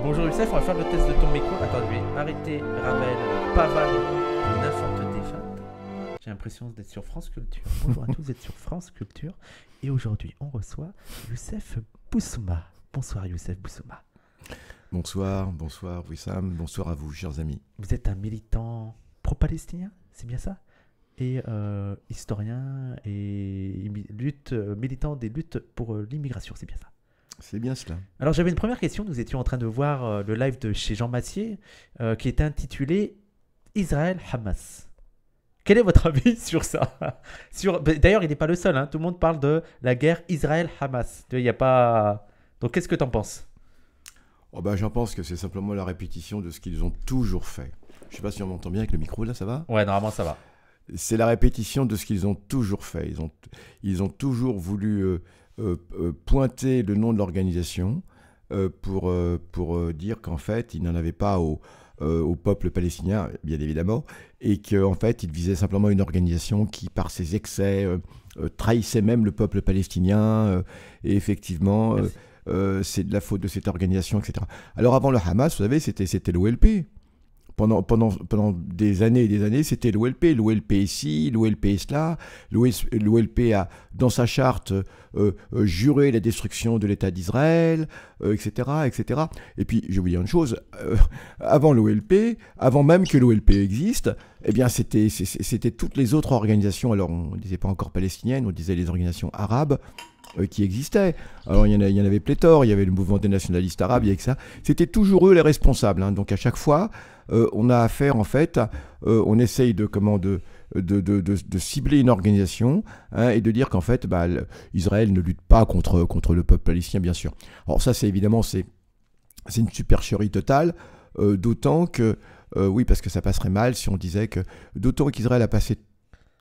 Bonjour Youssef, on va faire le test de ton micro. Attendez, arrêtez, vais arrêter une infante défunte. J'ai l'impression d'être sur France Culture. Bonjour à tous, vous êtes sur France Culture. Et aujourd'hui, on reçoit Youssef Boussouma. Bonsoir Youssef Boussouma. Bonsoir, bonsoir Wissam, bonsoir à vous, chers amis. Vous êtes un militant pro-palestinien, c'est bien ça et euh, historien et lutte, militant des luttes pour euh, l'immigration, c'est bien ça c'est bien cela. Alors j'avais une première question. Nous étions en train de voir euh, le live de chez Jean Massier euh, qui est intitulé Israël-Hamas. Quel est votre avis sur ça sur... Ben, d'ailleurs, il n'est pas le seul. Hein. Tout le monde parle de la guerre Israël-Hamas. Il a pas. Donc qu'est-ce que tu en penses Oh ben, j'en pense que c'est simplement la répétition de ce qu'ils ont toujours fait. Je ne sais pas si on m'entend bien avec le micro là, ça va Ouais, normalement ça va. C'est la répétition de ce qu'ils ont toujours fait. Ils ont, ils ont toujours voulu euh, euh, euh, pointer le nom de l'organisation euh, pour, pour dire qu'en fait, il n'en avait pas au, au, peuple palestinien, bien évidemment, et qu'en fait, il visait simplement une organisation qui, par ses excès, trahissait même le peuple palestinien, et effectivement, c'est de la faute de cette organisation, etc. Alors avant le Hamas, vous savez, c'était l'OLP pendant, pendant, pendant des années et des années, c'était l'OLP. L'OLP ici, l'OLP cela. L'OLP a, dans sa charte, euh, euh, juré la destruction de l'État d'Israël, etc., euh, etc. Et puis, je vais vous dire une chose, avant l'OLP, avant même que l'OLP existe, eh bien, c'était toutes les autres organisations, alors on ne disait pas encore palestiniennes, on disait les organisations arabes, qui existaient. Alors il y, en avait pléthore, il y avait le mouvement des nationalistes arabes, il y avait ça. C'était toujours eux les responsables. Hein. Donc à chaque fois, euh, on a affaire en fait, euh, on essaye de comment de, cibler une organisation hein, et de dire qu'en fait, bah, Israël ne lutte pas contre, contre le peuple palestinien, bien sûr. Alors ça, c'est évidemment, c'est une supercherie totale, euh, d'autant que, oui, parce que ça passerait mal si on disait que, d'autant qu'Israël a passé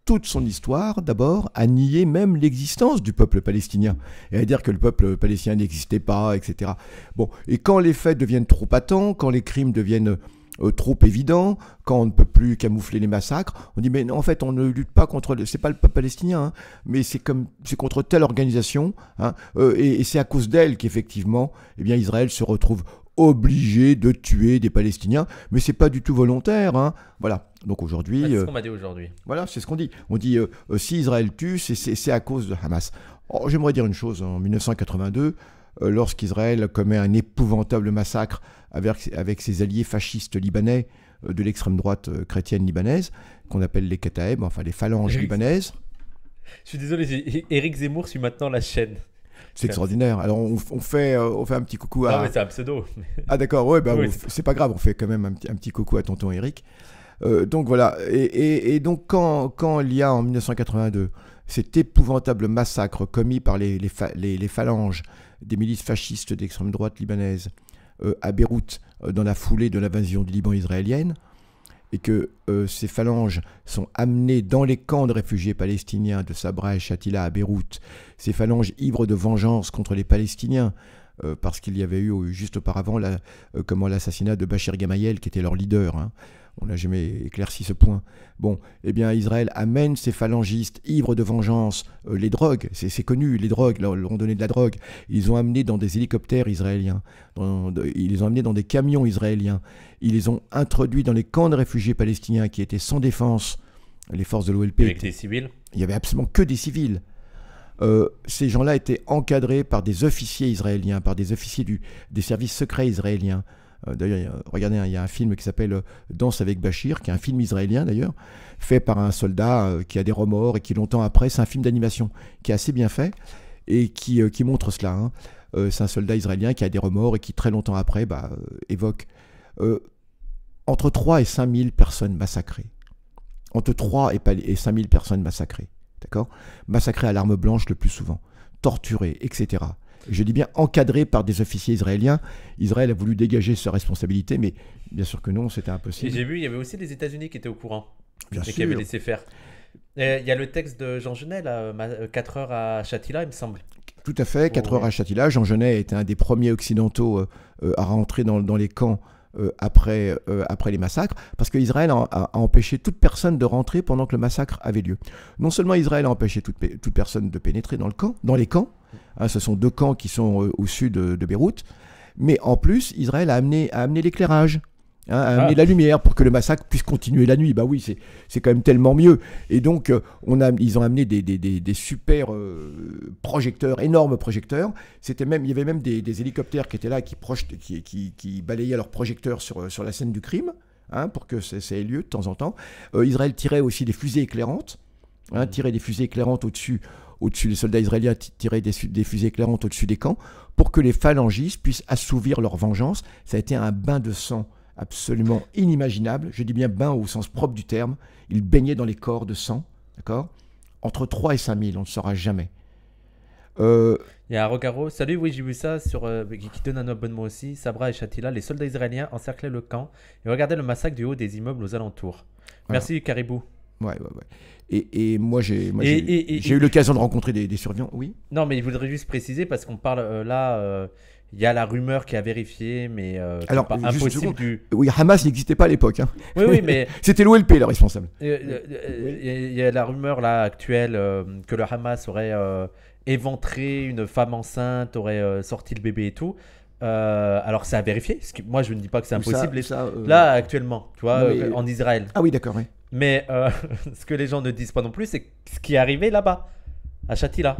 toute son histoire, d'abord, à nier même l'existence du peuple palestinien, et à dire que le peuple palestinien n'existait pas, etc. Bon, et quand les faits deviennent trop patents, quand les crimes deviennent euh, trop évident, quand on ne peut plus camoufler les massacres, on dit mais en fait on ne lutte pas contre, c'est pas le peuple palestinien, hein, mais c'est comme c'est contre telle organisation, hein, euh, et, c'est à cause d'elle qu'effectivement, eh bien Israël se retrouve obligé de tuer des Palestiniens, mais c'est pas du tout volontaire, hein. voilà. Donc aujourd'hui, c'est ce euh, qu'on m'a dit aujourd'hui. Voilà, c'est ce qu'on dit. On dit si Israël tue, c'est à cause de Hamas. Oh, j'aimerais dire une chose. En 1982, euh, lorsqu'Israël commet un épouvantable massacre avec, avec ses alliés fascistes libanais euh, de l'extrême droite euh, chrétienne libanaise, qu'on appelle les Kataeb, enfin les phalanges libanaises. Je suis désolé, Eric Zemmour suit maintenant la chaîne. C'est extraordinaire. Alors on, fait, on fait un petit coucou à. Non, mais c'est un pseudo. ah d'accord, ouais, bah, c'est pas grave, on fait quand même un, petit coucou à tonton Eric. donc voilà, et, et, donc quand, quand il y a en 1982 cet épouvantable massacre commis par les, les, les, les phalanges des milices fascistes d'extrême droite libanaise euh, à Beyrouth euh, dans la foulée de l'invasion du Liban israélienne, et que euh, ces phalanges sont amenées dans les camps de réfugiés palestiniens de Sabra et Shatila à Beyrouth, ces phalanges ivres de vengeance contre les Palestiniens, parce qu'il y avait eu juste auparavant la, comment l'assassinat de Bachir Gamayel, qui était leur leader, hein. On n'a jamais éclairci ce point. Bon, eh bien, Israël amène ses phalangistes ivres de vengeance, euh, les drogues, c'est connu, les drogues, leur, ont donné de la drogue. Ils ont amené dans des hélicoptères israéliens, ils les ont amenés dans des camions israéliens, ils les ont introduits dans les camps de réfugiés palestiniens qui étaient sans défense. Les forces de l'OLP. des civils Il n'y avait absolument que des civils. Euh, ces gens-là étaient encadrés par des officiers israéliens, par des officiers du, des services secrets israéliens. Euh, d'ailleurs, regardez, hein, il y a un film qui s'appelle euh, Danse avec Bachir, qui est un film israélien d'ailleurs, fait par un soldat euh, qui a des remords et qui longtemps après, c'est un film d'animation qui est assez bien fait et qui, montre cela. Hein. c'est un soldat israélien qui a des remords et qui très longtemps après bah, évoque entre 3 et 5 000 personnes massacrées. Entre 3 et 5 000 personnes massacrées. D'accord Massacrées à l'arme blanche le plus souvent, torturées, etc. Je dis bien encadré par des officiers israéliens. Israël a voulu dégager sa responsabilité, mais bien sûr que non, c'était impossible. J'ai vu, il y avait aussi les États-Unis qui étaient au courant. et qui avaient laissé faire. Il y a le texte de Jean Genet, là, 4 euh, heures à Chatila, il me semble. Tout à fait, 4 heures à Chatila. Jean Genet était un des premiers occidentaux euh, euh, à rentrer dans, les camps après, après les massacres, parce qu'Israël a, a, empêché toute personne de rentrer pendant que le massacre avait lieu. Non seulement Israël a empêché toute, toute personne de pénétrer dans, le camp, dans les camps, Hein, ce sont deux camps qui sont euh, au sud de, Beyrouth. Mais en plus, Israël a amené, a amené l'éclairage. Hein, ah. la lumière pour que le massacre puisse continuer la nuit. Bah oui, c'est quand même tellement mieux. Et donc, euh, on ils ont amené des, super euh, projecteurs, énormes projecteurs. C'était même, il y avait même des, hélicoptères qui étaient là, qui, qui, balayaient leurs projecteurs sur, la scène du crime, hein, pour que ça, ait lieu de temps en temps. Israël tirait aussi des fusées éclairantes, mmh. tirait des fusées éclairantes au-dessus au-dessus des soldats israéliens tiraient des, des fusées éclairantes au-dessus des camps, pour que les phalangistes puissent assouvir leur vengeance. Ça a été un bain de sang absolument inimaginable. Je dis bien bain au sens propre du terme. Ils baignaient dans les corps de sang, d'accord Entre 3 et 5 000, on ne saura jamais. Euh, Il y a Rocaro, salut, oui, j'ai vu ça, sur, euh, qui donne un abonnement aussi. Sabra et Shatila, les soldats israéliens encerclaient le camp et regardaient le massacre du haut des immeubles aux alentours. Merci, Caribou. Ouais, ouais, ouais. Et, et moi, j'ai eu l'occasion de rencontrer des, des, survivants, oui. Non, mais je voudrais juste préciser, parce qu'on parle euh, là, euh, il y a la rumeur qui a vérifié, mais euh, Alors, impossible du... Oui, Hamas n'existait pas à l'époque. Hein. Oui, oui, mais... C'était l'OLP, le responsable. Il y a la rumeur là actuelle que le Hamas aurait éventré une femme enceinte, aurait sorti le bébé et tout. alors ça a vérifié moi je ne dis pas que c'est impossible. Là actuellement, tu vois, en Israël. Ah oui, d'accord. Oui. Mais euh, ce que les gens ne disent pas non plus, c'est ce qui est arrivé là-bas, à Chatila.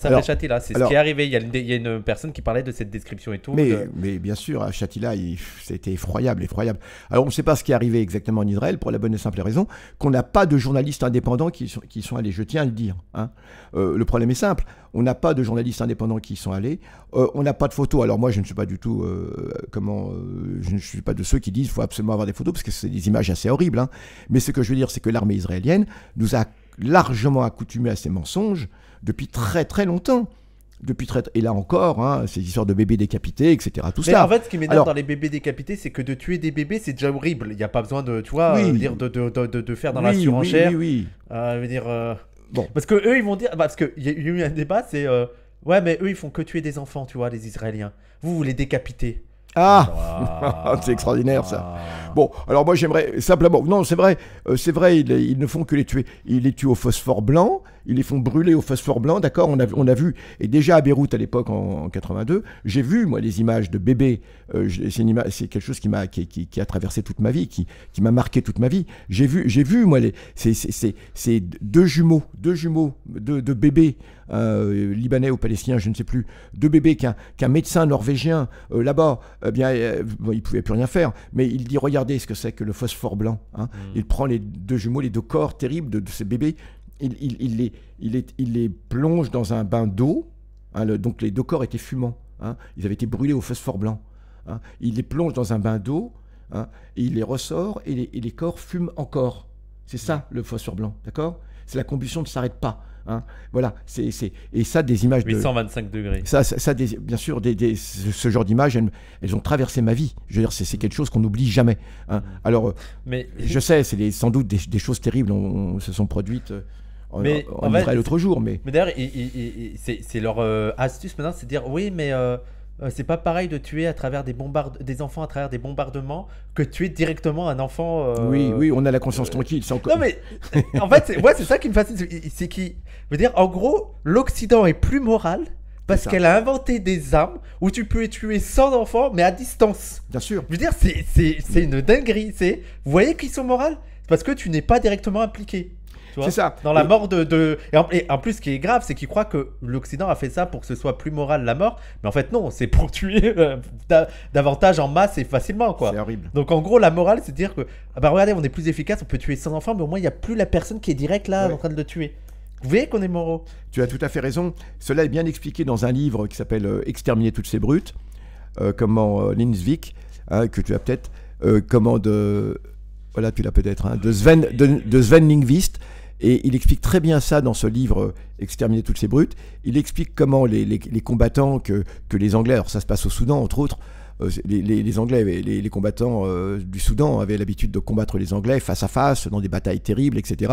Saint-Châtilla, c'est ce qui est arrivé. Il y, a une, personne qui parlait de cette description et tout. Mais, mais bien sûr, à Châtilla, c'était effroyable, effroyable. Alors, on ne sait pas ce qui est arrivé exactement en Israël, pour la bonne et simple raison qu'on n'a pas de journalistes indépendants qui sont, sont allés. Je tiens à le dire. Hein. Euh, le problème est simple. On n'a pas de journalistes indépendants qui sont allés. Euh, on n'a pas de photos. Alors moi, je ne suis pas du tout euh, comment. je ne suis pas de ceux qui disent qu'il faut absolument avoir des photos parce que c'est des images assez horribles. Hein. Mais ce que je veux dire, c'est que l'armée israélienne nous a largement accoutumés à ces mensonges depuis très très longtemps. Depuis très, et là encore, hein, ces histoires de bébés décapités, etc. Tout mais En fait, ce qui m'énerve dans les bébés décapités, c'est que de tuer des bébés, c'est déjà horrible. Il n'y a pas besoin de, tu vois, de, faire dans la surenchère. Oui, oui. oui. Euh, dire, euh, bon. Parce que eux, ils vont dire, parce qu'il y a eu un débat, c'est euh, ouais, mais eux, ils font que tuer des enfants, tu vois, les Israéliens. Vous, vous les décapitez. Ah, ah. C'est extraordinaire ça. Ah. Bon, alors moi j'aimerais simplement. Non, c'est vrai, euh, c'est vrai, ils, ne font que les tuer. Ils les tuent au phosphore blanc, ils les font brûler au phosphore blanc, d'accord on a, on a vu, et déjà à Beyrouth à l'époque en, 82, j'ai vu moi les images de bébés. Euh, c'est quelque chose qui m'a qui, a traversé toute ma vie, qui, m'a marqué toute ma vie. J'ai vu, j'ai vu moi les, c'est deux jumeaux, deux jumeaux, de bébés. Euh, libanais ou palestiniens je ne sais plus, deux bébés qu'un qu'un médecin norvégien là-bas, eh bien, il pouvait plus rien faire. Mais il dit, regarde regardez ce que c'est que le phosphore blanc. Hein. Hmm. Il prend les deux jumeaux, les deux corps terribles de, ces bébés, il, il, il, les, il, les, plonge dans un bain d'eau. Hein, donc les deux corps étaient fumants. Hein. Ils avaient été brûlés au phosphore blanc. Il les plonge dans un bain d'eau, et il les ressort, et les, les corps fument encore. C'est ça hmm. le phosphore blanc, d'accord C'est la combustion ne s'arrête pas. Hein. Voilà, c'est, c'est... et ça, des images 825 degrés. Ça, ça, bien sûr, des, des... ce genre d'images, elles, ont traversé ma vie. Je veux dire, c'est, quelque chose qu'on n'oublie jamais. Hein. Mm. Alors, euh, Mais... je sais, c'est des, sans doute des, choses terribles se sont produites on, euh, en vrai l'autre jour. Mais, mais d'ailleurs, c'est, c'est leur euh, astuce maintenant, c'est de dire oui, mais euh, c'est pas pareil de tuer à travers des bombardes, des enfants à travers des bombardements que tuer directement un enfant. Euh, oui, oui, on a la conscience euh, tranquille. Sans... Non mais en fait, c'est ça qui me fascine, c'est qui veut dire en gros, l'Occident est plus moral parce qu'elle a inventé des armes où tu peux tuer 100 enfants mais à distance. Bien sûr. Je veux dire, c'est une dinguerie. C'est vous voyez qu'ils sont morales parce que tu n'es pas directement impliqué. C'est ça. Dans la mort de. Et, en, plus, ce qui est grave, c'est qu'il croit que l'Occident a fait ça pour que ce soit plus moral la mort. Mais en fait, non, c'est pour tuer euh, davantage en masse et facilement, quoi. C'est horrible. Donc en gros, la morale, c'est de dire que. Ah bah regardez, on est plus efficace, on peut tuer 100 enfants, mais au moins, il n'y a plus la personne qui est directe là en train de le tuer. Vous voyez qu'on est moraux. Tu as tout à fait raison. Cela est bien expliqué dans un livre qui s'appelle euh, Exterminer toutes ces brutes, euh, comment euh, euh que tu as peut-être, comment de. Voilà, tu l'as peut-être, hein, de Sven, de Sven Lingvist, et il explique très bien ça dans ce livre euh, Exterminer toutes ces brutes. Il explique comment les, les, combattants que, que, les Anglais, alors ça se passe au Soudan entre autres, euh, les, les Anglais, les, combattants euh, du Soudan avaient l'habitude de combattre les Anglais face à face dans des batailles terribles, etc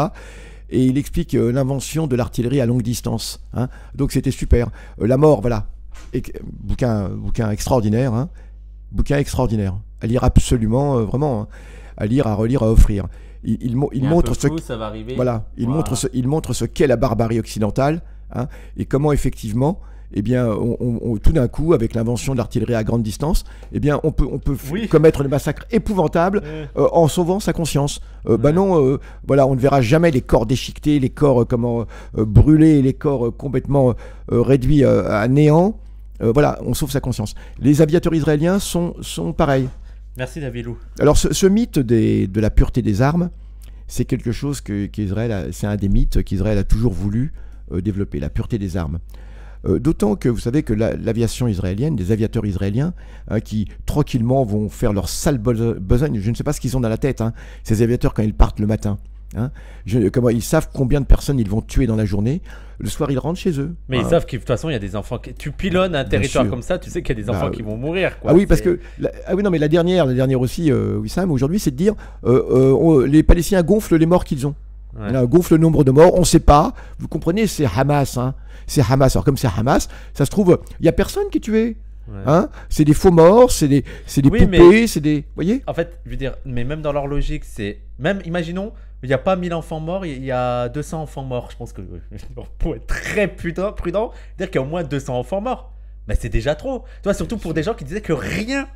et il explique l'invention de l'artillerie à longue distance. Hein. Donc c'était super. la mort, voilà. Et, bouquin, bouquin extraordinaire. Hein. Bouquin extraordinaire. À lire absolument, vraiment. Hein. À lire, à relire, à offrir il, montre ce, ça va arriver. Voilà, il montre ce, il montre ce qu'est la barbarie occidentale hein, et comment effectivement. Eh bien, on, tout d'un coup, avec l'invention de l'artillerie à grande distance, eh bien, on peut, on peut commettre des massacres épouvantables euh, en sauvant sa conscience. Euh, bah non, euh, voilà, on ne verra jamais les corps déchiquetés, les corps comment brûlés, les corps complètement réduits à néant. voilà, on sauve sa conscience. Les aviateurs israéliens sont, sont pareils. Merci David Lou. Alors ce, mythe de la pureté des armes, c'est quelque chose que qu'Israël, c'est un des mythes qu'Israël a toujours voulu euh, développer, la pureté des armes. Euh, d'autant que vous savez que l'aviation israélienne, des aviateurs israéliens, hein, qui tranquillement vont faire leur sale besogne, je ne sais pas ce qu'ils ont dans la tête, hein, ces aviateurs quand ils partent le matin. Hein. comment, ils savent combien de personnes ils vont tuer dans la journée. Le soir, ils rentrent chez eux. Mais ils savent que de toute façon, il y a des enfants. Qui... Tu pilonnes un territoire comme ça, tu sais qu'il y a des bah enfants qui vont mourir. Ah oui, parce que ah oui, non, mais la dernière, la dernière aussi, euh, Wissam, aujourd'hui, c'est de dire euh, euh, les Palestiniens gonflent les morts qu'ils ont. Hein, gonflent le nombre de morts, on ne sait pas. Vous comprenez, c'est Hamas, hein. c'est Hamas. Alors comme c'est Hamas, ça se trouve, il y a personne qui est tué. Hein? c'est des faux morts, c'est des, c'est des poupées, c'est des. Vous voyez En fait, je veux dire, mais même dans leur logique, c'est. Même, imaginons, il n'y a pas 1000 enfants morts, il y a 200 enfants morts. Je pense que. Pour être très prudent, dire qu'il y a au moins 200 enfants morts. Mais c'est déjà trop. vois, surtout pour des gens qui disaient que rien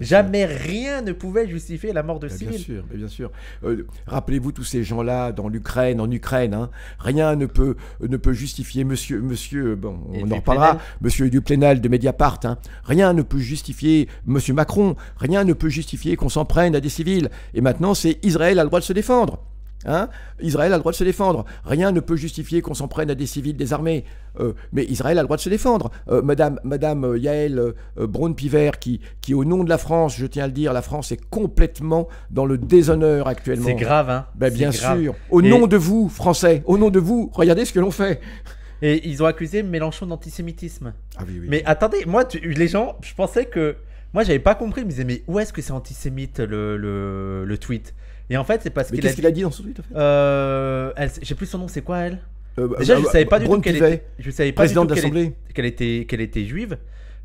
Jamais rien ne pouvait justifier la mort de civils. Bien sûr, bien euh, sûr. Rappelez-vous tous ces gens-là dans l'Ukraine, en Ukraine. Hein. rien ne peut, ne peut justifier Monsieur, Monsieur, bon, on en reparlera, Monsieur du plénal de Mediapart. Hein. rien ne peut justifier Monsieur Macron. Rien ne peut justifier qu'on s'en prenne à des civils. Et maintenant, c'est Israël a le droit de se défendre. Hein? Israël a le droit de se défendre. Rien ne peut justifier qu'on s'en prenne à des civils des armées. Euh, mais Israël a le droit de se défendre. Euh, madame, Madame euh, Yael Braun-Piver, qui, qui au nom de la France, je tiens à le dire, la France est complètement dans le déshonneur actuellement. C'est grave, hein ben, Bien sûr. Au nom de vous, Français, au nom de vous, regardez ce que l'on fait. Et ils ont accusé Mélenchon d'antisémitisme. Ah oui, Mais attendez, moi, les gens, je pensais que... Moi, j'avais pas compris, ils me disaient, mais où est-ce que c'est antisémite le tweet et en fait, c'est parce Mais qu'est-ce qu'il a dit dans son tweet en fait euh, plus son nom, c'est quoi elle euh, bah, Déjà, bah, bah, je savais pas du tout qu'elle était, je savais qu'elle était- qu'elle était, juive.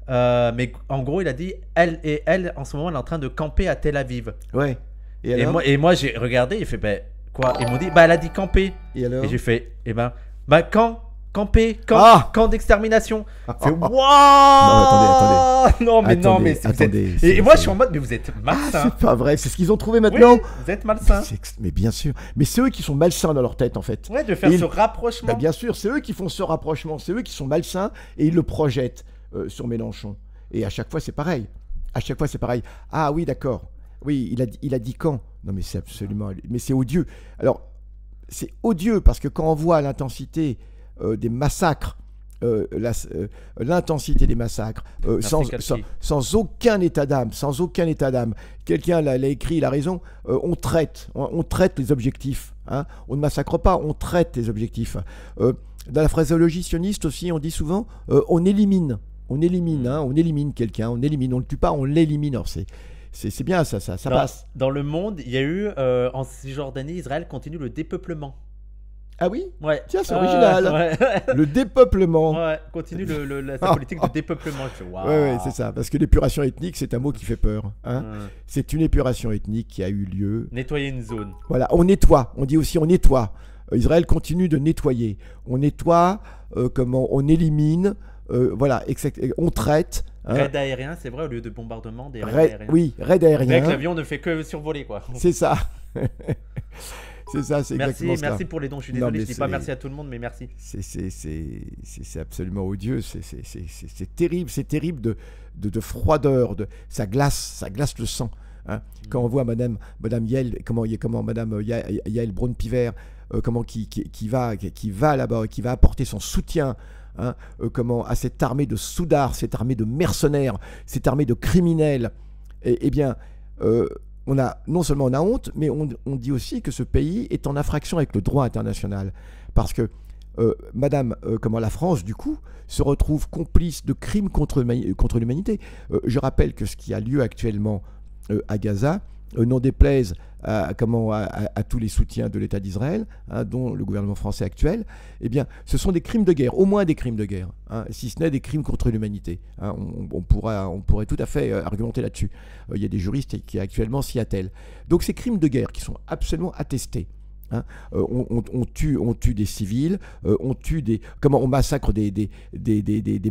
Euh, mais en gros, il a dit elle et elle en ce moment, elle est en train de camper à Tel Aviv. Ouais. Et moi, et moi j'ai regardé, il fait ben, quoi Il m'ont dit bah elle a dit camper. Et alors j'ai fait Et eh ben bah quand Campé, camp, ah camp d'extermination. Ah, oh. non, attendez, Non, mais non, mais Et, moi, je suis en mode, mais vous êtes ah, malsain. c'est pas vrai, c'est ce qu'ils ont trouvé maintenant. vous êtes malsain. Mais, bien sûr, mais c'est eux qui sont malsains dans leur tête, en fait. Ouais, de faire ce rapprochement. Bah, bien sûr, c'est eux qui font ce rapprochement, c'est eux qui sont malsains et ils le projettent euh, sur Mélenchon. Et à chaque fois, c'est pareil. À chaque fois, c'est pareil. Ah oui, d'accord. Oui, il a, il a dit quand Non, mais c'est absolument. Mais c'est odieux. Alors, c'est odieux parce que quand on voit l'intensité euh, des massacres, euh, euh, l'intensité des massacres, sans, aucun état d'âme, sans aucun état d'âme. Quelqu'un l'a écrit, il a raison, on traite, on, traite les objectifs. Hein. on ne massacre pas, on traite les objectifs. dans la phraséologie sioniste aussi, on dit souvent, on élimine, on élimine, hein, on élimine quelqu'un, on élimine, on ne le tue pas, on l'élimine. c'est bien ça, ça, ça passe. Dans le monde, il y a eu, en Cisjordanie, Israël continue le dépeuplement. Ah oui Tiens, c'est original. le dépeuplement. continue le, la, politique de dépeuplement. Ouais, c'est ça. Parce que l'épuration ethnique, c'est un mot qui fait peur. Hein. C'est une épuration ethnique qui a eu lieu. Nettoyer une zone. Voilà, on nettoie. On dit aussi on nettoie. Euh, Israël continue de nettoyer. On nettoie, euh, comment on élimine, euh, voilà, on traite. Hein. Raid aérien, c'est vrai, au lieu de bombardement, des raids Oui, raid aérien. l'avion ne fait que survoler, quoi. C'est ça. C'est ça, c'est merci ça. Merci pour les dons. Je suis désolé, dis pas merci à tout le monde, mais merci. C'est absolument odieux. C'est terrible, c'est terrible de, de, de, froideur. De, ça glace, ça glace le sang. Hein. Mm. Quand on voit Madame, Madame Yael, comment, comment Madame euh, Yael, Braun-Piver, euh, comment qui, qui, va, qui va là-bas, qui va apporter son soutien. Hein, euh, comment à cette armée de soudards, cette armée de mercenaires, cette armée de criminels. Eh, eh bien, a, non seulement on a honte, mais on, dit aussi que ce pays est en infraction avec le droit international. Parce que euh, Madame, euh, comment la France, du coup, se retrouve complice de crimes contre, euh, l'humanité. je rappelle que ce qui a lieu actuellement à Gaza, n'en déplaise à, comment, à, tous les soutiens de l'État d'Israël, hein, dont le gouvernement français actuel, eh bien, ce sont des crimes de guerre, au moins des crimes de guerre, hein, si ce n'est des crimes contre l'humanité. Hein, on, on pourrait tout à fait euh, argumenter là-dessus. Euh, il y a des juristes qui actuellement s'y attellent. Donc ces crimes de guerre qui sont absolument attestés. Hein. Euh, on, tue, des civils, euh, on tue des, comment on massacre des,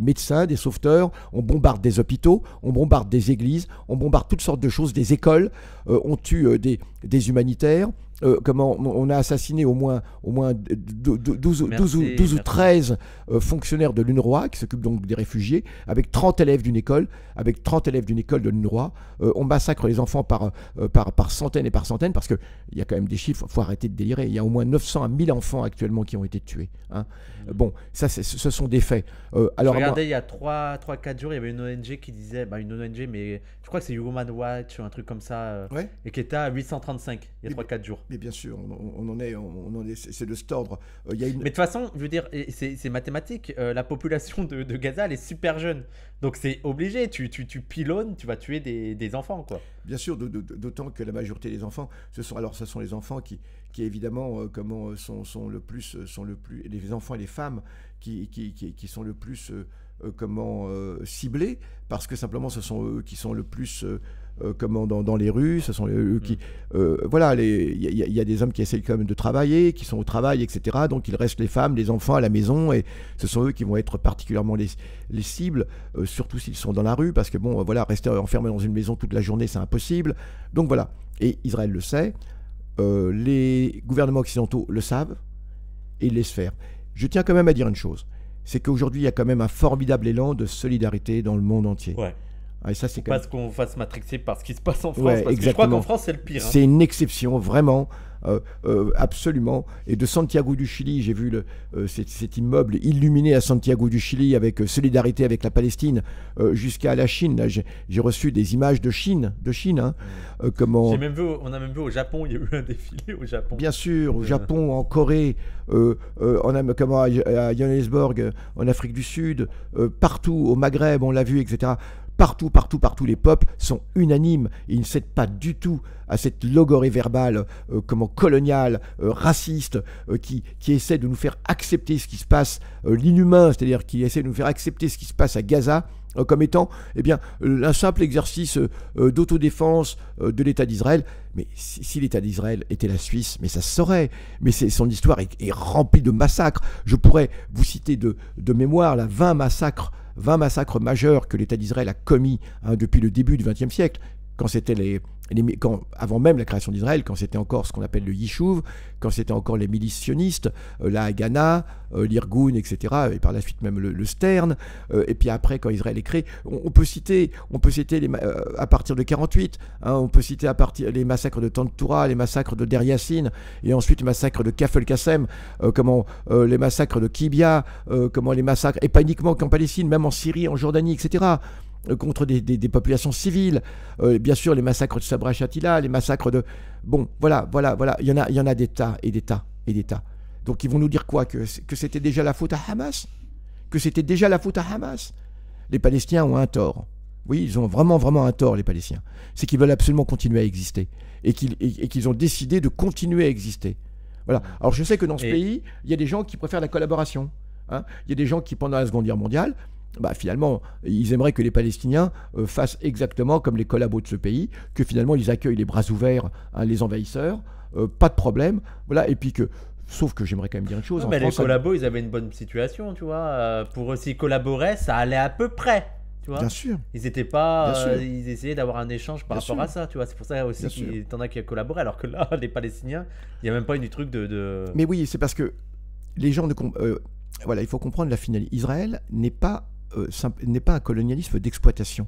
médecins, des sauveteurs, on bombarde des hôpitaux, on bombarde des églises, on bombarde toutes sortes de choses, des écoles, euh, on tue des humanitaires, euh, comment on a assassiné au moins, au moins 12, ou 13 euh, fonctionnaires de l'UNRWA qui s'occupent donc des réfugiés, avec 30 élèves d'une école, avec 30 élèves d'une école de l'UNRWA. Euh, on massacre les enfants par, par, par centaines et par centaines parce qu'il y a quand même des chiffres, il faut arrêter de délirer. Il y a au moins 900 à 1000 enfants actuellement qui ont été tués. Hein. Mmh. Bon, ça, ce sont des faits. alors, Regardez, il y a 3-4 jours, il y avait une ONG qui disait, bah, une ONG, mais je crois que c'est Human Watch ou un truc comme ça, et qui était à 835 il y a 3-4 jours mais bien sûr, on, en est, on est, c'est de cet ordre. Euh, y Mais de toute façon, je veux dire, c'est mathématique. Euh, la population de, Gaza, elle est super jeune, donc c'est obligé. Tu, tu, tu, tu vas tuer des, enfants, quoi. Bien sûr, d'autant que la majorité des enfants, ce sont alors, ce sont les enfants qui, évidemment, euh, comment sont, le plus, sont le plus, les enfants et les femmes qui, qui, sont le plus comment ciblés parce que simplement ce sont eux qui sont le plus euh, dans, les rues. Ce sont eux qui, mm. euh, voilà, il y, a des hommes qui essayent quand même de travailler, qui sont au travail, etc. Donc il reste les femmes, les enfants à la maison, et ce sont eux qui vont être particulièrement les, cibles, euh, surtout s'ils sont dans la rue, parce que bon, voilà, rester enfermé dans une maison toute la journée, c'est impossible. Donc voilà, et Israël le sait, les gouvernements occidentaux le savent et ils laissent faire. Je tiens quand même à dire une chose c'est qu'aujourd'hui, il y a quand même un formidable élan de solidarité dans le monde entier. Ouais. Ah, ça, c'est pas qu'on fasse matrixer par ce qui se passe en France. parce que je crois qu'en France, c'est le pire. Hein. C'est une exception, vraiment. Euh, euh, absolument. Et de Santiago du Chili, j'ai vu le, euh, cet, immeuble illuminé à Santiago du Chili avec solidarité avec la Palestine jusqu'à la Chine. J'ai reçu des images de Chine, de Chine. Hein. comment... même vu, on a même vu au Japon, il y a eu un défilé au Japon. Bien sûr, au Japon, en Corée, on a, comment, à, à Johannesburg, en Afrique du Sud, partout, au Maghreb, on l'a vu, etc partout, partout, partout, les peuples sont unanimes. Ils ne cèdent pas du tout à cette logorée verbale, euh, comment coloniale, euh, raciste, euh, qui, essaie de nous faire accepter ce qui se passe, l'inhumain, c'est-à-dire qui essaie de nous faire accepter ce qui se passe à Gaza comme étant eh bien, un simple exercice d'autodéfense de l'État d'Israël. Mais si, l'État d'Israël était la Suisse, mais ça se saurait. Mais son histoire est, remplie de massacres. Je pourrais vous citer de, de mémoire la 20 massacres 20 massacres majeurs que l'État d'Israël a commis hein, depuis le début du XXe siècle, quand c'était les, avant même la création d'Israël, quand c'était encore ce qu'on appelle le Yishuv, quand c'était encore les milices sionistes, euh, la Haganah, euh, l'Irgun, etc., et par la suite même le, Stern, euh, et puis après quand Israël est créé, on, peut citer, on peut citer à partir de 48, hein, on peut citer à partir les massacres de Tantoura, les massacres de Der et ensuite les massacres de Kafel Kassem, comment les massacres de Kibia, comment les massacres, et pas uniquement qu'en Palestine, même en Syrie, en Jordanie, etc. Euh, contre des, populations civiles, euh, bien sûr les massacres de Sabra Chatila, les massacres de... Bon, voilà, voilà, voilà, il y en a, il y en a des tas et des tas et des tas. Donc ils vont nous dire quoi Que, c'était déjà la faute à Hamas Que c'était déjà la faute à Hamas Les Palestiniens ont un tort. Oui, ils ont vraiment, vraiment un tort, les Palestiniens. C'est qu'ils veulent absolument continuer à exister. Et qu'ils ont décidé de continuer à exister. Voilà. Alors je sais que dans ce pays, il y a des gens qui préfèrent la collaboration. Hein. il y a des gens qui, pendant la Seconde Guerre mondiale, bah, finalement, ils aimeraient que les Palestiniens euh, fassent exactement comme les collabos de ce pays, que finalement ils accueillent les bras ouverts hein, les envahisseurs, euh, pas de problème, voilà, et puis que Sauf que j'aimerais quand même dire une chose. mais les collabos, ils avaient une bonne situation, tu vois. Euh, pour eux, collaborer ça allait à peu près. Tu vois Bien sûr. Ils étaient pas. ils essayaient d'avoir un échange par rapport à ça, tu vois. C'est pour ça aussi qu'il y en a qui collaboré, alors que là, les Palestiniens, il n'y a même pas eu du truc de. Mais oui, c'est parce que les gens ne. voilà, il faut comprendre la finalité, Israël n'est pas euh, n'est pas un colonialisme d'exploitation.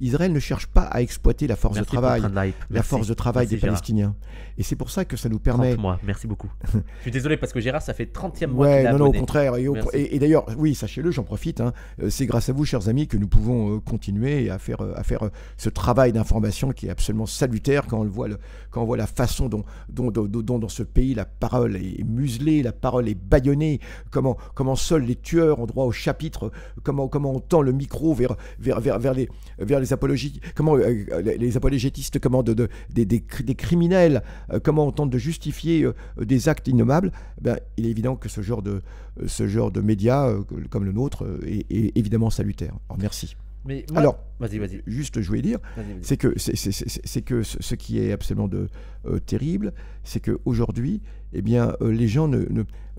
Israël ne cherche pas à exploiter la force de travail, la force de travail des Palestiniens. Et c'est pour ça que ça nous permet. moi Merci beaucoup. Je suis désolé parce que Gérard, ça fait 30e mois. Ouais, non, non, au contraire. Et, d'ailleurs, oui, sachez-le, j'en profite. Hein, euh, c'est grâce à vous, chers amis, que nous pouvons euh, continuer à faire, euh, à faire ce travail d'information qui est absolument salutaire quand on le voit, le, quand on voit la façon dont, dont, dont, dans ce pays la parole est muselée, la parole est bâillonnée, comment, comment seuls les tueurs ont droit au chapitre, comment, comment on tend le micro vers, vers, vers, vers les, vers les les comment euh, euh, les apologétistes, comment des, des, criminels, euh, comment on tente de justifier des actes innommables, eh ben, il est évident que ce genre de, ce genre de médias comme le nôtre est, évidemment salutaire. merci. Alors, vas-y, Juste, je voulais dire, c'est que, c'est, que ce, qui est absolument de, euh, terrible, c'est qu'aujourd'hui, eh bien, euh, les gens ne,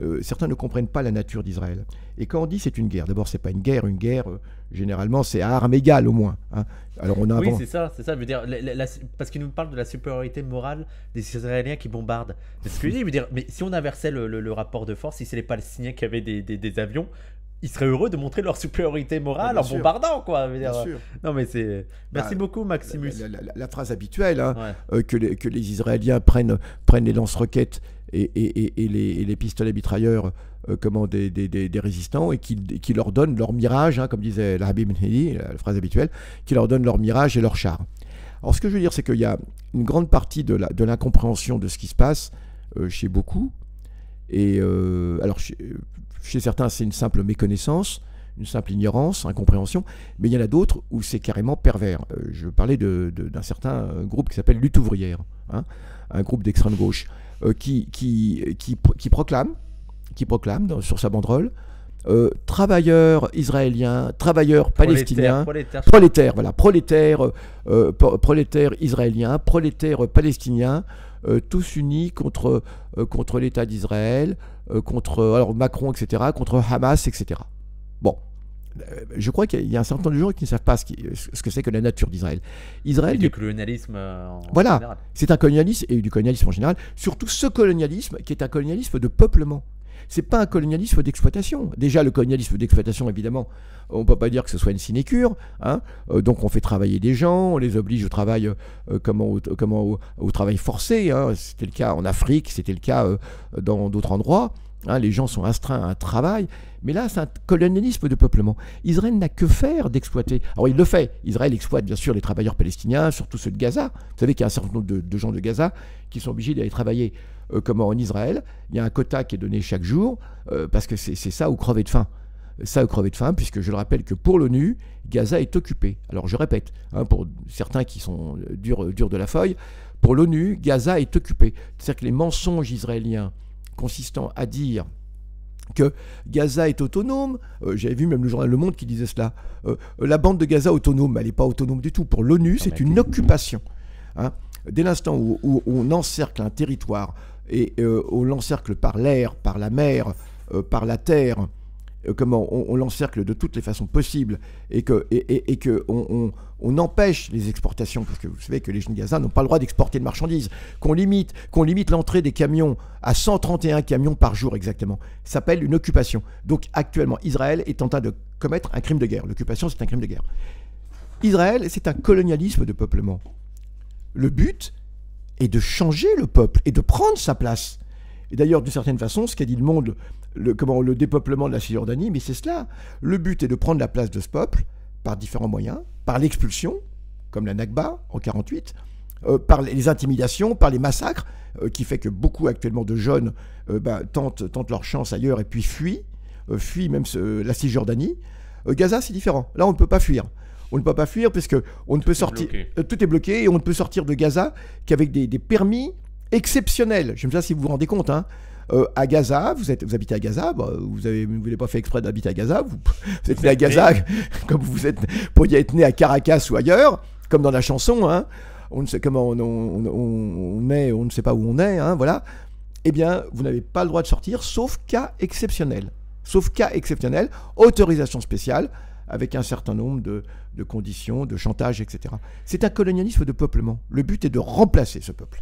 euh, certains ne comprennent pas la nature d'Israël. Et quand on dit c'est une guerre, d'abord, c'est pas une guerre, une guerre, généralement, c'est à armes égales au moins. Hein. Alors on a oui, c'est ça, c'est ça. Je veux dire, parce qu'il nous parle de la supériorité morale des Israéliens qui bombardent. C'est ce je veux dire, mais si on inversait le, rapport de force, si c'est les Palestiniens qui avaient des avions, ils seraient heureux de montrer leur supériorité morale bah, en bombardant, quoi. bien sûr. Non, mais c'est. Merci bah, beaucoup, Maximus. La, phrase habituelle, hein, euh, que, les, que, les, Israéliens prennent, prennent les lance-roquettes et, les, et, les, pistolets mitrailleurs euh, des, des, résistants et qui, qui, leur donnent leur mirage, hein, comme disait l'habib Mnedi, la, phrase habituelle, qui leur donnent leur mirage et leur char. Alors, ce que je veux dire, c'est qu'il y a une grande partie de l'incompréhension de, de ce qui se passe euh, chez beaucoup. Et alors, chez certains, c'est une simple méconnaissance, une simple ignorance, incompréhension, mais il y en a d'autres où c'est carrément pervers. Euh, je parlais d'un certain euh, groupe qui s'appelle Lutte ouvrière, hein, un groupe d'extrême gauche, euh, qui, qui, qui, proclame, qui proclame sur sa banderole travailleurs israéliens, travailleurs palestiniens, prolétaires, prolétaires, voilà, prolétaires, prolétaires israéliens, prolétaires palestiniens, tous unis contre, contre l'État d'Israël, euh, contre euh, alors Macron, etc., contre Hamas, etc. Bon, euh, je crois qu'il y a un certain nombre de gens qui ne savent pas ce, que c'est que la nature d'Israël. Israël du colonialisme voilà, c'est un colonialisme et du colonialisme en général, surtout ce colonialisme qui est un colonialisme de peuplement. C'est pas un colonialisme d'exploitation. Déjà, le colonialisme d'exploitation, évidemment, on ne peut pas dire que ce soit une sinécure. Hein. Euh, donc, on fait travailler des gens, on les oblige au travail, euh, au, travail forcé. Hein. c'était le cas en Afrique, c'était le cas euh, dans d'autres endroits. Hein, les gens sont astreints à un travail, mais là, c'est un colonialisme de peuplement. Israël n'a que faire d'exploiter. Alors, il le fait. Israël exploite, bien sûr, les travailleurs palestiniens, surtout ceux de Gaza. Vous savez qu'il y a un certain nombre de, gens de Gaza qui sont obligés d'aller travailler euh, comme en Israël. Il y a un quota qui est donné chaque jour, euh, parce que c'est ça ou crever de faim. Ça ou crever de faim, puisque je le rappelle que pour l'ONU, Gaza est occupé. Alors, je répète, hein, pour certains qui sont euh, durs, durs de la feuille, pour l'ONU, Gaza est occupé. C'est-à-dire que les mensonges israéliens consistant à dire que Gaza est autonome, euh, j'avais vu même le journal Le Monde qui disait cela, euh, la bande de Gaza autonome, elle n'est pas autonome du tout. Pour l'ONU, ah, c'est bah, une occupation. Hein. Dès l'instant où, on encercle un territoire, et euh, on l'encercle par l'air, par la mer, par la terre, euh, comment on, l'encercle de toutes les façons possibles et que, et, que on, empêche les exportations, parce que vous savez que les jeunes Gaza n'ont pas le droit d'exporter de marchandises, qu'on limite, qu'on limite l'entrée des camions à 131 camions par jour exactement, s'appelle une occupation. Donc actuellement, Israël est en train de commettre un crime de guerre. L'occupation, c'est un crime de guerre. Israël, c'est un colonialisme de peuplement. Le but est de changer le peuple et de prendre sa place. Et d'ailleurs, d'une certaine façon, ce qu'a dit le monde le, comment, le dépeuplement de la Cisjordanie, mais c'est cela. Le but est de prendre la place de ce peuple par différents moyens, par l'expulsion, comme la Nakba en 48, euh, par les intimidations, par les massacres, euh, qui fait que beaucoup actuellement de jeunes euh, bah, tentent, leur chance ailleurs et puis fuient, fuient même la Cisjordanie. Gaza, c'est différent. Là, on ne peut pas fuir. On ne peut pas fuir puisque on ne peut sortir. tout est bloqué et on ne peut sortir de Gaza qu'avec des, des permis exceptionnels. J'aime ça si vous vous rendez compte. Hein. Euh, à Gaza, vous, êtes, habitez à Gaza, bah, vous avez, vous pas fait exprès d'habiter à Gaza, vous, êtes né à Gaza comme vous êtes, pourriez être né à Caracas ou ailleurs, comme dans la chanson, hein. on ne sait comment on, est, on ne sait pas où on est, hein, voilà. Eh bien, vous n'avez pas le droit de sortir, sauf cas exceptionnel. Sauf cas exceptionnel, autorisation spéciale, avec un certain nombre de conditions, de chantage, etc. C'est un colonialisme de peuplement. Le but est de remplacer ce peuple.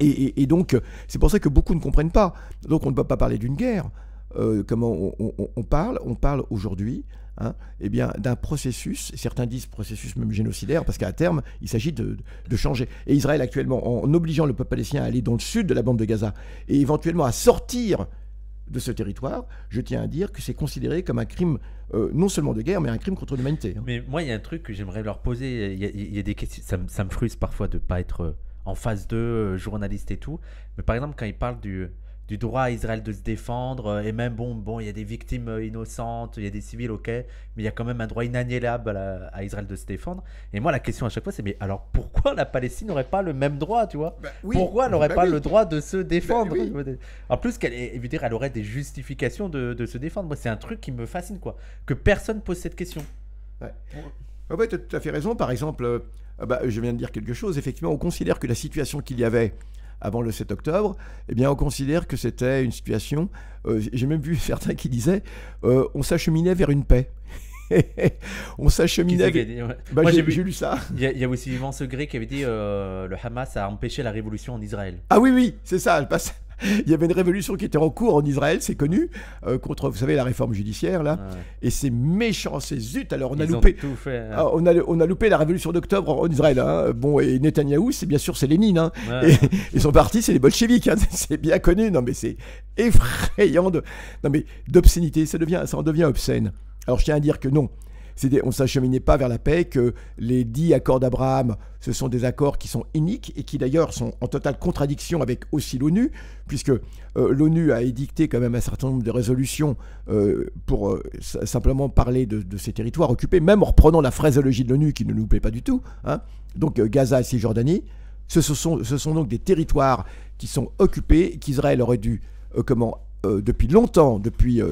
Et, donc, euh, c'est pour ça que beaucoup ne comprennent pas. Donc, on ne peut pas parler d'une guerre. Euh, comment on, parle On parle aujourd'hui hein, eh bien, d'un processus, certains disent processus même génocidaire, parce qu'à terme, il s'agit de, changer. Et Israël actuellement, en obligeant le peuple palestinien à aller dans le sud de la bande de Gaza et éventuellement à sortir de ce territoire, je tiens à dire que c'est considéré comme un crime euh, non seulement de guerre, mais un crime contre l'humanité. Hein. Mais moi, il y a un truc que j'aimerais leur poser. Il y a, des ça, ça, me frustre parfois de ne pas être en phase 2, euh, journaliste et tout. Mais par exemple, quand il parle du, droit à Israël de se défendre, euh, et même, bon, bon, il y a des victimes euh, innocentes, il y a des civils, ok, mais il y a quand même un droit inaliénable à, Israël de se défendre. Et moi, la question à chaque fois, c'est, mais alors pourquoi la Palestine n'aurait pas le même droit, tu vois bah Pourquoi elle bah n'aurait pas le droit de se bah défendre En plus, qu'elle elle aurait des justifications de, se défendre. c'est un truc qui me fascine, quoi. Que personne pose cette question. Ouais. Oh, tu as fait raison. Par exemple, ah bah, je viens de dire quelque chose. Effectivement, on considère que la situation qu'il y avait avant le 7 octobre, eh bien, on considère que c'était une situation. Euh, j'ai même vu certains qui disaient euh, on s'acheminait vers une paix. on s'acheminait. Moi, j'ai lu ça. Il y, a aussi Vivant Segré qui avait dit euh, le Hamas a empêché la révolution en Israël. Ah oui, oui, c'est ça. Le passe il y avait une révolution qui était en cours en Israël, c'est connu, euh, contre, vous savez, la réforme judiciaire, là. Et c'est méchant, c'est zut. Alors, on a loupé. Hein. Ah, on, a, loupé la révolution d'octobre en Israël. Hein. Bon, et Netanyahu c'est bien sûr, c'est Lénine. Hein. Et, ils sont partis, c'est les bolcheviks. C'est bien connu. Non, mais c'est effrayant mais d'obscénité, ça, devient, ça en devient obscène. Alors, je tiens à dire que non on ne s'acheminait pas vers la paix, que les dix accords d'Abraham, ce sont des accords qui sont iniques et qui d'ailleurs sont en totale contradiction avec aussi l'ONU, puisque euh, l'ONU a édicté quand même un certain nombre de résolutions euh, pour euh, simplement parler de, ces territoires occupés, même en reprenant la phraseologie de l'ONU qui ne nous plaît pas du tout, hein. donc Gaza et Cisjordanie. Ce sont, donc des territoires qui sont occupés, qu'Israël aurait dû, comment, depuis longtemps, depuis,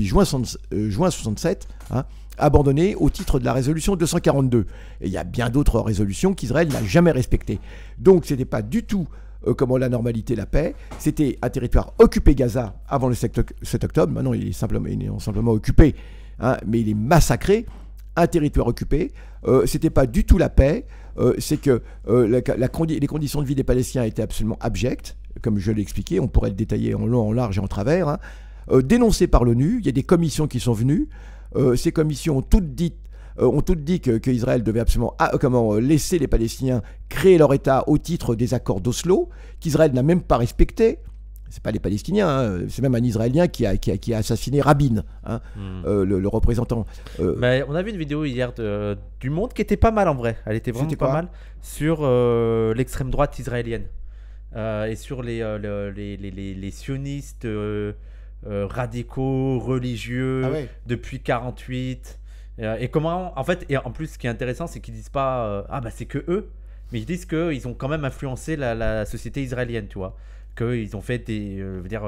juin, juin 67, abandonné au titre de la résolution 242. Et il y a bien d'autres résolutions qu'Israël n'a jamais respectées. Donc ce n'était pas du tout euh, comme comment la normalité, la paix. C'était un territoire occupé Gaza avant le 7 octobre. Maintenant, il est simplement, occupé, hein, mais il est massacré. Un territoire occupé. Euh, ce C'était pas du tout la paix. Euh, c'est que les conditions de vie des Palestiniens étaient absolument abjectes, comme je l'ai expliqué. On pourrait le détailler en long, en large et en travers. Hein. dénoncé par l'ONU, il y a des commissions qui sont venues. Euh, ces commissions ont toutes dit euh, ont toutes dit qu'Israël que devait absolument ah, euh, comment, laisser les Palestiniens créer leur État au titre des accords d'Oslo, qu'Israël n'a même pas respecté. C'est pas les Palestiniens, hein, c'est même un Israélien qui a, qui a, qui a assassiné Rabin, hein, hmm. le, représentant. Mais on a vu une vidéo hier de, du Monde qui était pas mal en vrai, elle était vraiment pas mal, sur l'extrême droite israélienne et sur les, les, les, les sionistes euh, radicaux, religieux, ah depuis 48. Euh, et, comment, en fait, et en plus, ce qui est intéressant, c'est qu'ils disent pas euh, ah bah c'est que eux, mais ils disent qu'ils ont quand même influencé la, société israélienne, tu vois. Qu'ils ont fait des. je veux dire,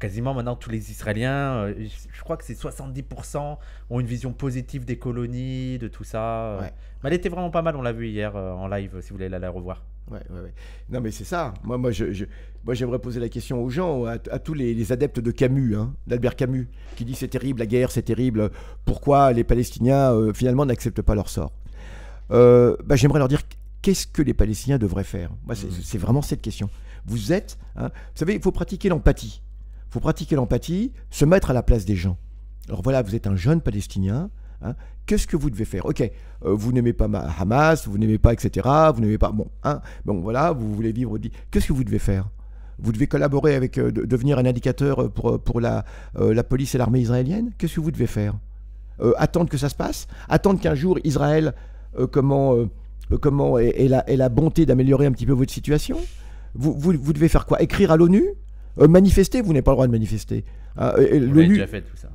quasiment maintenant tous les Israéliens, je crois que c'est 70% ont une vision positive des colonies, de tout ça. Mais elle était vraiment pas mal, on l'a vu hier en live, si vous voulez la revoir. Non, mais c'est ça. Moi, moi, j'aimerais poser la question aux gens, à, tous les, adeptes de Camus, hein, d'Albert Camus, qui dit c'est terrible, la guerre, c'est terrible. Pourquoi les Palestiniens, euh, finalement, n'acceptent pas leur sort euh, bah, J'aimerais leur dire qu'est-ce que les Palestiniens devraient faire mmh. c'est, vraiment cette question. Vous êtes. Hein, vous savez, il faut pratiquer l'empathie. Il faut pratiquer l'empathie, se mettre à la place des gens. Alors voilà, vous êtes un jeune Palestinien, Hein. Qu'est-ce que vous devez faire Ok, euh, vous n'aimez pas Hamas, vous n'aimez pas, etc. Vous n'aimez pas. Bon, hein. bon, voilà, vous voulez vivre. Qu'est-ce que vous devez faire Vous devez collaborer avec. Euh, devenir un indicateur euh, pour, pour la, la police et l'armée israélienne Qu'est-ce que vous devez faire Attendre que ça se passe Attendre qu'un jour Israël. comment. comment. Ait, la, la, bonté d'améliorer un petit peu votre situation vous, vous, vous devez faire quoi Écrire à l'ONU Manifester Vous n'avez pas le droit de manifester. Hein, L'ONU.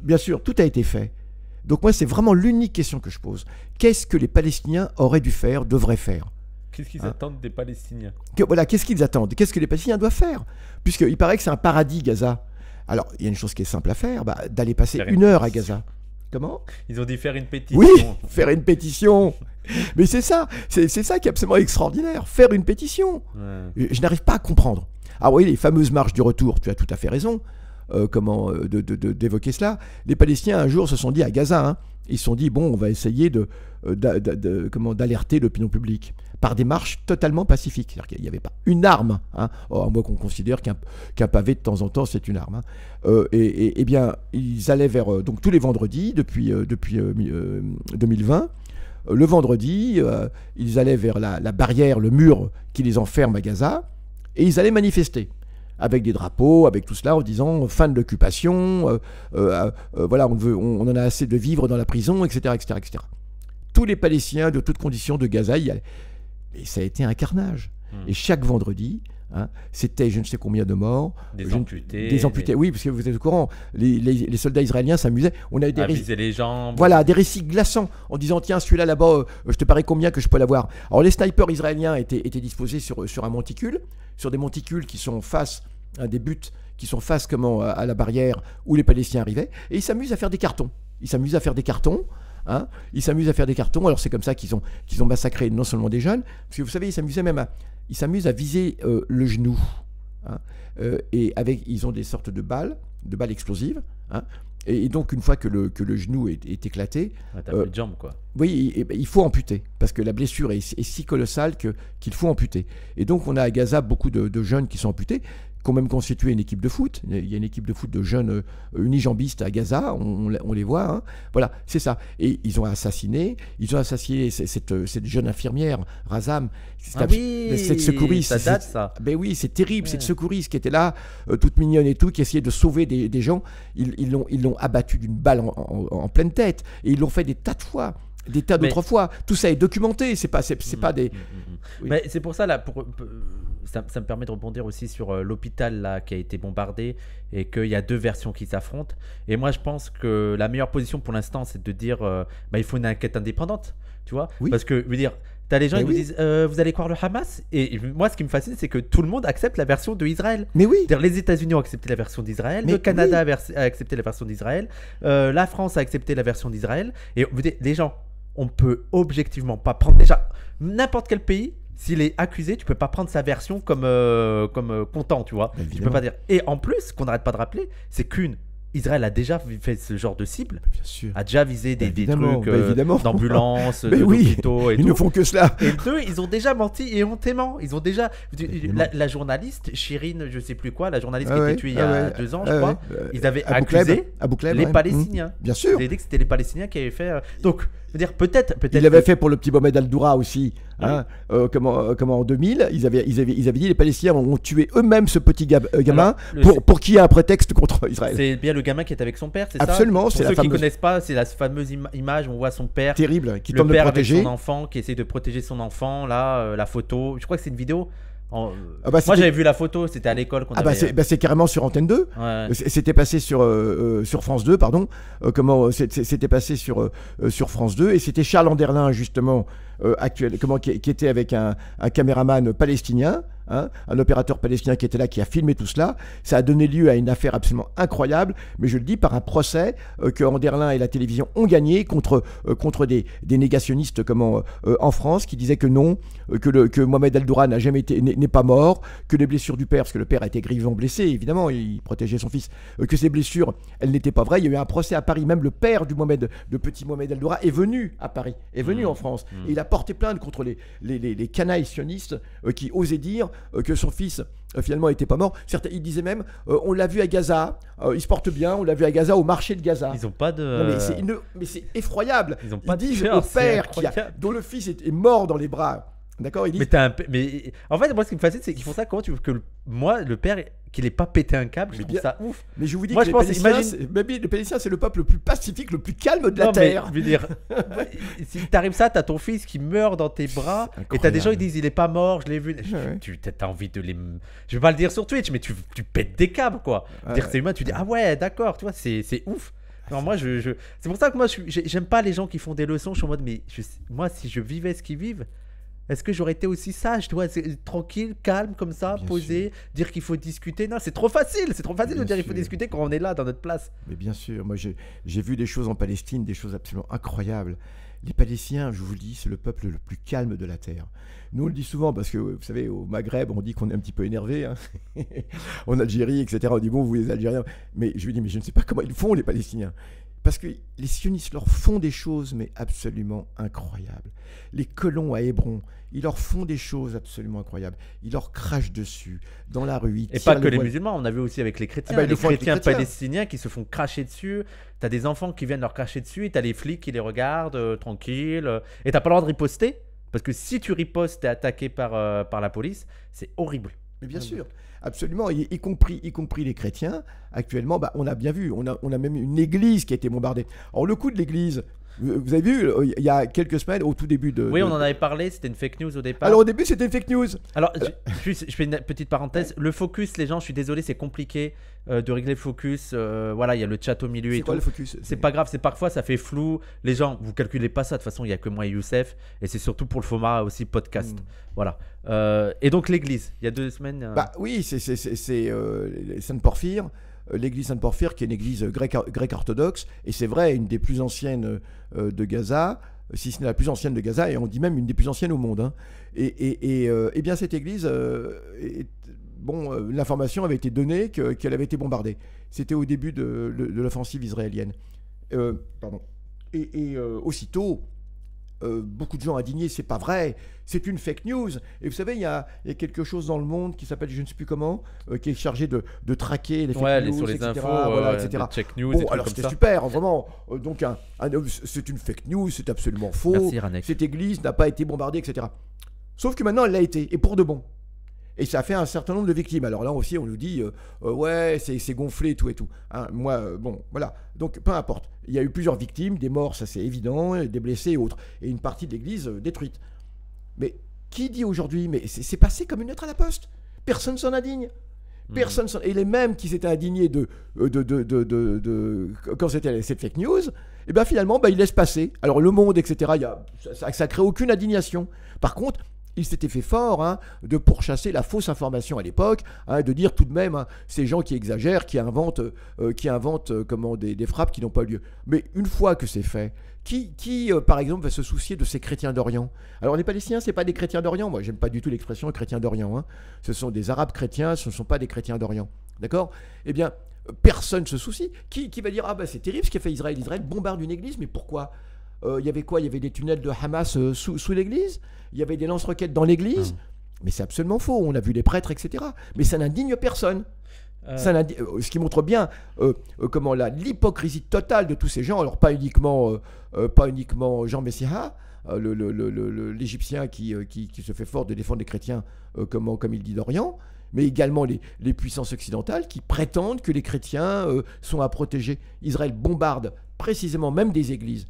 Bien sûr, tout a été fait. Donc moi, c'est vraiment l'unique question que je pose. Qu'est-ce que les Palestiniens auraient dû faire, devraient faire Qu'est-ce qu'ils hein attendent des Palestiniens Voilà, qu'est-ce qu'ils attendent Qu'est-ce que les Palestiniens doivent faire Puisqu'il paraît que c'est un paradis, Gaza. Alors, il y a une chose qui est simple à faire, bah, d'aller passer une, heure à Gaza. Comment Ils ont dit faire une pétition. Oui, faire une pétition. Mais c'est ça, c'est ça qui est absolument extraordinaire, faire une pétition. Je, je n'arrive pas à comprendre. Ah oui, les fameuses marches du retour, tu as tout à fait raison. Euh, comment euh, d'évoquer cela. Les Palestiniens un jour se sont dit à Gaza, hein, ils se sont dit bon, on va essayer euh, de, comment d'alerter l'opinion publique par des marches totalement pacifiques. cest qu'il n'y avait pas une arme, À hein. oh, moi qu'on considère qu'un pavé de temps en temps c'est une arme. Hein. et, eh bien, ils allaient vers donc tous les vendredis depuis depuis 2020 le vendredi, ils allaient vers la, barrière, le mur qui les enferme à Gaza, et ils allaient manifester avec des drapeaux, avec tout cela, en disant fin de l'occupation, euh, euh, euh, voilà, on, veut, on, en a assez de vivre dans la prison, etc. etc., etc. Tous les Palestiniens de toutes conditions de Gaza y allaient. ça a été un carnage. Hmm. Et chaque vendredi, hein, C'était je ne sais combien de morts. Des amputés. Des amputés, oui, parce que vous êtes au courant. Les, soldats israéliens s'amusaient. On avait des récits. les Voilà, des récits glaçants en disant tiens, celui-là là-bas, je te parie combien que je peux l'avoir. Alors les snipers israéliens étaient, étaient disposés sur, sur un monticule, sur des monticules qui sont face des buts qui sont face comment, à la barrière où les Palestiniens arrivaient, et ils s'amusent à faire des cartons. Ils s'amusent à faire des cartons. Hein. ils s'amusent à faire des cartons. Alors c'est comme ça qu'ils ont, qu'ils ont massacré non seulement des jeunes, parce que vous savez, ils s'amusaient même à, ils s'amusent à viser euh, le genou. Hein. Euh, et avec, ils ont des sortes de balles, de balles explosives. Hein. et, donc une fois que le, que le genou est, éclaté, ah, euh, jambe quoi. Oui, il faut amputer parce que la blessure est, si colossale que qu'il faut amputer. Et donc on a à Gaza beaucoup de jeunes qui sont amputés quand même constitué une équipe de foot. Il y a une équipe de foot de jeunes euh, unijambistes à Gaza, on, les voit. Hein. Voilà, c'est ça. Et ils ont assassiné, ils ont assassiné euh, cette, jeune infirmière, Razam, ah cette, ah oui, cette secouriste. Ça date, ça. Ben oui, c'est terrible, cette secouriste qui était là, euh, toute mignonne et tout, qui essayait de sauver des, gens. Ils l'ont ils abattue d'une balle en, en pleine tête. Et ils l'ont fait des tas de fois des tas d'autres fois. Tout ça est documenté, c'est pas, c'est, mmh, pas mmh, des. Mmh, Mais c'est pour ça là, pour, euh, ça, ça, me permet de rebondir aussi sur euh, l'hôpital là qui a été bombardé et qu'il y a deux versions qui s'affrontent. Et moi, je pense que la meilleure position pour l'instant, c'est de dire, euh, bah, il faut une enquête indépendante, tu vois, parce que, je veux dire. T'as les gens qui vous disent vous allez croire le Hamas et moi ce qui me fascine c'est que tout le monde accepte la version de Israël. Mais oui. Les États-Unis ont accepté la version d'Israël, le Canada a, accepté la version d'Israël, la France a accepté la version d'Israël et vous les gens on peut objectivement pas prendre déjà n'importe quel pays. S'il est accusé, tu peux pas prendre sa version comme euh, comme euh, content, tu vois. Évidemment. Tu peux pas dire. Et en plus, qu'on n'arrête pas de rappeler, c'est qu'une Israël a déjà fait ce genre de cible, bah, a déjà visé des, bah, des trucs bah, euh, d'ambulance, de hôpitaux ils ne font que cela. Et eux, ils ont déjà menti et Ils ont déjà la, journaliste Shirin, je sais plus quoi, la journaliste ah qui a été tuée il y ah a deux ans, je ah crois. ils avaient accusé les Palestiniens. Mmh, bien sûr. Ils avaient dit que c'était les Palestiniens qui avaient fait. Euh, donc, dire peut-être, peut Ils l'avaient fait pour le petit Mohamed Al-Doura aussi. Hein, comment, euh, comment en 2000, euh, ils avaient, ils, avaient, ils avaient dit les Palestiniens ont tué eux-mêmes ce petit gamin pour, pour qu'il y ait un prétexte contre Israël. C'est bien le le gamin qui est avec son père, c'est ça Absolument, c'est la ceux fameuse... qui connaissent pas, c'est la fameuse image où on voit son père terrible qui tente de protéger son enfant qui essaie de protéger son enfant là, euh, la photo. Je crois que c'est une vidéo euh, ah bah, Moi j'avais vu la photo, c'était à l'école qu'on ah bah, bah c'est carrément sur Antenne 2. C'était passé sur euh, sur France 2, pardon. comment c'était passé sur sur France 2 et c'était Charles Anderlin justement actuel, comment qui, était avec un, un caméraman palestinien Hein, un opérateur palestinien qui était là, qui a filmé tout cela. Ça a donné lieu à une affaire absolument incroyable, mais je le dis par un procès que euh, que Anderlin et la télévision ont gagné contre, euh, contre des, des, négationnistes comme en, euh, France qui disaient que non, que, le, que Mohamed Al-Doura n'a jamais été, n'est pas mort, que les blessures du père, parce que le père a été grièvement blessé, évidemment, il protégeait son fils, que ces blessures, elles n'étaient pas vraies. Il y a eu un procès à Paris, même le père du Mohamed, de petit Mohamed al est venu à Paris, est venu mmh. en France, mmh. et il a porté plainte contre les, les, les, les canailles sionistes qui osaient dire euh, que son fils euh, finalement n'était pas mort. Certains, ils disaient même, euh, on l'a vu à Gaza, il se porte bien, on l'a vu à Gaza au marché de Gaza. Ils n'ont pas de. mais c'est effroyable. Ils, n'ont pas ils disent au père a, dont le fils était est mort dans les bras D'accord, mais, mais en fait, moi, ce qui me fascine, c'est qu'ils font ça. Comment tu veux que moi, le père, qu'il n'ait pas pété un câble, je trouve ça ouf. Mais je vous dis moi, je pense, imagine... le c'est le peuple le plus pacifique, le plus calme de la Terre. je veux dire, euh, si t'arrives ça, t'as ton fils qui meurt dans tes bras, et t'as des gens qui disent il est pas mort, je l'ai vu. Tu as envie de les. Je vais pas le dire sur Twitch, mais tu, tu pètes des câbles, quoi. Dire c'est humain, tu dis ah ouais, d'accord, tu vois, c'est ouf. Ah, moi, je, c'est pour ça que moi, j'aime pas les gens qui font des leçons. Je suis en mode, mais moi, si je vivais ce qu'ils vivent, est-ce que j'aurais été aussi sage, tranquille, calme, comme ça, posé, dire qu'il faut discuter Non, c'est trop facile, c'est trop facile de dire qu'il faut discuter quand on est là, dans notre place. Mais bien sûr, moi j'ai vu des choses en Palestine, des choses absolument incroyables. Les Palestiniens, je vous le dis, c'est le peuple le plus calme de la Terre. Nous, on le dit souvent parce que, vous savez, au Maghreb, on dit qu'on est un petit peu énervé. Hein. en Algérie, etc., on dit, bon, vous les Algériens. Mais je lui dis, mais je ne sais pas comment ils font, les Palestiniens. Parce que les sionistes leur font des choses, mais absolument incroyables. Les colons à Hébron, ils leur font des choses absolument incroyables. Ils leur crachent dessus, dans la rue. et pas que les musulmans, on a vu aussi avec les chrétiens. Ah bah, les, chrétiens palestiniens qui se font cracher dessus. T'as des enfants qui viennent leur cracher dessus, t'as les flics qui les regardent euh, tranquilles. Euh, et t'as pas le droit de riposter. Parce que si tu ripostes, t'es attaqué par, euh, par la police. C'est horrible. Mais bien ah sûr, absolument, y, compris, y compris les chrétiens. Actuellement, bah, on a bien vu, on a, on a même une église qui a été bombardée. Or, le coup de l'église, vous avez vu, euh, il y a quelques semaines, au tout début de. Oui, on en avait parlé, c'était une fake news au départ. Alors au début, c'était une fake news. Alors, je, fais une petite parenthèse. Le focus, les gens, je suis désolé, c'est compliqué euh, de régler le focus. Euh, voilà, il y a le chat au milieu. C'est quoi le focus C'est pas grave, c'est parfois ça fait flou. Les gens, vous calculez pas ça, de toute façon, il y a que moi et Youssef. Et c'est surtout pour le format aussi podcast. Hmm. Voilà. et donc l'église, il y a deux semaines. Bah oui, c'est Sainte Porphyre. Euh, l'église saint porphyre qui est une église euh, grecque, orthodoxe, et c'est vrai, une des plus anciennes euh, de Gaza, si ce n'est la plus ancienne de Gaza, et on dit même une des plus anciennes au monde. Hein. Et, et, et, eh bien cette église, bon, l'information avait été donnée qu'elle avait été bombardée. C'était au début de, l'offensive israélienne. pardon. Et, aussitôt, euh, beaucoup de gens indignés, c'est pas vrai, c'est une fake news. Et vous savez, il y, a, quelque chose dans le monde qui s'appelle, je ne sais plus comment, euh, qui est chargé de, traquer les fake ouais, news, sur les etc. voilà, etc. Check news, alors c'était super, vraiment. Euh, donc un, c'est une fake news, c'est absolument faux. Cette église n'a pas été bombardée, etc. Sauf que maintenant, elle l'a été, et pour de bon. Et ça a fait un certain nombre de victimes. Alors là aussi, on nous dit, ouais, c'est gonflé, tout et tout. Hein. moi, bon, voilà. Donc, peu importe. Il y a eu plusieurs victimes, des morts, ça c'est évident, des blessés et autres, et une partie de l'église euh, détruite. Mais qui dit aujourd'hui, mais c'est passé comme une lettre à la poste Personne s'en indigne. Hmm. Personne Et les mêmes qui s'étaient indignés de, euh, de, de, de quand c'était cette fake news, et eh bien finalement, bah, ils laissent passer. Alors le monde, etc., y ça, ne crée aucune indignation. Par contre, il s'était fait fort hein, de pourchasser la fausse information à l'époque, hein, de dire tout de même hein, ces gens qui exagèrent, qui inventent, euh, qui euh, comment, des, frappes qui n'ont pas lieu. Mais une fois que c'est fait, qui, euh, par exemple, va se soucier de ces chrétiens d'Orient Alors les Palestiniens, ce n'est pas des chrétiens d'Orient, moi j'aime pas du tout l'expression chrétiens d'Orient, ce sont des Arabes chrétiens, ce ne sont pas des chrétiens d'Orient. D'accord Eh bien, personne ne se soucie. Qui, qui va dire, ah ben c'est terrible ce qu'a fait Israël, Israël bombarde une église, mais pourquoi euh, il y avait quoi Il y avait des tunnels de Hamas euh, sous, l'église Il y avait des lance-roquettes dans l'église hum. Mais c'est absolument faux. On a vu les prêtres, etc. Mais ça n'indigne personne. Euh. Ça ce qui montre bien euh, l'hypocrisie totale de tous ces gens, alors pas uniquement, pas uniquement Jean Messiha, l'Égyptien qui, se fait fort de défendre les chrétiens comme, comme il dit d'Orient, mais également les, les, puissances occidentales qui prétendent que les chrétiens sont à protéger. Israël bombarde précisément même des églises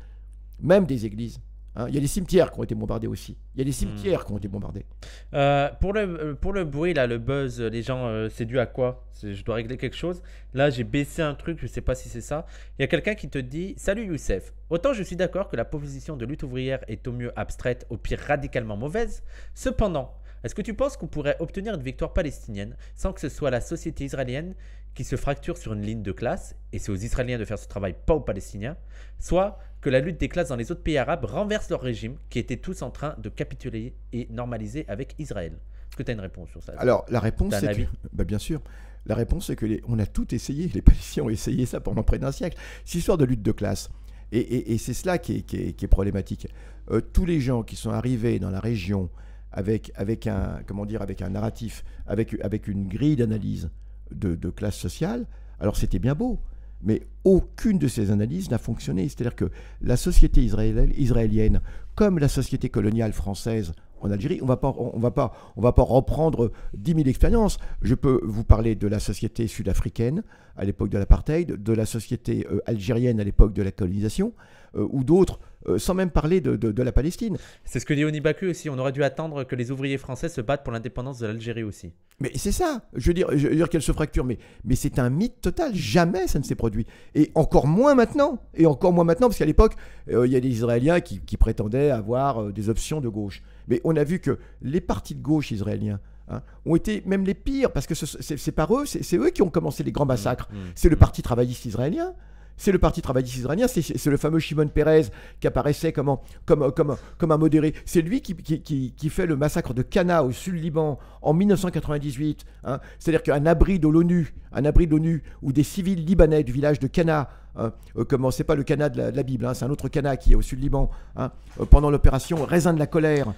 même des églises. Hein. Il y a des cimetières qui ont été bombardés aussi. Il y a des hmm. cimetières qui ont été bombardés. Euh, pour, le, euh, pour le bruit, là, le buzz, euh, les gens, c'est dû à quoi Je dois régler quelque chose. Là, j'ai baissé un truc, je ne sais pas si c'est ça. Il y a quelqu'un qui te dit Salut Youssef, autant je suis d'accord que la position de lutte ouvrière est au mieux abstraite, au pire radicalement mauvaise. Cependant, est-ce que tu penses qu'on pourrait obtenir une victoire palestinienne sans que ce soit la société israélienne qui se fracture sur une ligne de classe, et c'est aux Israéliens de faire ce travail, pas aux Palestiniens, soit que la lutte des classes dans les autres pays arabes renverse leur régime, qui étaient tous en train de capituler et normaliser avec Israël. Est-ce que tu as une réponse sur ça Alors, la réponse, c'est que... Bah, bien sûr. La réponse, c'est que les... on a tout essayé. Les Palestiniens ont essayé ça pendant près d'un siècle. C'est histoire de lutte de classe. Et, c'est cela qui est, qui est, problématique. Euh, tous les gens qui sont arrivés dans la région avec, avec, un, comment dire, avec un narratif, avec, avec une grille d'analyse, de, classe sociale, alors c'était bien beau, mais aucune de ces analyses n'a fonctionné. C'est-à-dire que la société israélienne, comme la société coloniale française en Algérie, on ne va pas, on va pas, on va pas reprendre 10 000 expériences. Je peux vous parler de la société sud-africaine à l'époque de l'apartheid, de la société euh, algérienne à l'époque de la colonisation, euh, ou d'autres, euh, sans même parler de, de, la Palestine. C'est ce que dit Onibaku aussi, on aurait dû attendre que les ouvriers français se battent pour l'indépendance de l'Algérie aussi. Mais c'est ça, je veux dire, dire qu'elle se fracture, mais, mais c'est un mythe total, jamais ça ne s'est produit. Et encore moins maintenant, et encore moins maintenant, parce qu'à l'époque, euh, il y a des Israéliens qui, qui prétendaient avoir des options de gauche. Mais on a vu que les partis de gauche israéliens, hein, ont été même les pires, parce que c'est par eux, c'est eux qui ont commencé les grands mmh. massacres. Mmh. c'est le mmh. Parti travailliste israélien, c'est le Parti travailliste israélien, c'est le fameux Shimon Peres qui apparaissait comme, comme, un modéré. C'est lui qui, fait le massacre de Cana au sud Liban en 1998. Hein. C'est-à-dire qu'un abri de l'ONU, un abri de l'ONU où des civils libanais du village de Cana Hein. Euh, comment euh, c'est pas le Cana de la, Bible, hein, c'est un autre Cana qui est au sud du Liban, hein. euh, pendant l'opération Raisin de la colère,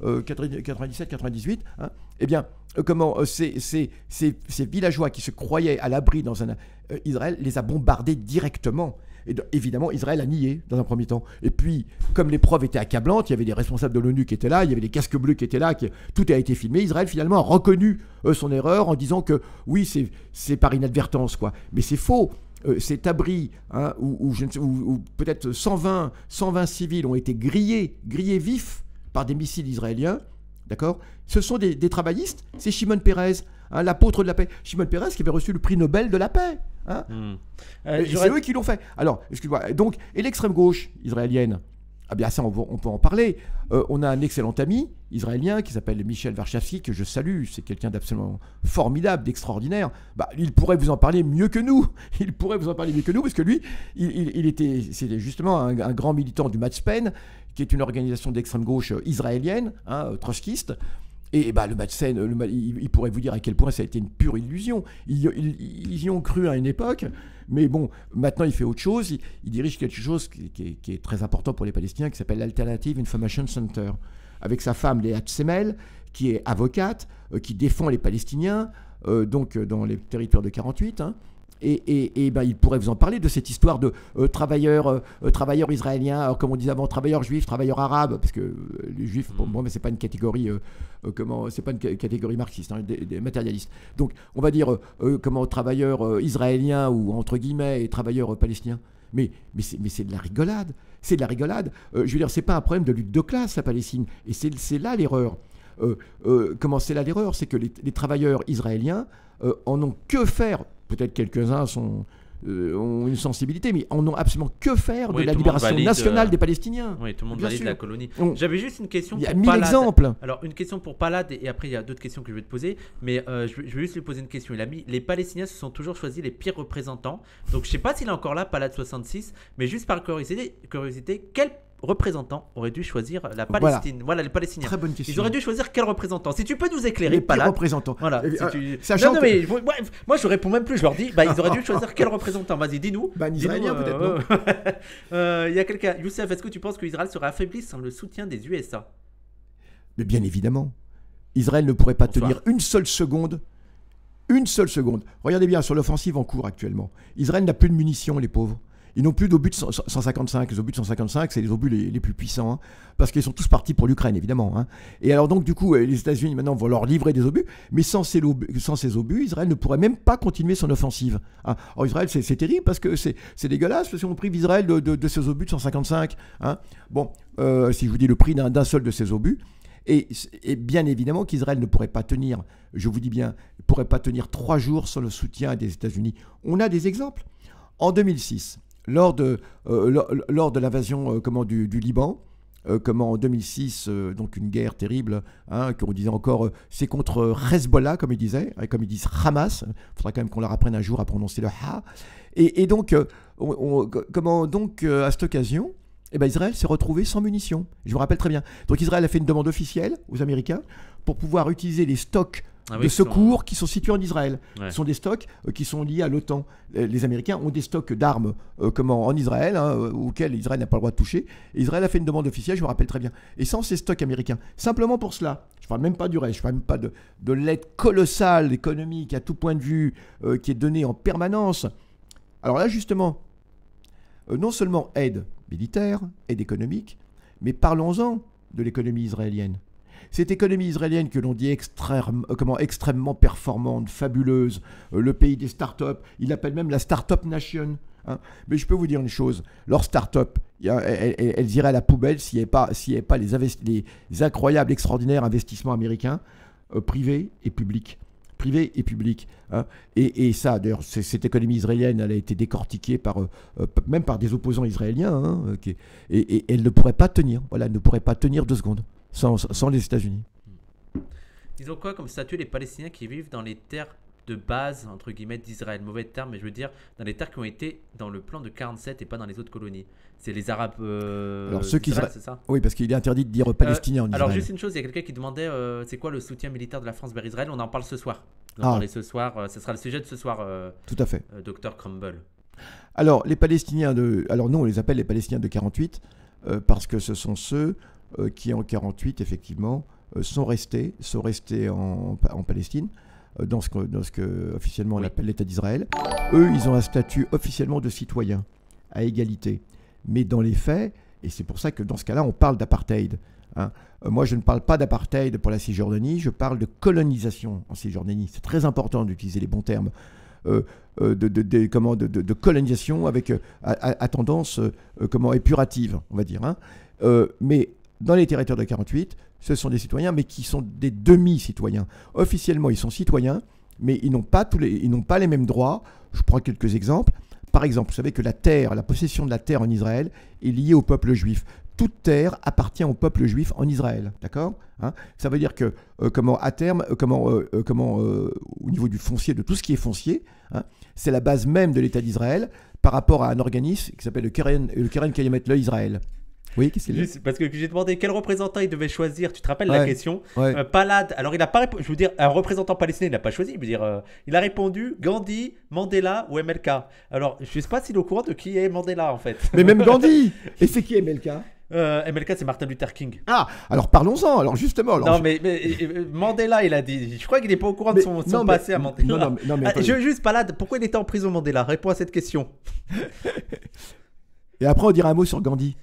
97-98, eh bien, comment ces, ces, villageois qui se croyaient à l'abri dans un Israël les a bombardés directement. Et évidemment, Israël a nié dans un premier temps. Et puis, comme les preuves étaient accablantes, il y avait des responsables de l'ONU qui étaient là, il y avait des casques bleus qui étaient là, tout a été filmé. Israël finalement a reconnu son erreur en disant que oui, c'est par inadvertance, quoi. Mais c'est faux. Euh, cet abri hein, où, peut-être 120, 120 civils ont été grillés, grillés vifs par des missiles israéliens, d'accord Ce sont des, travaillistes, c'est Shimon Peres, hein, l'apôtre de la paix. Shimon Peres qui avait reçu le prix Nobel de la paix. Hein. Hmm. Euh, c'est eux qui l'ont fait. Alors, excuse-moi. Donc, et l'extrême gauche israélienne, ah bien ça, on, peut en parler. Euh, on a un excellent ami israélien qui s'appelle Michel Varchavski, que je salue, c'est quelqu'un d'absolument formidable, d'extraordinaire. Bah, il pourrait vous en parler mieux que nous. Il pourrait vous en parler mieux que nous, parce que lui, il, était, c'était justement un, grand militant du Match Pen, qui est une organisation d'extrême gauche israélienne, hein, euh, trotskiste. Et, bah, le Madsen, il, pourrait vous dire à quel point ça a été une pure illusion. Ils, y ont cru à une époque, mais bon, maintenant il fait autre chose. Il, dirige quelque chose qui, est, très important pour les Palestiniens, qui s'appelle l'Alternative Information Center, avec sa femme Léa Tsemel, qui est avocate, euh, qui défend les Palestiniens, euh, donc euh, dans les territoires de 48. Et, et, et ben, il pourrait vous en parler de cette histoire de euh, euh, euh, travailleurs, israéliens, comme on disait avant, travailleurs juifs, travailleurs arabes, parce que les juifs, pour mm. moi, mais c'est pas une catégorie, comment, c'est pas une catégorie marxiste, hein, des, matérialistes. Donc, on va dire comment travailleurs israéliens ou entre guillemets travailleurs palestiniens. Mais, mais c'est de la rigolade, c'est de la rigolade. je veux dire, c'est pas un problème de lutte de classe la Palestine, et c'est là l'erreur. comment c'est là l'erreur, c'est que les, les, travailleurs israéliens en ont que faire peut-être quelques-uns euh, ont une sensibilité, mais on n'a absolument que faire de la libération nationale euh, des Palestiniens. Oui, tout le monde valide la colonie. J'avais juste une question. Il y a mille exemples. Alors, une question pour Palade, et après, il y a d'autres questions que je vais te poser, mais euh, je, vais juste lui poser une question. Il a mis Les Palestiniens se sont toujours choisis les pires représentants. Donc, je ne sais pas s'il est encore là, Palade 66, mais juste par curiosité, curiosité quel représentant aurait dû choisir la Palestine. Voilà, les Palestiniens. Très bonne question. Ils auraient dû choisir quel représentant. Si tu peux nous éclairer, les Palade, représentant. Voilà. Euh, euh, non, non, mais moi, je réponds même plus. Je leur dis, bah, ils auraient dû choisir quel représentant. Vas-y, dis-nous. Ben, peut-être. Il y a quelqu'un. Youssef, est-ce que tu penses qu'Israël sera serait affaibli sans le soutien des USA Mais bien évidemment. Israël ne pourrait pas tenir une seule seconde. Une seule seconde. Regardez bien sur l'offensive en cours actuellement. Israël n'a plus de munitions, les pauvres. Ils n'ont plus d'obus de 155. Les obus de 155, c'est les obus les, plus puissants, hein, parce qu'ils sont tous partis pour l'Ukraine, évidemment. Hein. Et alors donc, du coup, euh, les États-Unis, maintenant, vont leur livrer des obus, mais sans ces, obus, Israël ne pourrait même pas continuer son offensive. Hein. Israël, c'est terrible, parce que c'est dégueulasse, si on prive Israël de, de, obus de 155. Hein. Bon, euh, si je vous dis le prix d'un seul de ces obus, et, bien évidemment qu'Israël ne pourrait pas tenir, je vous dis bien, ne pourrait pas tenir trois jours sans le soutien des États-Unis. On a des exemples. En 2006, lors de, euh, lors de l'invasion euh, comment, du, Liban, euh, comment en 2006, donc une guerre terrible, hein, qu'on disait encore, c'est contre Hezbollah, comme ils disaient, hein, comme ils disent Hamas. Il faudra quand même qu'on leur apprenne un jour à prononcer le Ha. Et, donc, comment donc à cette occasion, eh ben, Israël s'est retrouvé sans munitions. Je vous rappelle très bien. Donc Israël a fait une demande officielle aux Américains pour pouvoir utiliser les stocks les ah secours qui sont situés en Israël. Ce sont des stocks euh, qui sont liés à l'OTAN. Les Américains ont des stocks d'armes euh, en Israël, hein, euh, auxquels Israël n'a pas le droit de toucher. Israël a fait une demande officielle, je me rappelle très bien. Et sans ces stocks américains, simplement pour cela, je ne parle même pas du reste, je ne parle même pas de, de l'aide colossale économique à tout point de vue qui est donnée en permanence. Alors là, justement, non seulement aide militaire, aide économique, mais parlons-en de l'économie israélienne. Cette économie israélienne que l'on dit extrême, euh, comment, extrêmement performante, fabuleuse, euh, le pays des startups, il appelle même la startup nation. Hein. Mais je peux vous dire une chose, leurs startups, elles, elles, iraient à la poubelle s'il n'y avait pas, les, incroyables, extraordinaires investissements américains, euh, privés et publics privé et public. Hein. Et, ça, d'ailleurs, cette économie israélienne, elle a été décortiquée par, même par des opposants israéliens, hein, et, et, elle ne pourrait pas tenir, voilà, elle ne pourrait pas tenir deux secondes sans, les États-Unis. Hmm. Ils ont quoi comme statut les Palestiniens qui vivent dans les terres de base, entre guillemets, d'Israël Mauvais terme, mais je veux dire, dans les terres qui ont été dans le plan de 47 et pas dans les autres colonies. C'est les Arabes. Euh, alors ceux qui. c'est ça Oui, parce qu'il est interdit de dire euh, Palestiniens en Israël. Alors juste une chose, il y a quelqu'un qui demandait euh, c'est quoi le soutien militaire de la France vers Israël On en parle ce soir. On en ah. ce soir. Ce sera le sujet de ce soir. Tout à fait. Docteur Crumble. Alors, les Palestiniens de. Alors, non, on les appelle les Palestiniens de 48, parce que ce sont ceux euh, qui en 48 effectivement euh, sont restés, sont restés en, Palestine euh, dans ce, que, dans ce que officiellement on appelle l'État d'Israël. Eux, ils ont un statut officiellement de citoyens, à égalité, mais dans les faits, et c'est pour ça que dans ce cas-là, on parle d'apartheid. Hein. Moi, je ne parle pas d'apartheid pour la Cisjordanie, je parle de colonisation en Cisjordanie. C'est très important d'utiliser les bons termes. de, comment, de, colonisation avec, à, tendance comment, épurative, on va dire. Hein. mais dans les territoires de 48, ce sont des citoyens, mais qui sont des demi-citoyens. Officiellement, ils sont citoyens, mais ils n'ont pas, les, pas les mêmes droits. Je prends quelques exemples. Par exemple, vous savez que la terre, la possession de la terre en Israël est liée au peuple juif. Toute terre appartient au peuple juif en Israël, d'accord hein. Ça veut dire que euh, comment à terme, euh, comment, euh, comment au niveau du foncier, de tout ce qui est foncier, hein, c'est la base même de l'État d'Israël par rapport à un organisme qui s'appelle le Keren, le le Israël. Oui, qu'est-ce qu'il Parce que j'ai demandé quel représentant il devait choisir. Tu te rappelles la question euh, Palade. Alors, il n'a pas répondu. Je veux dire, un représentant palestinien, il n'a pas choisi. Je dire, euh, il a répondu Gandhi, Mandela ou MLK. Alors, je ne sais pas s'il est au courant de qui est Mandela, en fait. Mais même Gandhi Et c'est qui MLK euh, MLK, c'est Martin Luther King. Ah, alors parlons-en. Alors justement. non, mais, Mandela, il a dit. Je crois qu'il n'est pas au courant de son, passé à Mandela. Non, non, ah, non juste palade. Pourquoi il était en prison, Mandela Réponds à cette question. Et après, on dira un mot sur Gandhi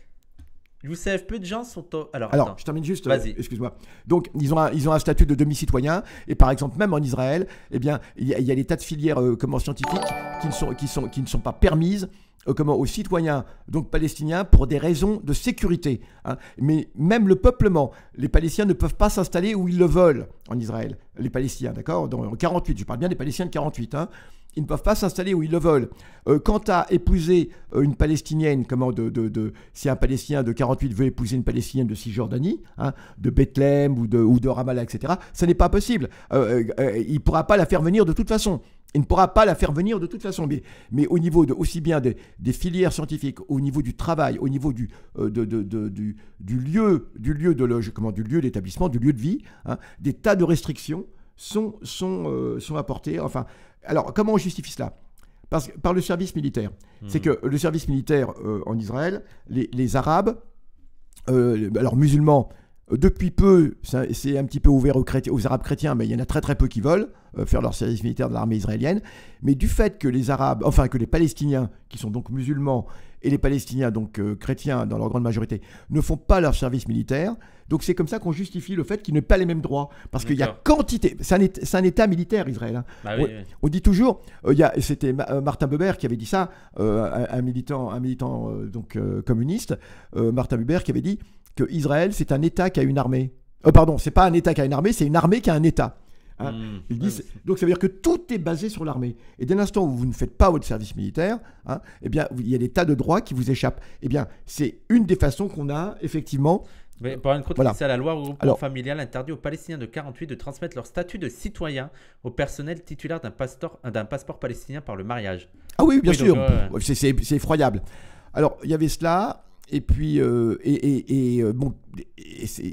savez, peu de gens sont. Alors, je termine juste. Vas-y. Euh, excuse-moi. Donc, ils ont, un, ils ont un statut de demi-citoyen. Et par exemple, même en Israël, eh bien, il y, a, des tas de filières euh, comment, scientifiques qui ne, sont, qui, sont, qui ne sont pas permises euh, comment, aux citoyens donc palestiniens pour des raisons de sécurité. Hein. Mais même le peuplement, les Palestiniens ne peuvent pas s'installer où ils le veulent en Israël. Les Palestiniens, d'accord Dans 48, je parle bien des Palestiniens de 48. Hein. Ils ne peuvent pas s'installer où ils le veulent. Euh, quant à épouser euh, une Palestinienne, comment de, si un Palestinien de 48 veut épouser une Palestinienne de Cisjordanie, hein, de Bethléem ou de, ou de Ramallah, etc., ce n'est pas possible. il ne pourra pas la faire venir de toute façon. Il ne pourra pas la faire venir de toute façon. Mais, mais au niveau de, aussi bien des, filières scientifiques, au niveau du travail, au niveau du, euh, du, lieu, du lieu de du lieu d'établissement, du lieu de vie, hein, des tas de restrictions sont, sont, euh, sont apportées. Enfin, alors comment on justifie cela Par le service militaire. Mmh. C'est que le service militaire euh, en Israël, les Arabes, alors musulmans, euh, depuis peu, c'est un petit peu ouvert aux, Arabes chrétiens, mais il y en a très très peu qui veulent euh, faire leur service militaire de l'armée israélienne. Mais du fait que les Arabes, enfin que les Palestiniens, qui sont donc musulmans, et les Palestiniens, donc euh, chrétiens dans leur grande majorité, ne font pas leur service militaire, donc c'est comme ça qu'on justifie le fait qu'ils n'aient pas les mêmes droits. Parce qu'il y a quantité. C'est un, État militaire, Israël. Hein. Bah on, dit toujours, c'était Martin Buber qui avait dit ça, un, militant, un militant donc, communiste, Martin Buber qui avait dit que Israël, c'est un État qui a une armée. Euh, pardon, c'est pas un État qui a une armée, c'est une armée qui a un État. Hein. Hmm. Ils disent, donc ça veut dire que tout est basé sur l'armée. Et dès l'instant où vous ne faites pas votre service militaire, hein, eh bien, il y a des tas de droits qui vous échappent. Eh bien, c'est une des façons qu'on a effectivement. Mais pour une contre, voilà. à la loi, au groupe familial interdit aux Palestiniens de 48 de transmettre leur statut de citoyen au personnel titulaire d'un passeport, palestinien par le mariage. Ah oui, bien sûr. C'est effroyable. Alors, il y avait cela et puis euh, et, euh,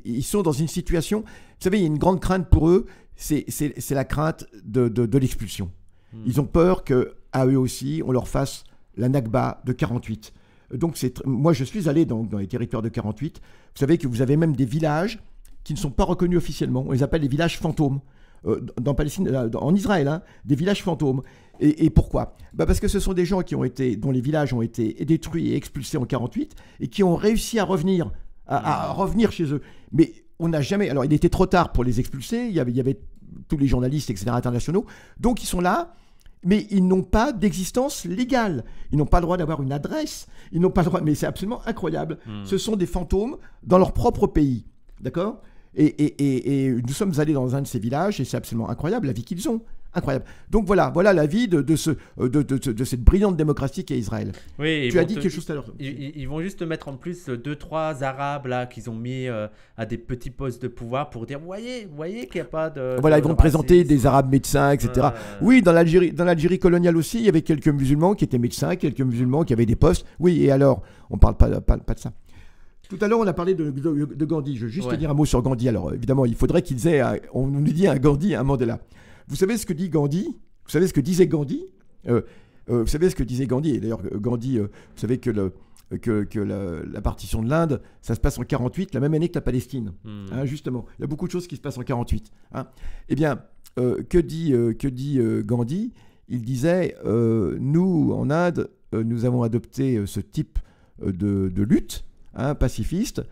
ils sont dans une situation, vous savez, il y a une grande crainte pour eux, c'est la crainte de, l'expulsion. Hmm. Ils ont peur qu'à eux aussi, on leur fasse la Nakba de 48. Donc moi je suis allé dans, les territoires de 48. Vous savez que vous avez même des villages qui ne sont pas reconnus officiellement. On les appelle les villages fantômes. Euh, dans Palestine, en Israël, hein, des villages fantômes. Et, pourquoi bah, Parce que ce sont des gens qui ont été, dont les villages ont été détruits et expulsés en 48 et qui ont réussi à revenir, à, mmh. revenir chez eux. Mais on n'a jamais. Alors, il était trop tard pour les expulser. Il y avait, tous les journalistes, etc., internationaux. Donc, ils sont là mais ils n'ont pas d'existence légale. Ils n'ont pas le droit d'avoir une adresse. Ils n'ont pas le droit. Mais c'est absolument incroyable. Mmh. Ce sont des fantômes dans leur propre pays. D'accord et, nous sommes allés dans un de ces villages et c'est absolument incroyable la vie qu'ils ont incroyable. Donc voilà, voilà la vie de, ce, euh, de, cette brillante démocratie qu'est Israël. Oui, tu as dit quelque chose tout à l'heure. Ils, vont juste mettre en plus euh, deux, trois Arabes là qu'ils ont mis euh, à des petits postes de pouvoir pour dire, voyez, voyez qu'il n'y a pas de... Voilà, ils vont présenter des Arabes médecins, etc. Oui, dans l'Algérie, dans l'Algérie coloniale aussi, il y avait quelques musulmans qui étaient médecins, quelques musulmans qui avaient des postes. Oui, et alors, on ne parle pas, pas, de ça. Tout à l'heure, on a parlé de, Gandhi. Je veux juste dire un mot sur Gandhi. Alors, évidemment, il faudrait qu'ils aient, on nous dit un Gandhi, un Mandela. Vous savez ce que dit Gandhi Vous savez ce que disait Gandhi euh, euh, Vous savez ce que disait Gandhi Et d'ailleurs, Gandhi, euh, vous savez que, le, que, la, partition de l'Inde, ça se passe en 48, la même année que la Palestine. Hmm. Hein, justement, il y a beaucoup de choses qui se passent en 48. Hein. Eh bien, que dit, que dit Gandhi Il disait Nous, en Inde, nous avons adopté ce type de, lutte hein, pacifiste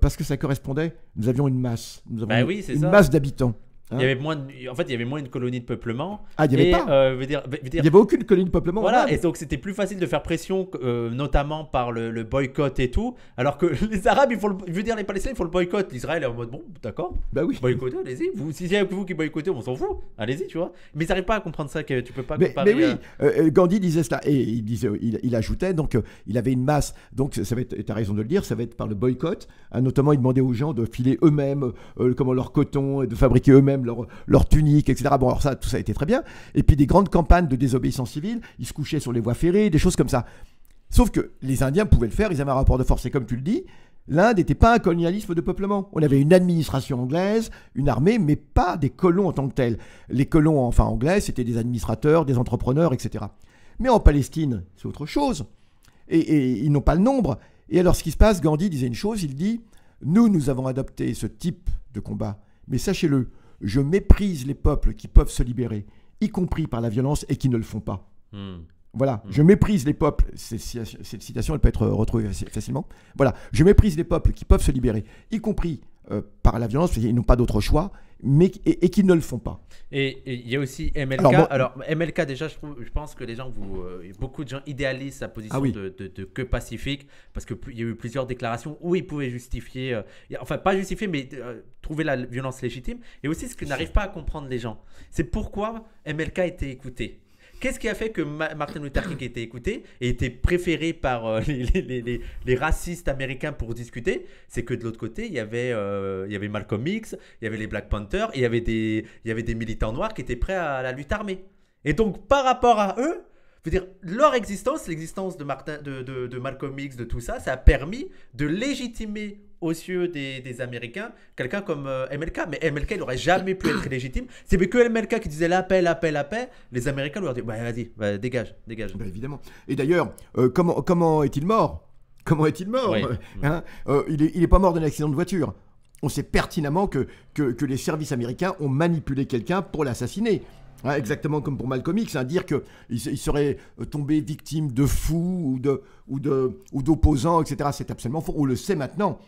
parce que ça correspondait. Nous avions une masse. Nous avions bah une masse d'habitants. Hein il y avait moins de, en fait, il y avait moins une colonie de peuplement. Ah, il n'y avait pas. Euh, il n'y avait aucune colonie de peuplement. Voilà, et donc c'était plus facile de faire pression, euh, notamment par le, boycott et tout. Alors que les Arabes, ils font, je veux dire, les Palestiniens, ils font le boycott. L'Israël est en mode bon, d'accord. Bah oui. Boycottez, allez-y. Vous, si c'est vous qui boycottez, on s'en fout. Allez-y, tu vois. Mais ils n'arrivent pas à comprendre ça, que tu peux pas. Mais, oui, euh. Gandhi disait cela et il disait, il, ajoutait donc, il avait une masse. Donc ça va être, as raison de le dire, ça va être par le boycott. Hein, notamment, il demandait aux gens de filer eux-mêmes, comment leur coton, et de fabriquer eux-mêmes leurs leur, tunique, etc. Bon, alors ça, tout ça a été très bien. Et puis des grandes campagnes de désobéissance civile, ils se couchaient sur les voies ferrées, des choses comme ça. Sauf que les Indiens pouvaient le faire, ils avaient un rapport de force. Et comme tu le dis, l'Inde n'était pas un colonialisme de peuplement. On avait une administration anglaise, une armée, mais pas des colons en tant que tels. Les colons, enfin anglais, c'était des administrateurs, des entrepreneurs, etc. Mais en Palestine, c'est autre chose. Et, et ils n'ont pas le nombre. Et alors, ce qui se passe, Gandhi disait une chose il dit, nous, nous avons adopté ce type de combat. Mais sachez-le, je méprise les peuples qui peuvent se libérer, y compris par la violence, et qui ne le font pas. Hmm. Voilà, hmm. je méprise les peuples, cette, citation elle peut être retrouvée facilement. Voilà, je méprise les peuples qui peuvent se libérer, y compris euh, par la violence, parce qu'ils n'ont pas d'autre choix, et, qui ne le font pas. Et il y a aussi MLK. Alors, MLK, déjà, je, pense que les gens, vous, euh, beaucoup de gens idéalisent sa position ah de, de, que pacifique, parce qu'il y a eu plusieurs déclarations où il pouvait justifier, euh, enfin, pas justifier, mais euh, trouver la violence légitime. Et aussi, ce que n'arrivent pas à comprendre les gens, c'est pourquoi MLK était écouté. Qu'est-ce qui a fait que Martin Luther King était écouté et était préféré par euh, les, racistes américains pour discuter C'est que de l'autre côté, il y, avait, euh, il y avait Malcolm X, il y avait les Black Panthers, il y avait des, il y avait des militants noirs qui étaient prêts à la lutte armée. Et donc, par rapport à eux, je dire, leur existence, l'existence de, Martin, de, de Malcolm X, de tout ça, ça a permis de légitimer aux yeux des, Américains, quelqu'un comme euh, MLK. Mais MLK, il n'aurait jamais pu être légitime. C'est que MLK qui disait la paix, la paix, la paix. Les Américains lui ont dit bah, vas-y, dégage, dégage. Bah, évidemment. Et d'ailleurs, euh, comment, comment est-il mort Comment est-il mort hein euh, Il n'est il est pas mort d'un accident de voiture. On sait pertinemment que, que, que les services américains ont manipulé quelqu'un pour l'assassiner. Hein, exactement comme pour Malcolm X, à hein, dire qu'il il serait tombé victime de fous ou d'opposants, de, ou de, ou etc. C'est absolument faux. On le sait maintenant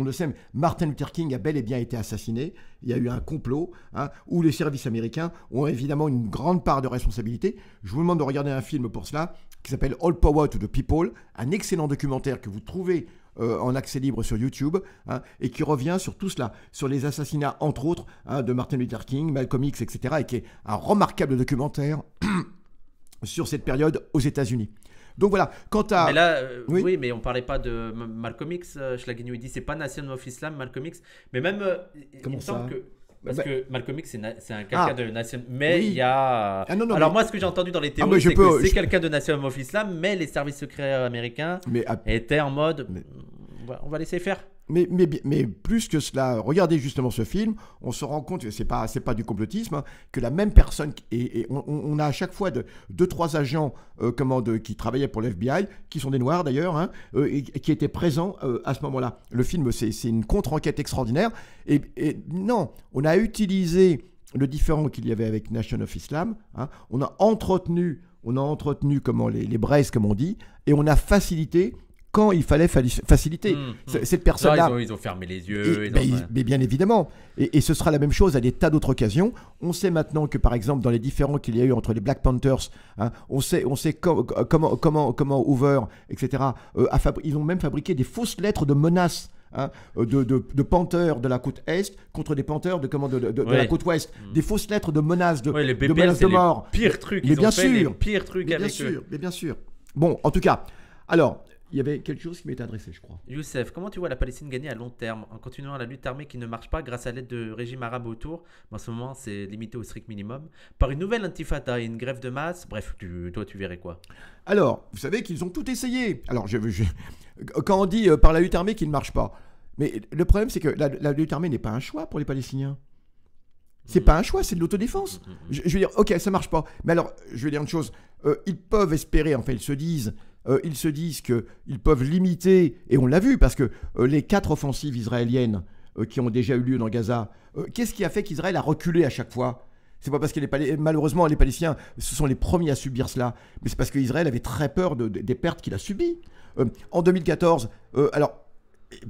on le sait, Martin Luther King a bel et bien été assassiné. Il y a eu un complot hein, où les services américains ont évidemment une grande part de responsabilité. Je vous demande de regarder un film pour cela qui s'appelle All Power to the People, un excellent documentaire que vous trouvez euh, en accès libre sur YouTube, hein, et qui revient sur tout cela, sur les assassinats, entre autres, hein, de Martin Luther King, Malcolm X, etc., et qui est un remarquable documentaire sur cette période aux États-Unis. Donc voilà, quant à. Mais là, euh, oui. mais on parlait pas de Malcolm X. Euh, Schlagignou, il dit c'est pas Nation of Islam, Malcolm X. Mais même. Euh, il ça semble que. Bah, parce bah- que Malcolm X, c'est un quelqu'un ah. de Nation. Mais il y a. Ah, Alors, moi, ce que j'ai entendu dans les ah, théories, c'est que c'est quelqu'un de Nation of Islam, mais les services secrets américains étaient en mode. On va laisser faire mais, plus que cela, regardez justement ce film, on se rend compte, ce c'est pas, pas du complotisme, hein, que la même personne, et, on, a à chaque fois deux, trois agents euh, qui travaillaient pour l'FBI, qui sont des Noirs d'ailleurs, hein, euh, qui étaient présents euh, à ce moment-là. Le film, c'est, une contre-enquête extraordinaire. Et, non, on a utilisé le différent qu'il y avait avec Nation of Islam, hein, on a entretenu, on a entretenu comment les, les braises, comme on dit, et on a facilité quand il fallait faciliter. Mmh, mmh. Cette personne-là. Ils, ont fermé les yeux. Ben, mais bien évidemment. Et, ce sera la même chose à des tas d'autres occasions. On sait maintenant que, par exemple, dans les différends qu'il y a eu entre les Black Panthers, hein, on sait, on sait comment, comment, comment Hoover, etc., euh, ils ont même fabriqué des fausses lettres de menaces. Hein, euh, de, de, de la côte est contre des panthères de, comment, de, la côte ouest, mmh. des fausses lettres de menaces de, de mort. Pire truc, mais bien ont fait sûr, les pires trucs sûr, Mais bien sûr. Bon, en tout cas, alors il y avait quelque chose qui m'était adressé, je crois. Youssef, comment tu vois la Palestine gagner à long terme en continuant la lutte armée qui ne marche pas grâce à l'aide de régimes arabes autour En ce moment, c'est limité au strict minimum. Par une nouvelle intifada et une grève de masse Bref, toi, tu verrais quoi Alors, vous savez qu'ils ont tout essayé. Alors, quand on dit euh, par la lutte armée qui ne marche pas, mais le problème, c'est que la, lutte armée n'est pas un choix pour les Palestiniens. C'est pas un choix, c'est de l'autodéfense. Mm, mm, mm, je, veux dire, ok, ça marche pas. Mais alors, je veux dire une chose. Euh, ils peuvent espérer, en fait, ils se disent euh, ils se disent qu'ils peuvent limiter, et on l'a vu, parce que euh, les quatre offensives israéliennes euh, qui ont déjà eu lieu dans Gaza, qu'est-ce qui a fait qu'Israël a reculé à chaque fois c'est pas parce que malheureusement les Palestiniens, ce sont les premiers à subir cela, mais c'est parce qu'Israël avait très peur des pertes qu'il a subies. en 2014, alors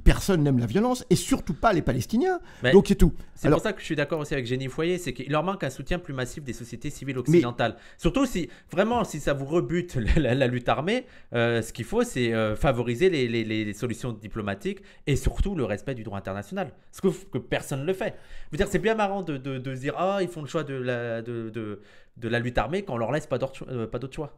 personne n'aime la violence et surtout pas les Palestiniens. Donc c'est tout. C'est pour ça que je suis d'accord aussi avec Jenny Foyer, c'est qu'il leur manque un soutien plus massif des sociétés civiles occidentales. Surtout si vraiment si ça vous rebute la, lutte armée, euh, ce qu'il faut c'est euh, favoriser les, solutions diplomatiques et surtout le respect du droit international. Ce que, personne ne le fait. Je dire c'est bien marrant de, de, dire ah ils font le choix de la de de la lutte armée quand on leur laisse pas euh, d'autre choix.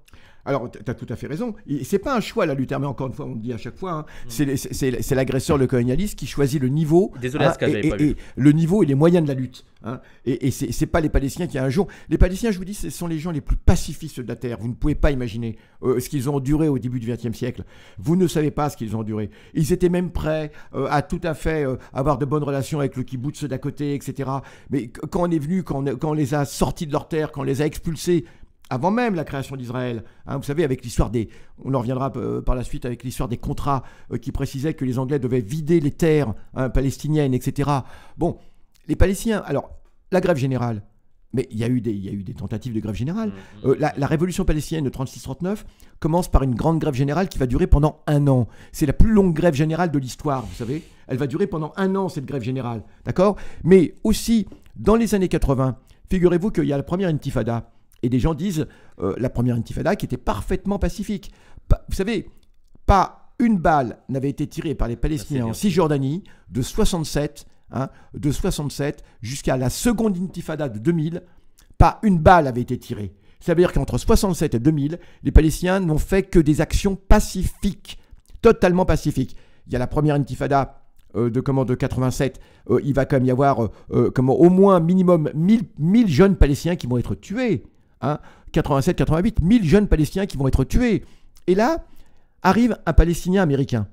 Alors, tu as tout à fait raison. C'est pas un choix, la lutte armée, encore une fois, on le dit à chaque fois. Hein. Mm. C'est l'agresseur, le colonialiste, qui choisit le niveau. le niveau et les moyens de la lutte. Hein. Et, et ce n'est pas les Palestiniens qui, un jour. Les Palestiniens, je vous dis, ce sont les gens les plus pacifistes de la Terre. Vous ne pouvez pas imaginer euh, ce qu'ils ont enduré au début du XXe siècle. Vous ne savez pas ce qu'ils ont enduré. Ils étaient même prêts euh, à tout à fait euh, avoir de bonnes relations avec le kibbutz d'à côté, etc. Mais quand on est venu, quand on, les a sortis de leur terre, quand on les a expulsés, avant même la création d'Israël. Hein, vous savez, avec l'histoire des. On en reviendra par la suite avec l'histoire des contrats qui précisaient que les Anglais devaient vider les terres hein, palestiniennes, etc. Bon, les Palestiniens, alors, la grève générale, mais il y, a eu des, tentatives de grève générale. Mm, mm, euh, mm. la, révolution palestinienne de 36-39 commence par une grande grève générale qui va durer pendant un an. C'est la plus longue grève générale de l'histoire, vous savez. Elle va durer pendant un an, cette grève générale. D'accord Mais aussi, dans les années 80, figurez-vous qu'il y a la première intifada. Et des gens disent euh, la première intifada qui était parfaitement pacifique. vous savez, pas une balle n'avait été tirée par les Palestiniens en Cisjordanie de 67 Hein, de 67 jusqu'à la seconde intifada de 2000, pas une balle avait été tirée. Ça veut dire qu'entre 67 et 2000, les Palestiniens n'ont fait que des actions pacifiques, totalement pacifiques. Il y a la première intifada euh, de comment 87, euh, il va quand même y avoir euh, au moins minimum 1000, 1000 jeunes Palestiniens qui vont être tués. 87, 88, 1000 jeunes Palestiniens qui vont être tués. Et là, arrive un Palestinien américain.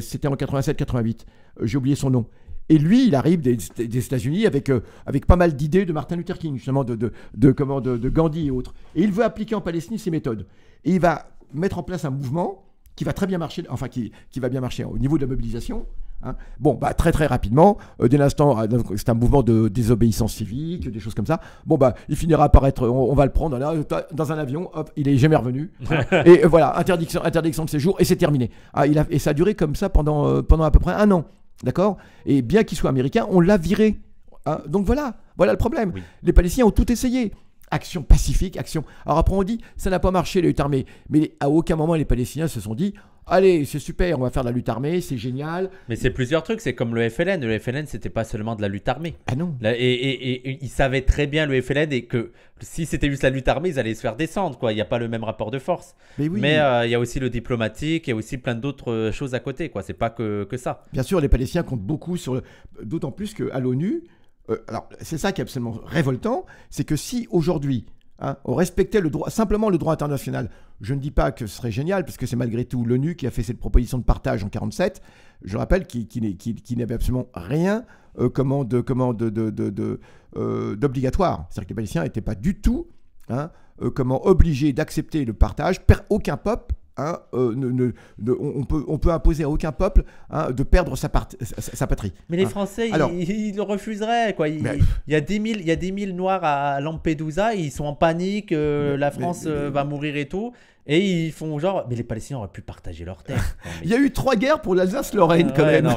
C'était en 87, 88. J'ai oublié son nom. Et lui, il arrive des, États-Unis avec, euh, avec pas mal d'idées de Martin Luther King, justement, de, de, comment, de, Gandhi et autres. Et il veut appliquer en Palestine ses méthodes. Et il va mettre en place un mouvement qui va très bien marcher, enfin qui, qui va bien marcher au niveau de la mobilisation, hein. bon, bah, très très rapidement, euh, dès l'instant, ah, c'est un mouvement de désobéissance civique, des choses comme ça. Bon, bah, il finira par être, on, va le prendre là, euh, dans un avion, hop, il est jamais revenu. Hein. et voilà, interdiction, interdiction de séjour, et c'est terminé. Ah, il a, et ça a duré comme ça pendant, pendant à peu près un an. D'accord Et bien qu'il soit américain, on l'a viré. Ah, donc voilà, voilà le problème. Les Palestiniens ont tout essayé. Action pacifique, action. Alors après, on dit, ça n'a pas marché, les armées. Mais à aucun moment, les Palestiniens se sont dit, allez, c'est super, on va faire la lutte armée, c'est génial. Mais c'est plusieurs trucs, c'est comme le FLN. Le FLN, c'était pas seulement de la lutte armée. Ah non. Et, ils savaient très bien le FLN et que si c'était juste la lutte armée, ils allaient se faire descendre, quoi. Il n'y a pas le même rapport de force. Mais oui. Mais euh, il y a aussi le diplomatique, il y a aussi plein d'autres euh, choses à côté, quoi. C'est pas que, ça. Bien sûr, les Palestiniens comptent beaucoup sur D'autant plus qu'à l'ONU, euh, alors, c'est ça qui est absolument révoltant, c'est que si aujourd'hui Hein, on respectait le droit, simplement le droit international. Je ne dis pas que ce serait génial, parce que c'est malgré tout l'ONU qui a fait cette proposition de partage en 1947, je rappelle, qui, qui, avait absolument rien euh, de, de, euh, d'obligatoire. C'est-à-dire que les Palestiniens n'étaient pas du tout hein, euh, comment obligés d'accepter le partage. Aucun pop. Hein, euh, on, peut, imposer à aucun peuple hein, de perdre sa, patrie. Mais les hein. Français, ils, le refuseraient. Quoi. Il, y a 10 000, il a Noirs à Lampedusa, ils sont en panique, euh, la France euh, va mourir et tout. Et ils font genre, mais les Palestiniens auraient pu partager leur terre. Il y a eu trois guerres pour l'Alsace-Lorraine quand même.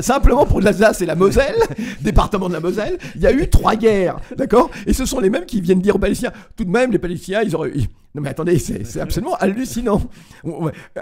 Simplement pour l'Alsace et la Moselle, département de la Moselle, il y a eu trois guerres, d'accord Et ce sont les mêmes qui viennent dire aux Palestiniens, tout de même, les Palestiniens, ils auraient... Non mais attendez, c'est absolument hallucinant.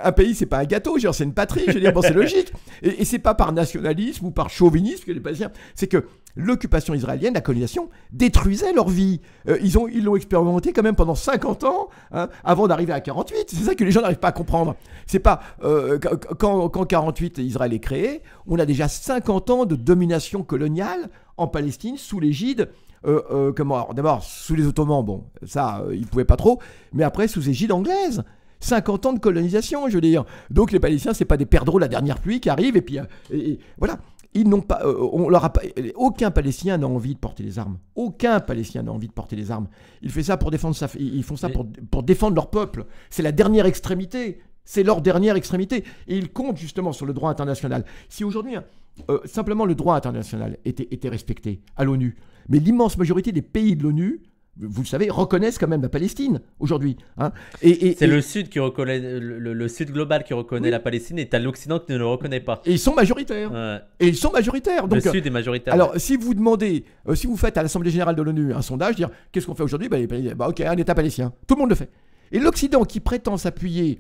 Un pays, c'est pas un gâteau, c'est une patrie, je bon, c'est logique. Et, et c'est pas par nationalisme ou par chauvinisme que les Palestiniens, c'est que l'occupation israélienne, la colonisation, détruisait leur vie. Euh, ils l'ont expérimenté quand même pendant 50 ans, hein, avant d'arriver à 48. C'est ça que les gens n'arrivent pas à comprendre. C'est pas, euh, quand, quand 48, Israël est créé, on a déjà 50 ans de domination coloniale en Palestine sous l'égide euh, euh, comment D'abord, sous les Ottomans, bon, ça, euh, ils pouvaient pas trop, mais après, sous égide anglaise. 50 ans de colonisation, je veux dire. Donc les Palestiniens, c'est pas des perdreaux la dernière pluie qui arrive et puis euh, voilà. Ils n'ont euh, pas, aucun Palestinien n'a envie de porter les armes. Aucun Palestinien n'a envie de porter les armes. Ils font ça pour défendre sa, ils font ça pour, pour défendre leur peuple. C'est la dernière extrémité. C'est leur dernière extrémité. Et ils comptent justement sur le droit international. Si aujourd'hui, hein, euh, simplement le droit international était, respecté à l'ONU, mais l'immense majorité des pays de l'ONU, vous le savez, reconnaissent quand même la Palestine aujourd'hui. Hein. c'est le Sud qui reconnaît, le, Sud global qui reconnaît la Palestine et l'Occident qui ne le reconnaît pas. Et ils sont majoritaires. Et ils sont majoritaires. le Sud est majoritaire. Alors, si vous demandez, euh, si vous faites à l'Assemblée générale de l'ONU un sondage, dire qu'est-ce qu'on fait aujourd'hui bah, bah, ok, un État palestinien. Tout le monde le fait. Et l'Occident qui prétend s'appuyer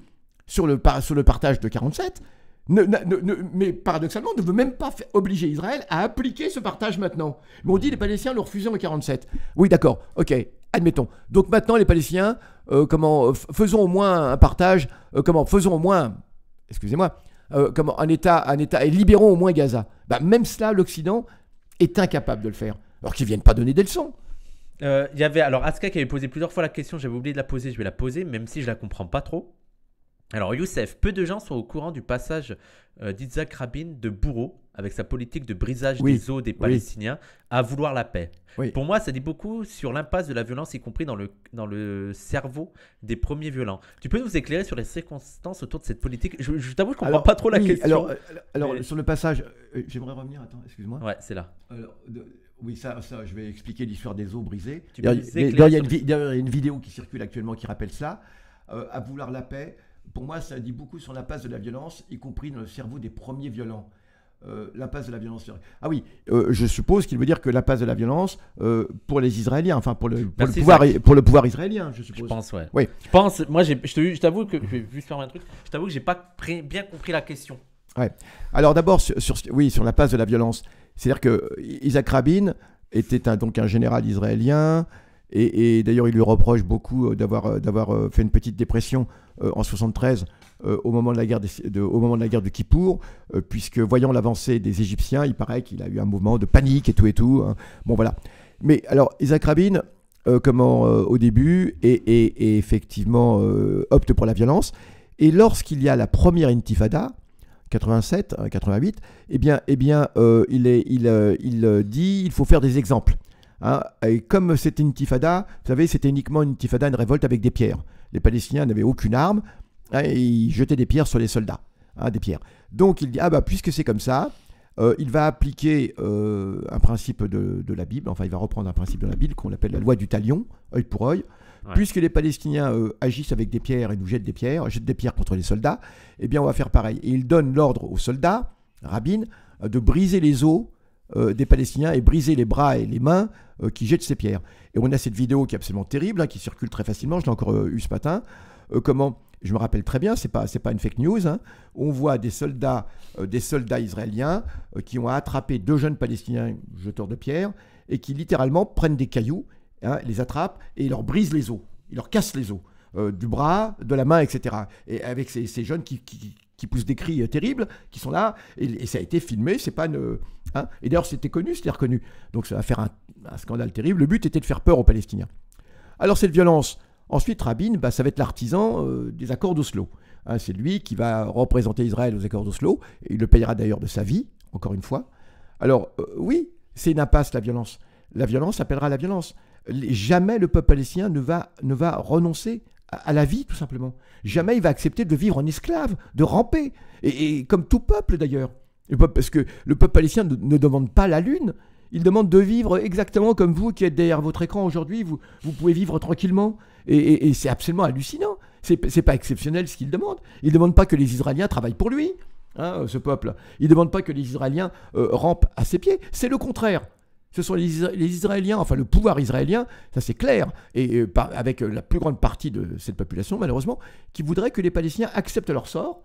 sur le, partage de 47, mais paradoxalement, ne veut même pas obliger Israël à appliquer ce partage maintenant. Mais on dit les Palestiniens l'ont refusé en 47. Oui, d'accord, ok, admettons. Donc maintenant, les Palestiniens, euh, comment, euh, faisons au moins un partage, euh, comment, faisons au moins, excusez-moi, comment, un État, un État, et libérons au moins Gaza. Bah, même cela, l'Occident est incapable de le faire. Alors qu'ils viennent pas donner des leçons. Il y avait alors Aska qui avait posé plusieurs fois la question, j'avais oublié de la poser, je vais la poser, même si je la comprends pas trop. Alors Youssef, peu de gens sont au courant du passage euh, d'Isaac Rabin de bourreau avec sa politique de brisage des eaux des Palestiniens à vouloir la paix. Pour moi, ça dit beaucoup sur l'impasse de la violence, y compris dans le, dans le cerveau des premiers violents. Tu peux nous éclairer sur les circonstances autour de cette politique Je, t'avoue, je comprends pas trop la question. Alors, euh, sur le passage, euh, j'aimerais revenir, attends, excuse-moi. Ouais, c'est là. oui, ça, je vais expliquer l'histoire des eaux brisées. Il y, a une vidéo qui circule actuellement qui rappelle ça, à vouloir la paix, pour moi, ça dit beaucoup sur la passe de la violence, y compris dans le cerveau des premiers violents. Euh, la passe de la violence. Ah oui, euh, je suppose qu'il veut dire que la passe de la violence euh, pour les Israéliens, enfin pour le, pouvoir, pour le pouvoir israélien, je suppose. Je pense, ouais. Oui. Je pense, moi, je t'avoue que, je vais juste faire un truc, je t'avoue que j'ai pas bien compris la question. Ouais. Alors d'abord, sur, sur, oui, sur de la violence, c'est-à-dire que Isaac Rabin était donc un général israélien, et, d'ailleurs, il lui reproche beaucoup euh, d'avoir, euh, d'avoir euh, fait une petite dépression en 73 au, moment de la guerre de, au moment de la guerre du Kippour, puisque voyant l'avancée des Égyptiens, il paraît qu'il a eu un mouvement de panique et tout et tout. Hein. Bon, voilà. Mais alors, Isaac Rabin, comment, au début, et, effectivement opte pour la violence. Et lorsqu'il y a la première intifada, 87, 88, eh bien, eh bien il, est, il, il dit il faut faire des exemples. Hein. Et comme c'était une tifada, vous savez, c'était uniquement une tifada, une révolte avec des pierres. Les Palestiniens n'avaient aucune arme, hein, et ils jetaient des pierres sur les soldats, hein, des pierres. Donc il dit, ah bah puisque c'est comme ça, euh, il va appliquer euh, un principe de, la Bible, enfin il va reprendre un principe de la Bible qu'on appelle la loi du talion, œil pour œil. Puisque les Palestiniens agissent avec des pierres et nous jettent des pierres, jettent des pierres contre les soldats, eh bien on va faire pareil. Et il donne l'ordre aux soldats, rabbin euh, de briser les os euh, des Palestiniens et briser les bras et les mains euh, qui jettent ces pierres. Et on a cette vidéo qui est absolument terrible, hein, qui circule très facilement, je l'ai encore eu ce matin. Euh, comment je me rappelle très bien, c'est pas pas une fake news. Hein. On voit des soldats, des soldats israéliens qui ont attrapé deux jeunes Palestiniens jeteurs de pierres et qui littéralement prennent des cailloux, hein, les attrapent et leur brisent les os, ils leur cassent les os. du bras, de la main, etc. Et avec ces, jeunes qui, qui poussent des cris euh, terribles, qui sont là, et, ça a été filmé, c'est pas ne hein. et d'ailleurs, c'était connu, c'était reconnu. Donc ça va faire un, scandale terrible. Le but était de faire peur aux Palestiniens. Alors cette violence, ensuite Rabin, bah, ça va être l'artisan euh, des accords d'Oslo. Hein, c'est lui qui va représenter Israël aux accords d'Oslo, et il le payera d'ailleurs de sa vie, encore une fois. Alors euh, oui, c'est une impasse la violence. La violence appellera la violence. Jamais le peuple palestinien ne va, ne va renoncer à la vie, tout simplement. Jamais il va accepter de vivre en esclave, de ramper, et, comme tout peuple d'ailleurs. Parce que le peuple palestinien ne, demande pas la lune, il demande de vivre exactement comme vous qui êtes derrière votre écran aujourd'hui, vous, pouvez vivre tranquillement, et, c'est absolument hallucinant. C'est pas exceptionnel ce qu'il demande. Il ne demande pas que les Israéliens travaillent pour lui, hein, ce peuple. Il ne demande pas que les Israéliens euh, rampent à ses pieds. C'est le contraire. Ce sont les, Israéliens, enfin le pouvoir israélien, ça c'est clair, et euh, avec euh, la plus grande partie de cette population, malheureusement, qui voudrait que les Palestiniens acceptent leur sort,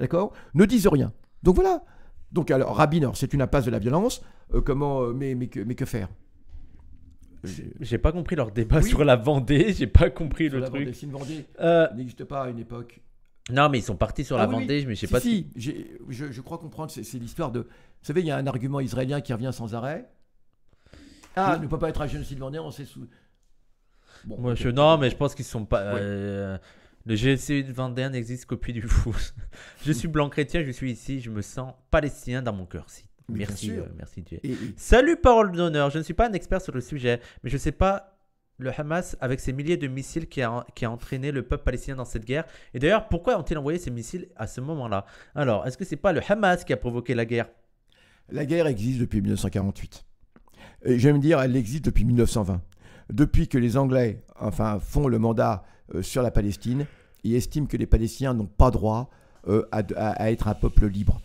d'accord Ne disent rien. Donc voilà. Donc alors, Rabinor, c'est une impasse de la violence, euh, comment, mais, mais, que, mais que faire j'ai pas compris leur débat sur la Vendée, j'ai pas compris le la truc. Vendée, Vendée n'existe pas à une époque. Non, mais ils sont partis sur la ah Vendée, mais je sais pas si. Je, je, crois comprendre, c'est l'histoire de. Vous savez, il y a un argument israélien qui revient sans arrêt, ah. Ne peut pas être à génocide vendéen, on sait sous. Bon, je... Non, mais je pense qu'ils ne sont pas. Euh, le génocide vendéen n'existe qu'au pied du Fou. je suis blanc chrétien, je suis ici, je me sens palestinien dans mon cœur. Merci, euh, merci Dieu. Salut, parole d'honneur. Je ne suis pas un expert sur le sujet, mais je ne sais pas le Hamas avec ses milliers de missiles qui a, qui a entraîné le peuple palestinien dans cette guerre. Et d'ailleurs, pourquoi ont-ils envoyé ces missiles à ce moment-là Alors, est-ce que ce n'est pas le Hamas qui a provoqué la guerre La guerre existe depuis 1948 j'aime dire, elle existe depuis 1920. Depuis que les Anglais enfin, font le mandat euh, sur la Palestine, ils estiment que les Palestiniens n'ont pas droit euh, à être un peuple libre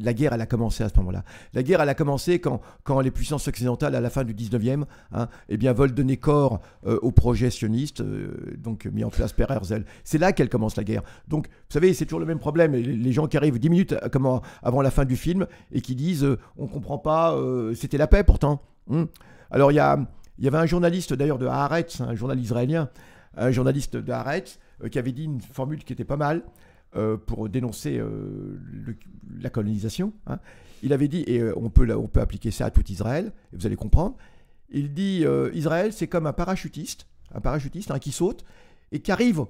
la guerre, elle a commencé à ce moment-là. La guerre, elle a commencé quand, les puissances occidentales, à la fin du 19e, hein, eh bien, veulent donner corps euh, au projet sioniste, euh, donc mis en place par Herzl. C'est là qu'elle commence la guerre. Donc, vous savez, c'est toujours le même problème. Les, gens qui arrivent 10 minutes euh, avant la fin du film et qui disent on on comprend pas, c'était la paix pourtant. Hein. Alors, il y, y avait un journaliste d'ailleurs de Haaretz, un journaliste israélien, un journaliste de Haaretz, qui avait dit une formule qui était pas mal. Euh, pour dénoncer euh, la colonisation. Hein. Il avait dit, et euh, on peut, on peut appliquer ça à tout Israël, vous allez comprendre, il dit, Israël, c'est comme un parachutiste, un parachutiste hein, qui saute et qui arrive,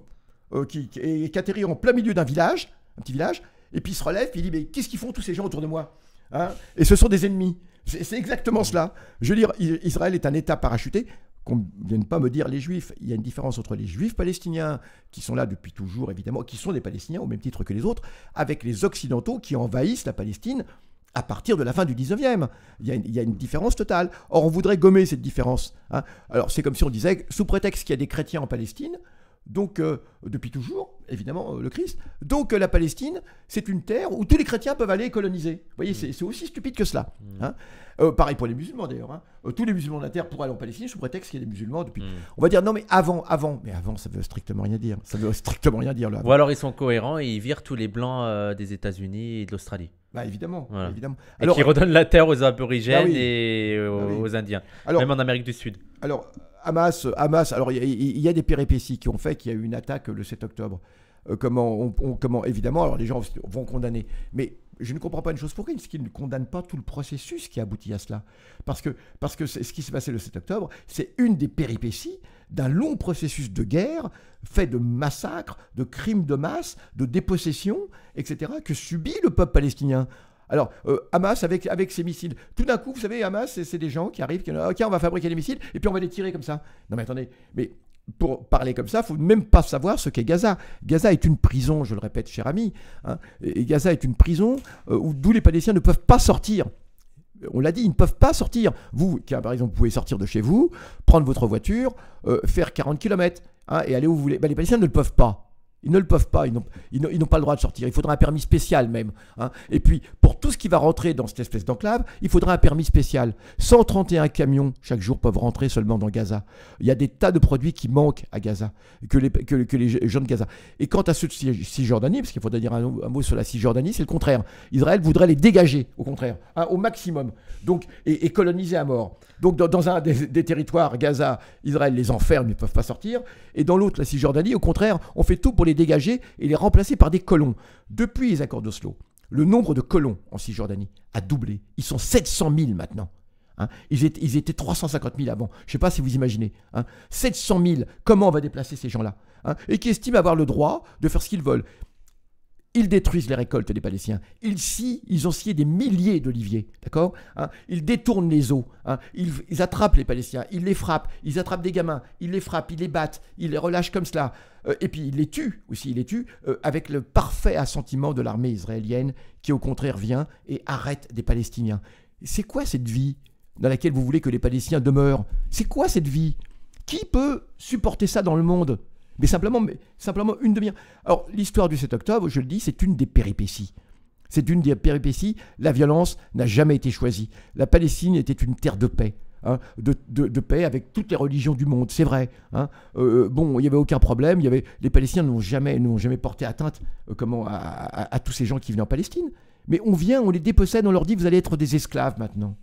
qui, et qui atterrit en plein milieu d'un village, un petit village, et puis il se relève, puis il dit, mais qu'est-ce qu'ils font tous ces gens autour de moi hein Et ce sont des ennemis. C'est exactement cela. Je veux dire, Israël est un État parachuté qu'on ne vienne pas me dire les juifs. Il y a une différence entre les juifs palestiniens, qui sont là depuis toujours évidemment, qui sont des Palestiniens au même titre que les autres, avec les Occidentaux qui envahissent la Palestine à partir de la fin du 19e. Il y a une, différence totale. Or, on voudrait gommer cette différence. Hein. Alors, c'est comme si on disait, sous prétexte qu'il y a des chrétiens en Palestine, donc euh, depuis toujours, évidemment, euh, le Christ, donc euh, la Palestine, c'est une terre où tous les chrétiens peuvent aller coloniser. Vous voyez, mmh. c'est aussi stupide que cela. Mmh. Hein. Euh, pareil pour les musulmans d'ailleurs. Hein. Euh, tous les musulmans de la Terre pourraient aller en Palestine sous prétexte qu'il y a des musulmans depuis. Hmm. On va dire non, mais avant, avant. Mais avant, ça veut strictement rien dire. Ça veut strictement rien dire. Là, Ou alors ils sont cohérents et ils virent tous les blancs euh, des États-Unis et de l'Australie. Bah évidemment, évidemment. Alors, et qui redonnent la terre aux aborigènes bah et bah aux, Indiens, alors, même en Amérique du Sud. Alors, Hamas, Hamas alors il y, a des péripéties qui ont fait qu'il y a eu une attaque le 7 octobre. comment, comment, évidemment, alors les gens vont condamner, mais je ne comprends pas une chose pour c'est qu'il ne condamne pas tout le processus qui aboutit à cela. Parce que, parce que ce qui s'est passé le 7 octobre, c'est une des péripéties d'un long processus de guerre fait de massacres, de crimes de masse, de dépossessions, etc., que subit le peuple palestinien. Alors, euh, Hamas avec, avec ses missiles. Tout d'un coup, vous savez, Hamas, c'est des gens qui arrivent, qui disent ah, Ok, on va fabriquer des missiles, et puis on va les tirer comme ça. Non, mais attendez, mais pour parler comme ça, faut même pas savoir ce qu'est Gaza. Gaza est une prison, je le répète, cher ami. Hein, et Gaza est une prison euh, où d'où les Palestiniens ne peuvent pas sortir. On l'a dit, ils ne peuvent pas sortir. Vous, qui, par exemple, vous pouvez sortir de chez vous, prendre votre voiture, euh, faire 40 km hein, et aller où vous voulez. Ben, les Palestiniens ne le peuvent pas. Ils ne le peuvent pas, ils n'ont, pas le droit de sortir. Il faudra un permis spécial même. Hein. Et puis, pour tout ce qui va rentrer dans cette espèce d'enclave, il faudra un permis spécial. 131 camions chaque jour peuvent rentrer seulement dans Gaza. Il y a des tas de produits qui manquent à Gaza, que les, que, gens de Gaza. Et quant à ceux de Cisjordanie, parce qu'il faudrait dire un, mot sur la Cisjordanie, c'est le contraire. Israël voudrait les dégager, au contraire, hein, au maximum. Donc, et, coloniser à mort. Donc, dans, un des, des, territoires, Gaza, Israël les enferme, ils ne peuvent pas sortir. Et dans l'autre, la Cisjordanie, au contraire, on fait tout pour les dégagés et les remplacer par des colons. Depuis les accords d'Oslo, le nombre de colons en Cisjordanie a doublé. Ils sont 700 000 maintenant. Hein. ils, étaient, 350 000 avant. Je ne sais pas si vous imaginez. 700 hein. 000. Comment on va déplacer ces gens-là hein, Et qui estiment avoir le droit de faire ce qu'ils veulent. Ils détruisent les récoltes des Palestiniens. Ils ils ont scié des milliers d'oliviers, d'accord hein. Ils détournent les eaux. Hein. ils, attrapent les Palestiniens, ils les frappent, ils attrapent des gamins, ils les frappent, ils les battent, ils les relâchent comme cela. Euh, et puis ils les tuent aussi, ils les tuent euh, avec le parfait assentiment de l'armée israélienne qui au contraire vient et arrête des Palestiniens. C'est quoi cette vie dans laquelle vous voulez que les Palestiniens demeurent C'est quoi cette vie Qui peut supporter ça dans le monde mais simplement, simplement une demi-heure. Alors, l'histoire du 7 octobre, je le dis, c'est une des péripéties. C'est une des péripéties. La violence n'a jamais été choisie. La Palestine était une terre de paix. Hein, de, paix avec toutes les religions du monde, c'est vrai. Hein. Euh, euh, bon, il n'y avait aucun problème, avait, les Palestiniens n'ont jamais, jamais porté atteinte euh, à, tous ces gens qui venaient en Palestine. Mais on vient, on les dépossède, on leur dit, vous allez être des esclaves maintenant.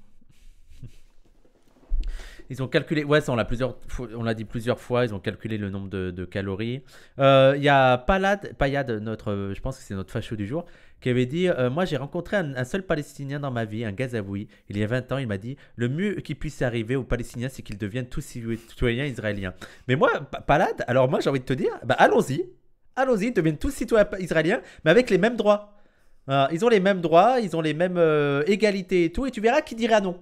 Ils ont calculé, ouais, ça on l'a plusieurs, on l'a dit plusieurs fois. Ils ont calculé le nombre de, calories. Euh, il y a Palad, Payad, notre, euh, je pense que c'est notre facho du jour, qui avait dit, euh, moi j'ai rencontré un, seul Palestinien dans ma vie, un Gazaoui. Il y a 20 ans, il m'a dit, le mieux qui puisse arriver aux Palestiniens, c'est qu'ils deviennent tous citoyens israéliens. Mais moi, Palad, alors moi j'ai envie de te dire, bah allons-y, allons-y, deviennent tous citoyens israéliens, mais avec les mêmes droits. ils ont les mêmes droits, ils ont les mêmes égalités et tout, et tu verras qui dira ah non.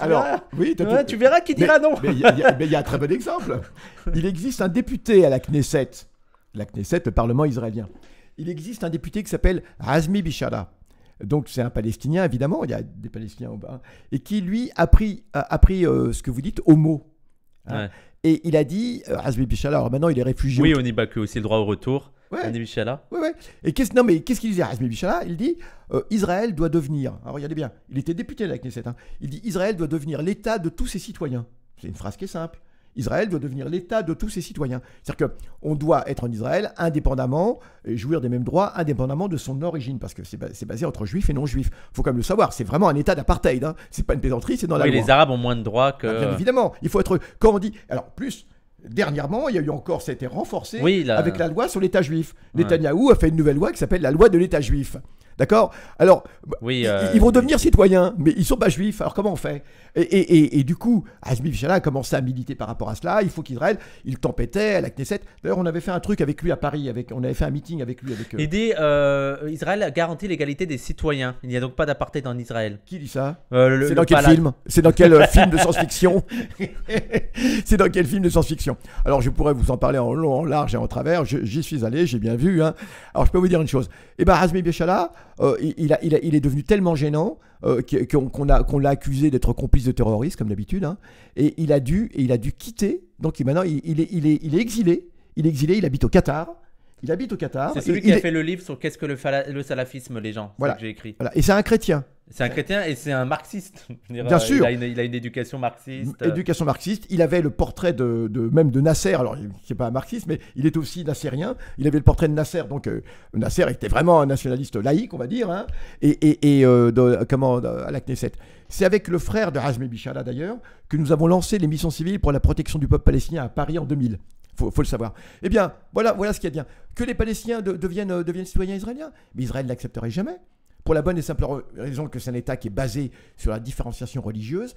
Alors, oui, tu, verras qui dira non. Mais il y, a un très bon exemple. Il existe un député à la Knesset, la Knesset, le Parlement israélien. Il existe un député qui s'appelle Azmi Bishara. Donc c'est un Palestinien, évidemment, il y a des Palestiniens au bas, et qui lui a pris, a, euh, ce que vous dites, homo. mot. Hein. Et il a dit, euh, Azmi Bishara, alors maintenant il est réfugié. Oui, on y bat que aussi le droit au retour. Ouais. oui. Et qu'est-ce, non, mais qu'est-ce qu'il disait Il dit euh, Israël doit devenir. Alors regardez bien, il était député de la Knesset. Hein. Il dit Israël doit devenir l'État de tous ses citoyens. C'est une phrase qui est simple. Israël doit devenir l'État de tous ses citoyens. C'est-à-dire qu'on doit être en Israël indépendamment, et jouir des mêmes droits indépendamment de son origine, parce que c'est basé, entre juifs et non-juifs. Il faut quand même le savoir, c'est vraiment un État d'apartheid. Hein. C'est pas une plaisanterie, c'est dans la loi. les Arabes ont moins de droits que. Ah, évidemment, il faut être. Quand on dit. Alors, plus, Dernièrement, il y a eu encore, ça a été renforcé avec la loi sur l'État juif. L'État Netanyahou a fait une nouvelle loi qui s'appelle la loi de l'État juif. D'accord Alors, euh, ils vont devenir citoyens, mais ils sont pas juifs, alors comment on fait et, du coup, Azmi Béchala a commencé à militer par rapport à cela, il faut qu'Israël, il tempétait à la Knesset. D'ailleurs, on avait fait un truc avec lui à Paris, avec, on avait fait un meeting avec lui. Avec, euh... euh Israël l'égalité des citoyens, il n'y a donc pas d'apartheid en Israël. Qui dit ça euh, C'est dans, quel film C'est dans quel film de science-fiction C'est dans quel film de science-fiction Alors, je pourrais vous en parler en long, en large et en travers, j'y suis allé, j'ai bien vu. Hein. Alors, je peux vous dire une chose. Eh ben, Azmi euh, il, est devenu tellement gênant euh, qu'on l'a accusé d'être complice de terroristes, comme d'habitude, hein. et il a dû, et il a dû quitter. Donc maintenant, il, est, est, exilé. Il est exilé, il habite au Qatar. Il habite au Qatar. C'est celui qui a fait le livre sur qu'est-ce que le, salafisme, les gens. Voilà. Que j'ai écrit. Et c'est un chrétien. C'est un chrétien et c'est un marxiste. Bien sûr. Il a, une, éducation marxiste. Éducation marxiste. Il avait le portrait de, même de Nasser. Alors, n'est pas un marxiste, mais il est aussi nassérien. Il avait le portrait de Nasser. Donc, euh, Nasser était vraiment un nationaliste laïque, on va dire. Hein. et, euh, comment à la Knesset. C'est avec le frère de Hazmi Bichala, d'ailleurs, que nous avons lancé les missions civiles pour la protection du peuple palestinien à Paris en 2000 faut, faut le savoir. Eh bien, voilà, voilà ce qu'il y a de bien. Que les Palestiniens deviennent, euh, deviennent citoyens israéliens, mais Israël n'accepterait jamais. Pour la bonne et simple raison que c'est un État qui est basé sur la différenciation religieuse.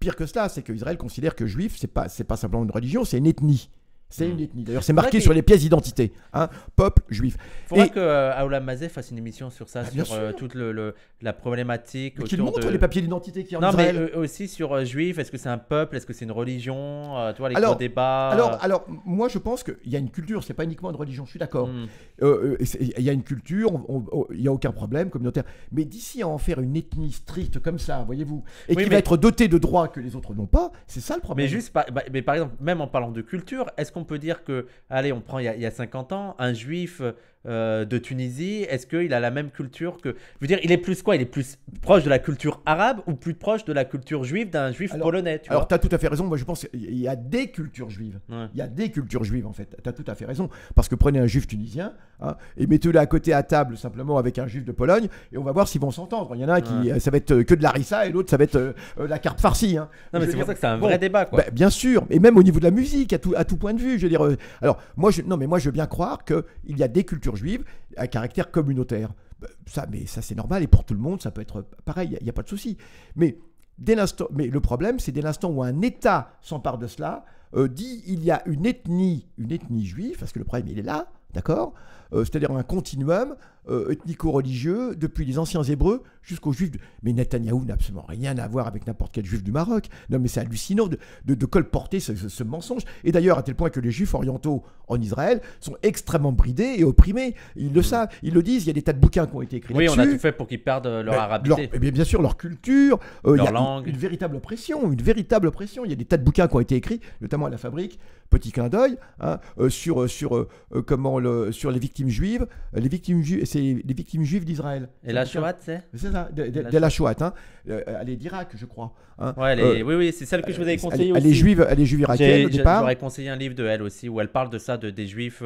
Pire que cela, c'est que Israël considère que juif, ce n'est pas simplement une religion, c'est une ethnie. C'est une hmm. ethnie. D'ailleurs, c'est marqué sur les pièces d'identité. Hein, peuple juif. Il faudra que euh, Aoula Mazé fasse une émission sur ça, ah, sur euh, toute le, la problématique. Qu'il montre les papiers d'identité qui en Non, mais euh, aussi sur juif. Est-ce que c'est un peuple Est-ce que c'est une religion Tu vois, les alors, débats. Alors, alors, moi, je pense qu'il y a une culture. C'est pas uniquement une religion. Je suis d'accord. Hmm. Il y a une culture. Oh, il n'y a aucun problème communautaire. Mais d'ici à en faire une ethnie stricte comme ça, voyez-vous, et qui va être dotée de droits que les autres n'ont pas, c'est ça le problème. Mais juste, bah, mais par exemple, même en parlant de culture, est-ce qu'on on peut dire que, allez, on prend il y il y a 50 ans, un juif euh, de Tunisie Est-ce qu'il a la même culture que. Je veux dire, il est plus quoi Il est plus proche de la culture arabe ou plus proche de la culture juive d'un juif polonais Alors, tu as tout à fait raison. Moi, je pense qu'il y a des cultures juives. Il y a des cultures juives, en fait. Tu as tout à fait raison. Parce que prenez un juif tunisien hein, et mettez-le à côté à table simplement avec un juif de Pologne et on va voir s'ils vont s'entendre. Il y en a qui, euh, ça va être euh, que de la et l'autre, ça va être la carte farcie. Hein. Non, mais c'est pour ça que c'est un vrai débat, quoi. Ben, bien sûr. Et même au niveau de la musique, à tout, point de vue. Je veux dire, alors, moi, je, non, mais moi, je veux bien croire qu'il y a des cultures juive à caractère communautaire. Bah, ça, mais ça c'est normal, et pour tout le monde, ça peut être pareil, il n'y a, pas de souci. Mais, dès mais le problème, c'est dès l'instant où un État s'empare de cela, euh, dit il y a une ethnie, une ethnie juive, parce que le problème il est là, d'accord euh, c'est-à-dire un continuum euh, ethnico-religieux depuis les anciens Hébreux jusqu'aux Juifs. Mais Netanyahou n'a absolument rien à voir avec n'importe quel Juif du Maroc. Non, mais c'est hallucinant de, colporter ce, mensonge. Et d'ailleurs, à tel point que les Juifs orientaux en Israël sont extrêmement bridés et opprimés. Ils le mmh. savent, ils le disent. Il y a des tas de bouquins qui ont été écrits. Oui, on a tout fait pour qu'ils perdent leur arabe arabité. Eh bien, sûr, leur culture, euh, leur langue. Une, véritable oppression, une véritable oppression. Il y a des tas de bouquins qui ont été écrits, notamment à la fabrique. Petit clin d'œil hein, sur, sur comment le, sur les victimes juive, euh, les victimes, juives c'est les victimes juives d'Israël. Et la Shoah, c'est C'est ça, de, la chouette. Hein. Euh, elle est d'Irak, je crois. Hein. Ouais, euh, oui, oui, c'est celle que je vous avais conseillée elle, aussi. Elle est juive, elle est juive irakienne au départ. J'aurais conseillé un livre de elle aussi où elle parle de ça, de, des juifs.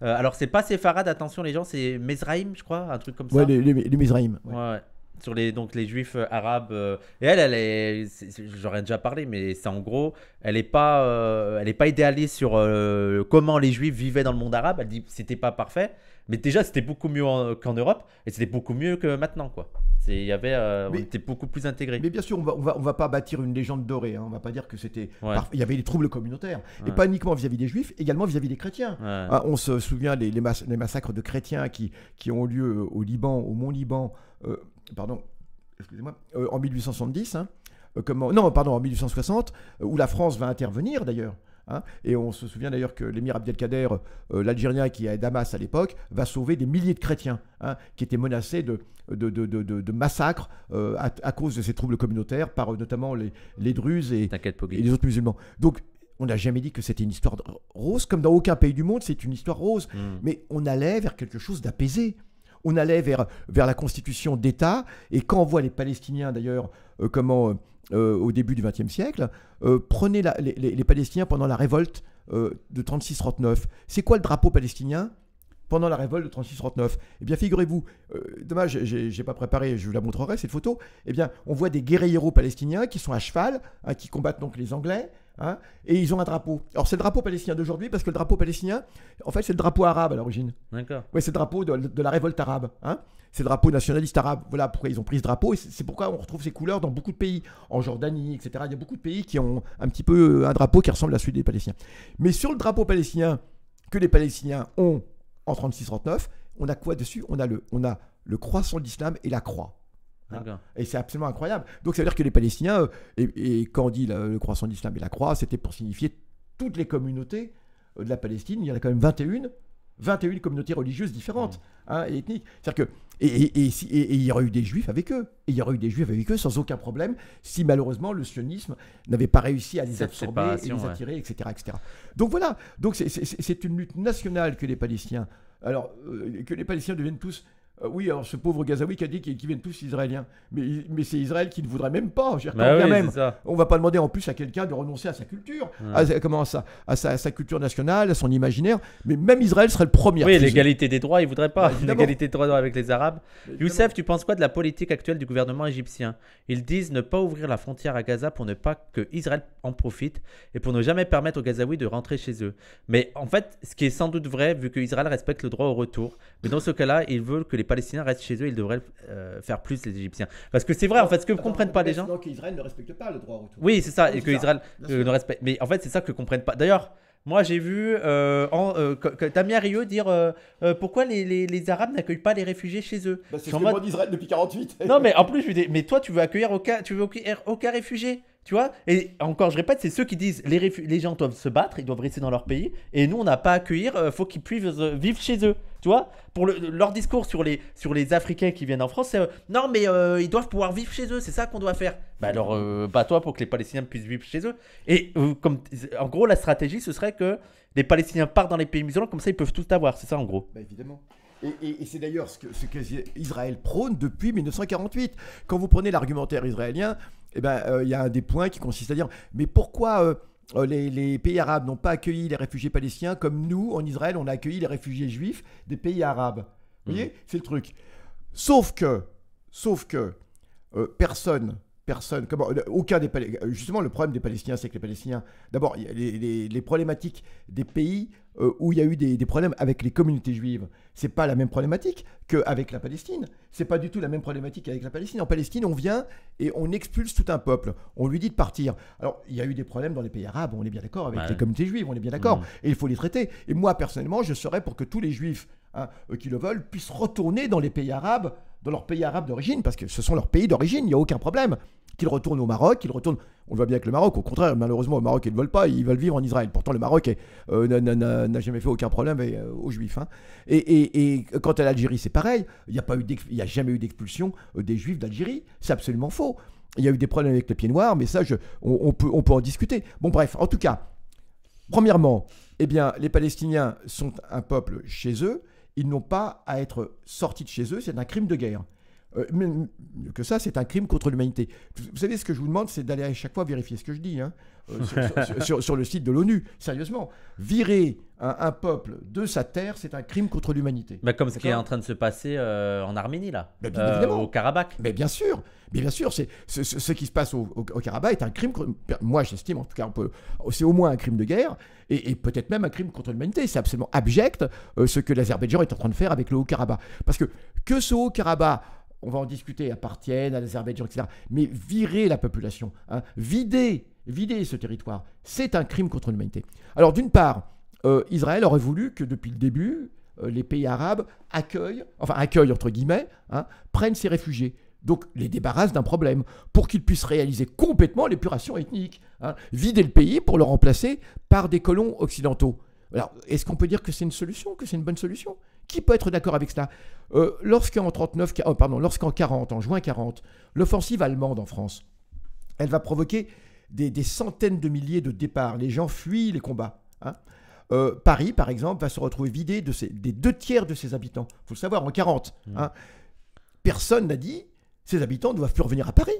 alors, c'est pas séfarade, attention les gens, c'est Mezraïm, je crois, un truc comme ça. Ouais, les, les, ouais sur les, donc, les juifs euh, arabes. Euh, et elle, elle est, j'en ai déjà parlé, mais c'est en gros, elle n'est pas, euh, elle est pas idéaliste sur comment les juifs vivaient dans le monde arabe. Elle dit c'était pas parfait, mais déjà c'était beaucoup mieux qu'en Europe et c'était beaucoup mieux que maintenant, quoi. Il y avait, beaucoup plus intégré. Mais bien sûr, on va, on va, pas bâtir une légende dorée. Hein. On va pas dire que c'était. Il y avait des troubles communautaires, et pas uniquement vis-à-vis des juifs, également vis-à-vis des chrétiens. Ah, on se souvient des les, les massacres de chrétiens qui, qui ont lieu au Liban, au Mont Liban pardon, excusez-moi, euh, en 1870, hein, euh, comment, non, pardon, en 1860, euh, où la France va intervenir d'ailleurs. Hein, et on se souvient d'ailleurs que l'émir Abdelkader, l'Algérien qui est à Damas à l'époque, va sauver des milliers de chrétiens hein, qui étaient menacés de, de, massacres à, cause de ces troubles communautaires par notamment les, les Druzes et, les autres musulmans. Donc on n'a jamais dit que c'était une histoire rose, comme dans aucun pays du monde c'est une histoire rose, hmm. mais on allait vers quelque chose d'apaisé on allait vers, vers la constitution d'État, et quand on voit les Palestiniens d'ailleurs, euh, comment euh, au début du XXe siècle, euh, prenez les, Palestiniens pendant la révolte de 36-39. C'est quoi le drapeau palestinien pendant la révolte de 36-39. Eh bien, figurez-vous, dommage, dommage, n'ai pas préparé, je vous la montrerai, cette photo. Eh bien, on voit des héros palestiniens qui sont à cheval, hein, qui combattent donc les Anglais, Hein, et ils ont un drapeau. Alors c'est le drapeau palestinien d'aujourd'hui parce que le drapeau palestinien, en fait, c'est le drapeau arabe à l'origine. D'accord. Ouais, c'est le drapeau de, la révolte arabe. Hein. C'est le drapeau nationaliste arabe. Voilà pourquoi ils ont pris ce drapeau et c'est pourquoi on retrouve ces couleurs dans beaucoup de pays, en Jordanie, etc. Il y a beaucoup de pays qui ont un petit peu euh, un drapeau qui ressemble à celui des Palestiniens. Mais sur le drapeau palestinien que les Palestiniens ont en 36-39, on a quoi dessus On a le, on a le croissant de l'islam et la croix. Ah. Et c'est absolument incroyable. Donc ça veut dire que les Palestiniens, euh, et, quand on dit le croissant d'islam et la croix, c'était pour signifier toutes les communautés euh, de la Palestine. Il y en a quand même 21, 21 communautés religieuses différentes mmh. hein, et ethniques. cest que. Et, et, il y aurait eu des juifs avec eux. Et il y aurait eu des juifs avec eux sans aucun problème si malheureusement le sionisme n'avait pas réussi à les absorber et les attirer, etc., etc. Donc voilà, donc c'est une lutte nationale que les Palestiniens. Alors, euh, que les Palestiniens deviennent tous euh, oui, alors ce pauvre Gazaoui qui a dit qu'ils viennent tous israéliens. Mais, mais c'est Israël qui ne voudrait même pas. Bah on ne va pas demander en plus à quelqu'un de renoncer à sa culture, à, comment, ça sa, à, sa, culture nationale, à son imaginaire. Mais même Israël serait le premier. Oui, l'égalité des droits, il ne voudrait pas. Bah, l'égalité des droits avec les Arabes. Youssef, tu penses quoi de la politique actuelle du gouvernement égyptien Ils disent ne pas ouvrir la frontière à Gaza pour ne pas que Israël en profite et pour ne jamais permettre aux Gazaouis de rentrer chez eux. Mais en fait, ce qui est sans doute vrai, vu que Israël respecte le droit au retour, mais dans ce cas-là, ils veulent que les Palestiniens restent chez eux, ils devraient euh, faire plus les Égyptiens. Parce que c'est vrai, en fait, ce que ne comprennent pas les gens. qu'Israël ne respecte pas le droit Oui, c'est ça, et que Israël euh, ne respecte. Mais en fait, c'est ça que comprennent pas. D'ailleurs. Moi, j'ai vu euh, euh Tamia Rio dire pourquoi les, les, Arabes n'accueillent pas les réfugiés chez eux. Bah, c'est ce que d'Israël depuis 48. non, mais en plus, je lui dis mais toi, tu veux accueillir aucun, tu veux accueillir aucun réfugié. Tu vois Et encore, je répète, c'est ceux qui disent les, les gens doivent se battre, ils doivent rester dans leur pays, et nous, on n'a pas à accueillir, il euh, faut qu'ils puissent euh, vivre chez eux. Tu vois Pour leur discours sur les, sur les Africains qui viennent en France, c'est euh, non, mais ils doivent pouvoir vivre chez eux, c'est ça qu'on doit faire. Bah alors, bats-toi pour que les Palestiniens puissent vivre chez eux. Et comme, en gros, la stratégie, ce serait que les Palestiniens partent dans les pays musulmans, comme ça, ils peuvent tout avoir. C'est ça, en gros. Bah, évidemment. Et, c'est d'ailleurs ce que, ce que Israël prône depuis 1948. Quand vous prenez l'argumentaire israélien, eh ben, euh, il y a un des points qui consiste à dire mais pourquoi euh, euh, les, pays arabes n'ont pas accueilli les réfugiés palestiniens comme nous, en Israël, on a accueilli les réfugiés juifs des pays arabes Vous voyez mm. C'est le truc. Sauf que, sauf que, personne personne, euh, aucun des euh, justement le problème des Palestiniens, c'est que les Palestiniens, d'abord les, problématiques des pays euh, où il y a eu des, problèmes avec les communautés juives, c'est pas la même problématique qu'avec la Palestine, c'est pas du tout la même problématique avec la Palestine. En Palestine, on vient et on expulse tout un peuple, on lui dit de partir. Alors il y a eu des problèmes dans les pays arabes, on est bien d'accord avec les communautés juives, on est bien d'accord, mmh. et il faut les traiter. Et moi personnellement, je serais pour que tous les juifs Hein, qui le veulent puissent retourner dans les pays arabes, dans leurs pays arabes d'origine, parce que ce sont leurs pays d'origine, il n'y a aucun problème. Qu'ils retournent au Maroc, qu'ils retournent. On le voit bien avec le Maroc, au contraire, malheureusement, au Maroc, ils ne veulent pas, ils veulent vivre en Israël. Pourtant, le Maroc euh, n'a jamais fait aucun problème euh, aux Juifs. Hein. Et, quant à l'Algérie, c'est pareil. Il n'y a, a, jamais eu d'expulsion euh, des Juifs d'Algérie. C'est absolument faux. Il y a eu des problèmes avec le pieds noirs, mais ça, on, peut, on peut en discuter. Bon, bref, en tout cas, premièrement, eh bien, les Palestiniens sont un peuple chez eux ils n'ont pas à être sortis de chez eux, c'est un crime de guerre. Euh, que ça, c'est un crime contre l'humanité. Vous savez, ce que je vous demande, c'est d'aller à chaque fois vérifier ce que je dis hein, euh, sur, le site de l'ONU. Sérieusement, virer un, peuple de sa terre, c'est un crime contre l'humanité. Bah, comme ce qui est en train de se passer euh, en Arménie, là, bah, au Karabakh. Mais bien sûr, mais bien sûr, c'est, ce, qui se passe au, au, Karabakh est un crime. Moi, j'estime, en tout cas, c'est au moins un crime de guerre et, et peut-être même un crime contre l'humanité. C'est absolument abject ce que l'Azerbaïdjan est en train de faire avec le Haut-Karabakh. Parce que que ce Haut-Karabakh on va en discuter, appartiennent à l'Azerbaïdjan, etc. Mais virer la population, hein, vider, vider ce territoire, c'est un crime contre l'humanité. Alors d'une part, euh, Israël aurait voulu que depuis le début, euh, les pays arabes accueillent, enfin accueillent entre guillemets, hein, prennent ces réfugiés. Donc les débarrassent d'un problème pour qu'ils puissent réaliser complètement l'épuration ethnique, hein, vider le pays pour le remplacer par des colons occidentaux. Alors, est-ce qu'on peut dire que c'est une solution, que c'est une bonne solution qui peut être d'accord avec cela euh, Lorsqu'en 39, pardon, lorsqu'en 40, en juin 40, l'offensive allemande en France, elle va provoquer des, centaines de milliers de départs. Les gens fuient les combats. Hein. Euh, Paris, par exemple, va se retrouver vidé de des deux tiers de ses habitants. Il faut le savoir, en 40. Mmh. Hein. Personne n'a dit ces habitants ne doivent plus revenir à Paris.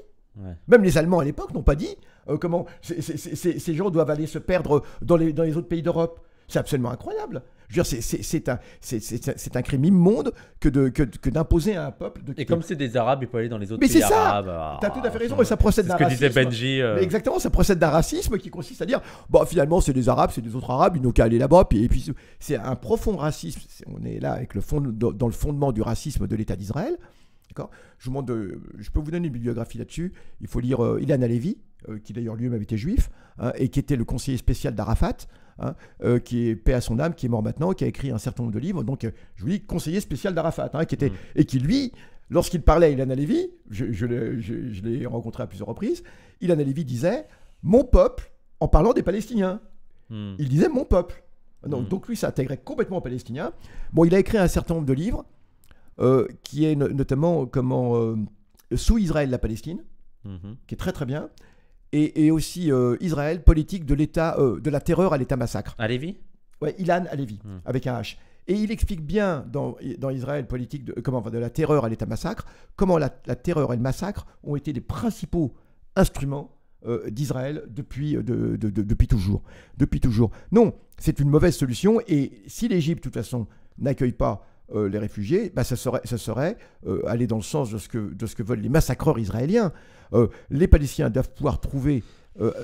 Même les Allemands à l'époque n'ont pas dit euh, comment ces gens doivent aller se perdre dans les, dans les autres pays d'Europe. C'est absolument incroyable. Je veux dire, c'est un, crime immonde que d'imposer à un peuple. Et comme c'est des Arabes, il peut aller dans les autres pays arabes. Mais c'est ça ah, as tout à fait raison, ça procède d'un racisme. ce que disait Benji. Euh. exactement, ça procède d'un racisme qui consiste à dire, bon, bah, finalement, c'est des Arabes, c'est des autres Arabes, ils n'ont qu'à aller là-bas. Et puis, c'est un profond racisme. On est là avec le fond, dans le fondement du racisme de l'État d'Israël je, je peux vous donner une bibliographie là-dessus. Il faut lire euh, Ilan Alevi, euh, qui d'ailleurs lui-même était juif, hein, et qui était le conseiller spécial d'Arafat, hein, euh, qui est paix à son âme, qui est mort maintenant, qui a écrit un certain nombre de livres. Donc, je vous dis conseiller spécial d'Arafat, hein, était, mm. et qui lui, lorsqu'il parlait à Ilan Alevi, je, l'ai rencontré à plusieurs reprises, Ilan Alevi disait Mon peuple, en parlant des Palestiniens. Mm. Il disait Mon peuple. Mm. Donc, lui, donc lui, s'intégrait complètement aux Palestiniens. Bon, il a écrit un certain nombre de livres. Euh, qui est notamment euh, comment euh, sous Israël la Palestine, mhm. qui est très très bien, et, aussi Israël politique de l'État de la terreur à l'État massacre. À Ouais, Ilan à hmm. avec un H. Et il explique bien dans, dans Israël politique de, comment, de la terreur à l'état massacre, comment la, la, terreur et le massacre ont été les principaux instruments d'Israël depuis, de, de, depuis, toujours, depuis toujours. Non, c'est une mauvaise solution. Et si l'Égypte, de toute façon, n'accueille pas euh, les réfugiés, bah, ça serait, ça serait euh, aller dans le sens de ce que, de ce que veulent les massacreurs israéliens. Euh, les Palestiniens doivent pouvoir trouver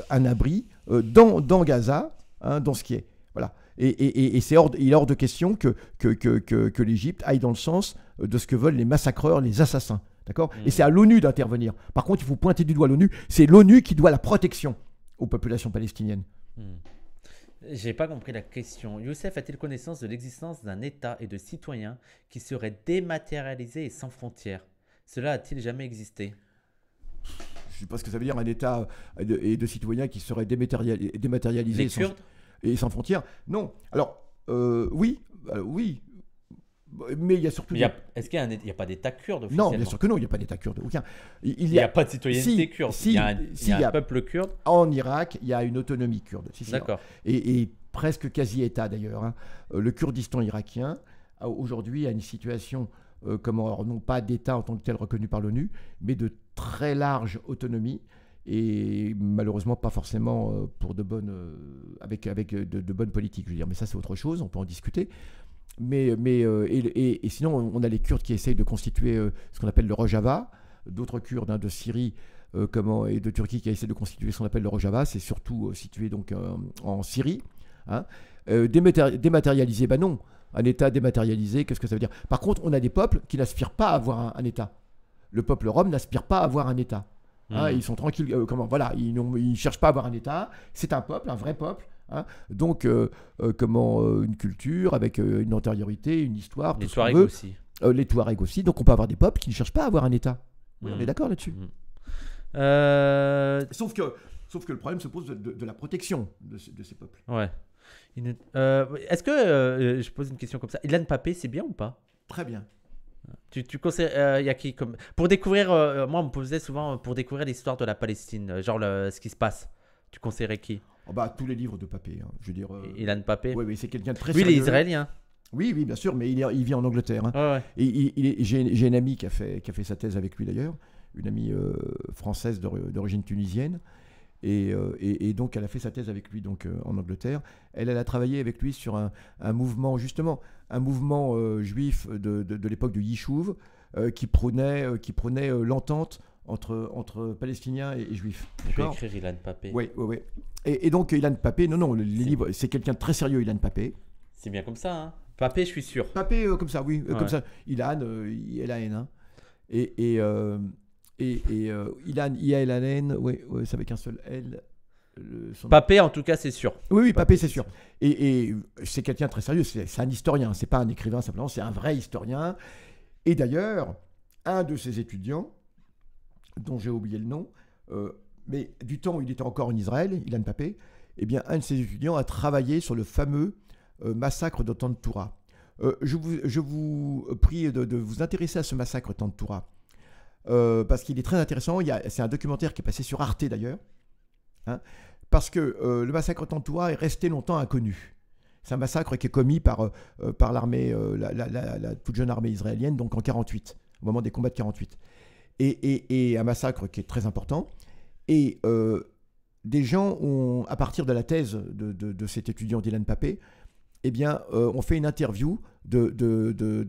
un abri dans, dans, Gaza, hein, dans ce qui est. Voilà. Et, c'est hors, il est hors de question que, que, que, l'Égypte aille dans le sens de ce que veulent les massacreurs, les assassins. D'accord Et mm. c'est à l'ONU d'intervenir. Par contre, il faut pointer du doigt l'ONU. C'est l'ONU qui doit la protection aux populations palestiniennes. Mm. J'ai pas compris la question. Youssef a-t-il connaissance de l'existence d'un État et de citoyens qui seraient dématérialisés et sans frontières Cela a-t-il jamais existé Je sais pas ce que ça veut dire un État euh, et de, citoyens qui seraient dématérialisés, et sans frontières. Non. Alors, euh, oui, euh, oui, mais il y a surtout. Est-ce qu'il n'y a, pas d'État kurde Non, bien sûr que non, il n'y a pas d'État kurde, Il n'y a... pas de citoyenneté kurde. y a un, peuple kurde. En Irak, il y a une autonomie kurde. D'accord. Et, presque quasi-État d'ailleurs. Le Kurdistan irakien, aujourd'hui, a une situation comme non pas d'État en tant que tel reconnu par l'ONU, mais de très large autonomie et malheureusement pas forcément pour de bonnes avec avec de, de bonnes politiques je veux dire mais ça c'est autre chose on peut en discuter mais, euh, et, sinon, on a les Kurdes qui essayent de constituer euh, ce qu'on appelle le Rojava, d'autres Kurdes hein, de Syrie euh, comment, et de Turquie qui essayent de constituer ce qu'on appelle le Rojava, c'est surtout situé donc en Syrie. Hein. dématérialisé, ben non, un État dématérialisé, qu'est-ce que ça veut dire Par contre, on a des peuples qui n'aspirent pas à avoir un, État. Le peuple rome n'aspire pas à avoir un État. Hein. Hmm. ils sont tranquilles, comment, voilà, ils ne cherchent pas à avoir un État. C'est un peuple, un vrai peuple, Hein. Donc, euh, euh, comment euh, une culture avec une antériorité, une histoire. Les Touaregs aussi. les Touaregs aussi. Donc, on peut avoir des peuples qui ne cherchent pas à avoir un État. on mm. est d'accord là-dessus. Mm. Sauf, que, sauf que le problème se pose de, la protection de, ces peuples. Ouais. Est-ce que, je pose une question comme ça, Ilan Papé, c'est bien ou pas Très bien. Tu, tu conseilles, euh, y a qui comme pour découvrir, moi on me posait souvent pour découvrir l'histoire de la Palestine, genre ce qui se passe. Tu conseillerais qui ah bah, tous les livres de Papé. Hein. Je veux dire. Euh, Ilan Papé. Oui, c'est quelqu'un de très Lui, il est israélien. Oui, oui, bien sûr, mais il, il vit en Angleterre. Hein. il- j'ai une amie qui a, fait, qui a fait sa thèse avec lui d'ailleurs, une amie euh, française d'origine tunisienne. Euh, et, donc, elle a fait sa thèse avec lui donc en Angleterre. Elle, elle a travaillé avec lui sur un, mouvement, justement, un mouvement juif de, l'époque de l'époque Yishuv qui prenait qui l'entente entre, entre Palestiniens et, Juifs. Je vais écrire Ilan Papé. Oui, oui, oui. Et, donc Ilan Papé, non, non, les livres, c'est quelqu'un de très sérieux, Ilan Papé. C'est bien comme ça, hein Papé, je suis sûr. Papé, euh, comme ça, oui, euh, comme ça. Ilan, euh, il a Hein. Et, et, Ilan, i l oui, ouais, c'est avec un seul L. son... Papé, en tout cas, c'est sûr. Oui, oui, Papé, c'est sûr. Et, et c'est quelqu'un de très sérieux. C'est un historien. C'est pas un écrivain simplement. C'est un vrai historien. Et d'ailleurs, un de ses étudiants dont j'ai oublié le nom, euh, mais du temps où il était encore en Israël, Ilan Papé, eh bien, un de ses étudiants a travaillé sur le fameux euh, massacre de Tantoura. Euh, je vous, prie de, vous intéresser à ce massacre Tantoura. parce qu'il est très intéressant. C'est un documentaire qui est passé sur Arte d'ailleurs. Hein, parce que le massacre Tantoura est resté longtemps inconnu. C'est un massacre qui est commis par, par l'armée, la, la, toute jeune armée israélienne, donc en 48, au moment des combats de 48 et, un massacre qui est très important. Et euh, des gens ont, à partir de la thèse de, cet étudiant Dylan Papé, eh bien, euh, on fait une interview de,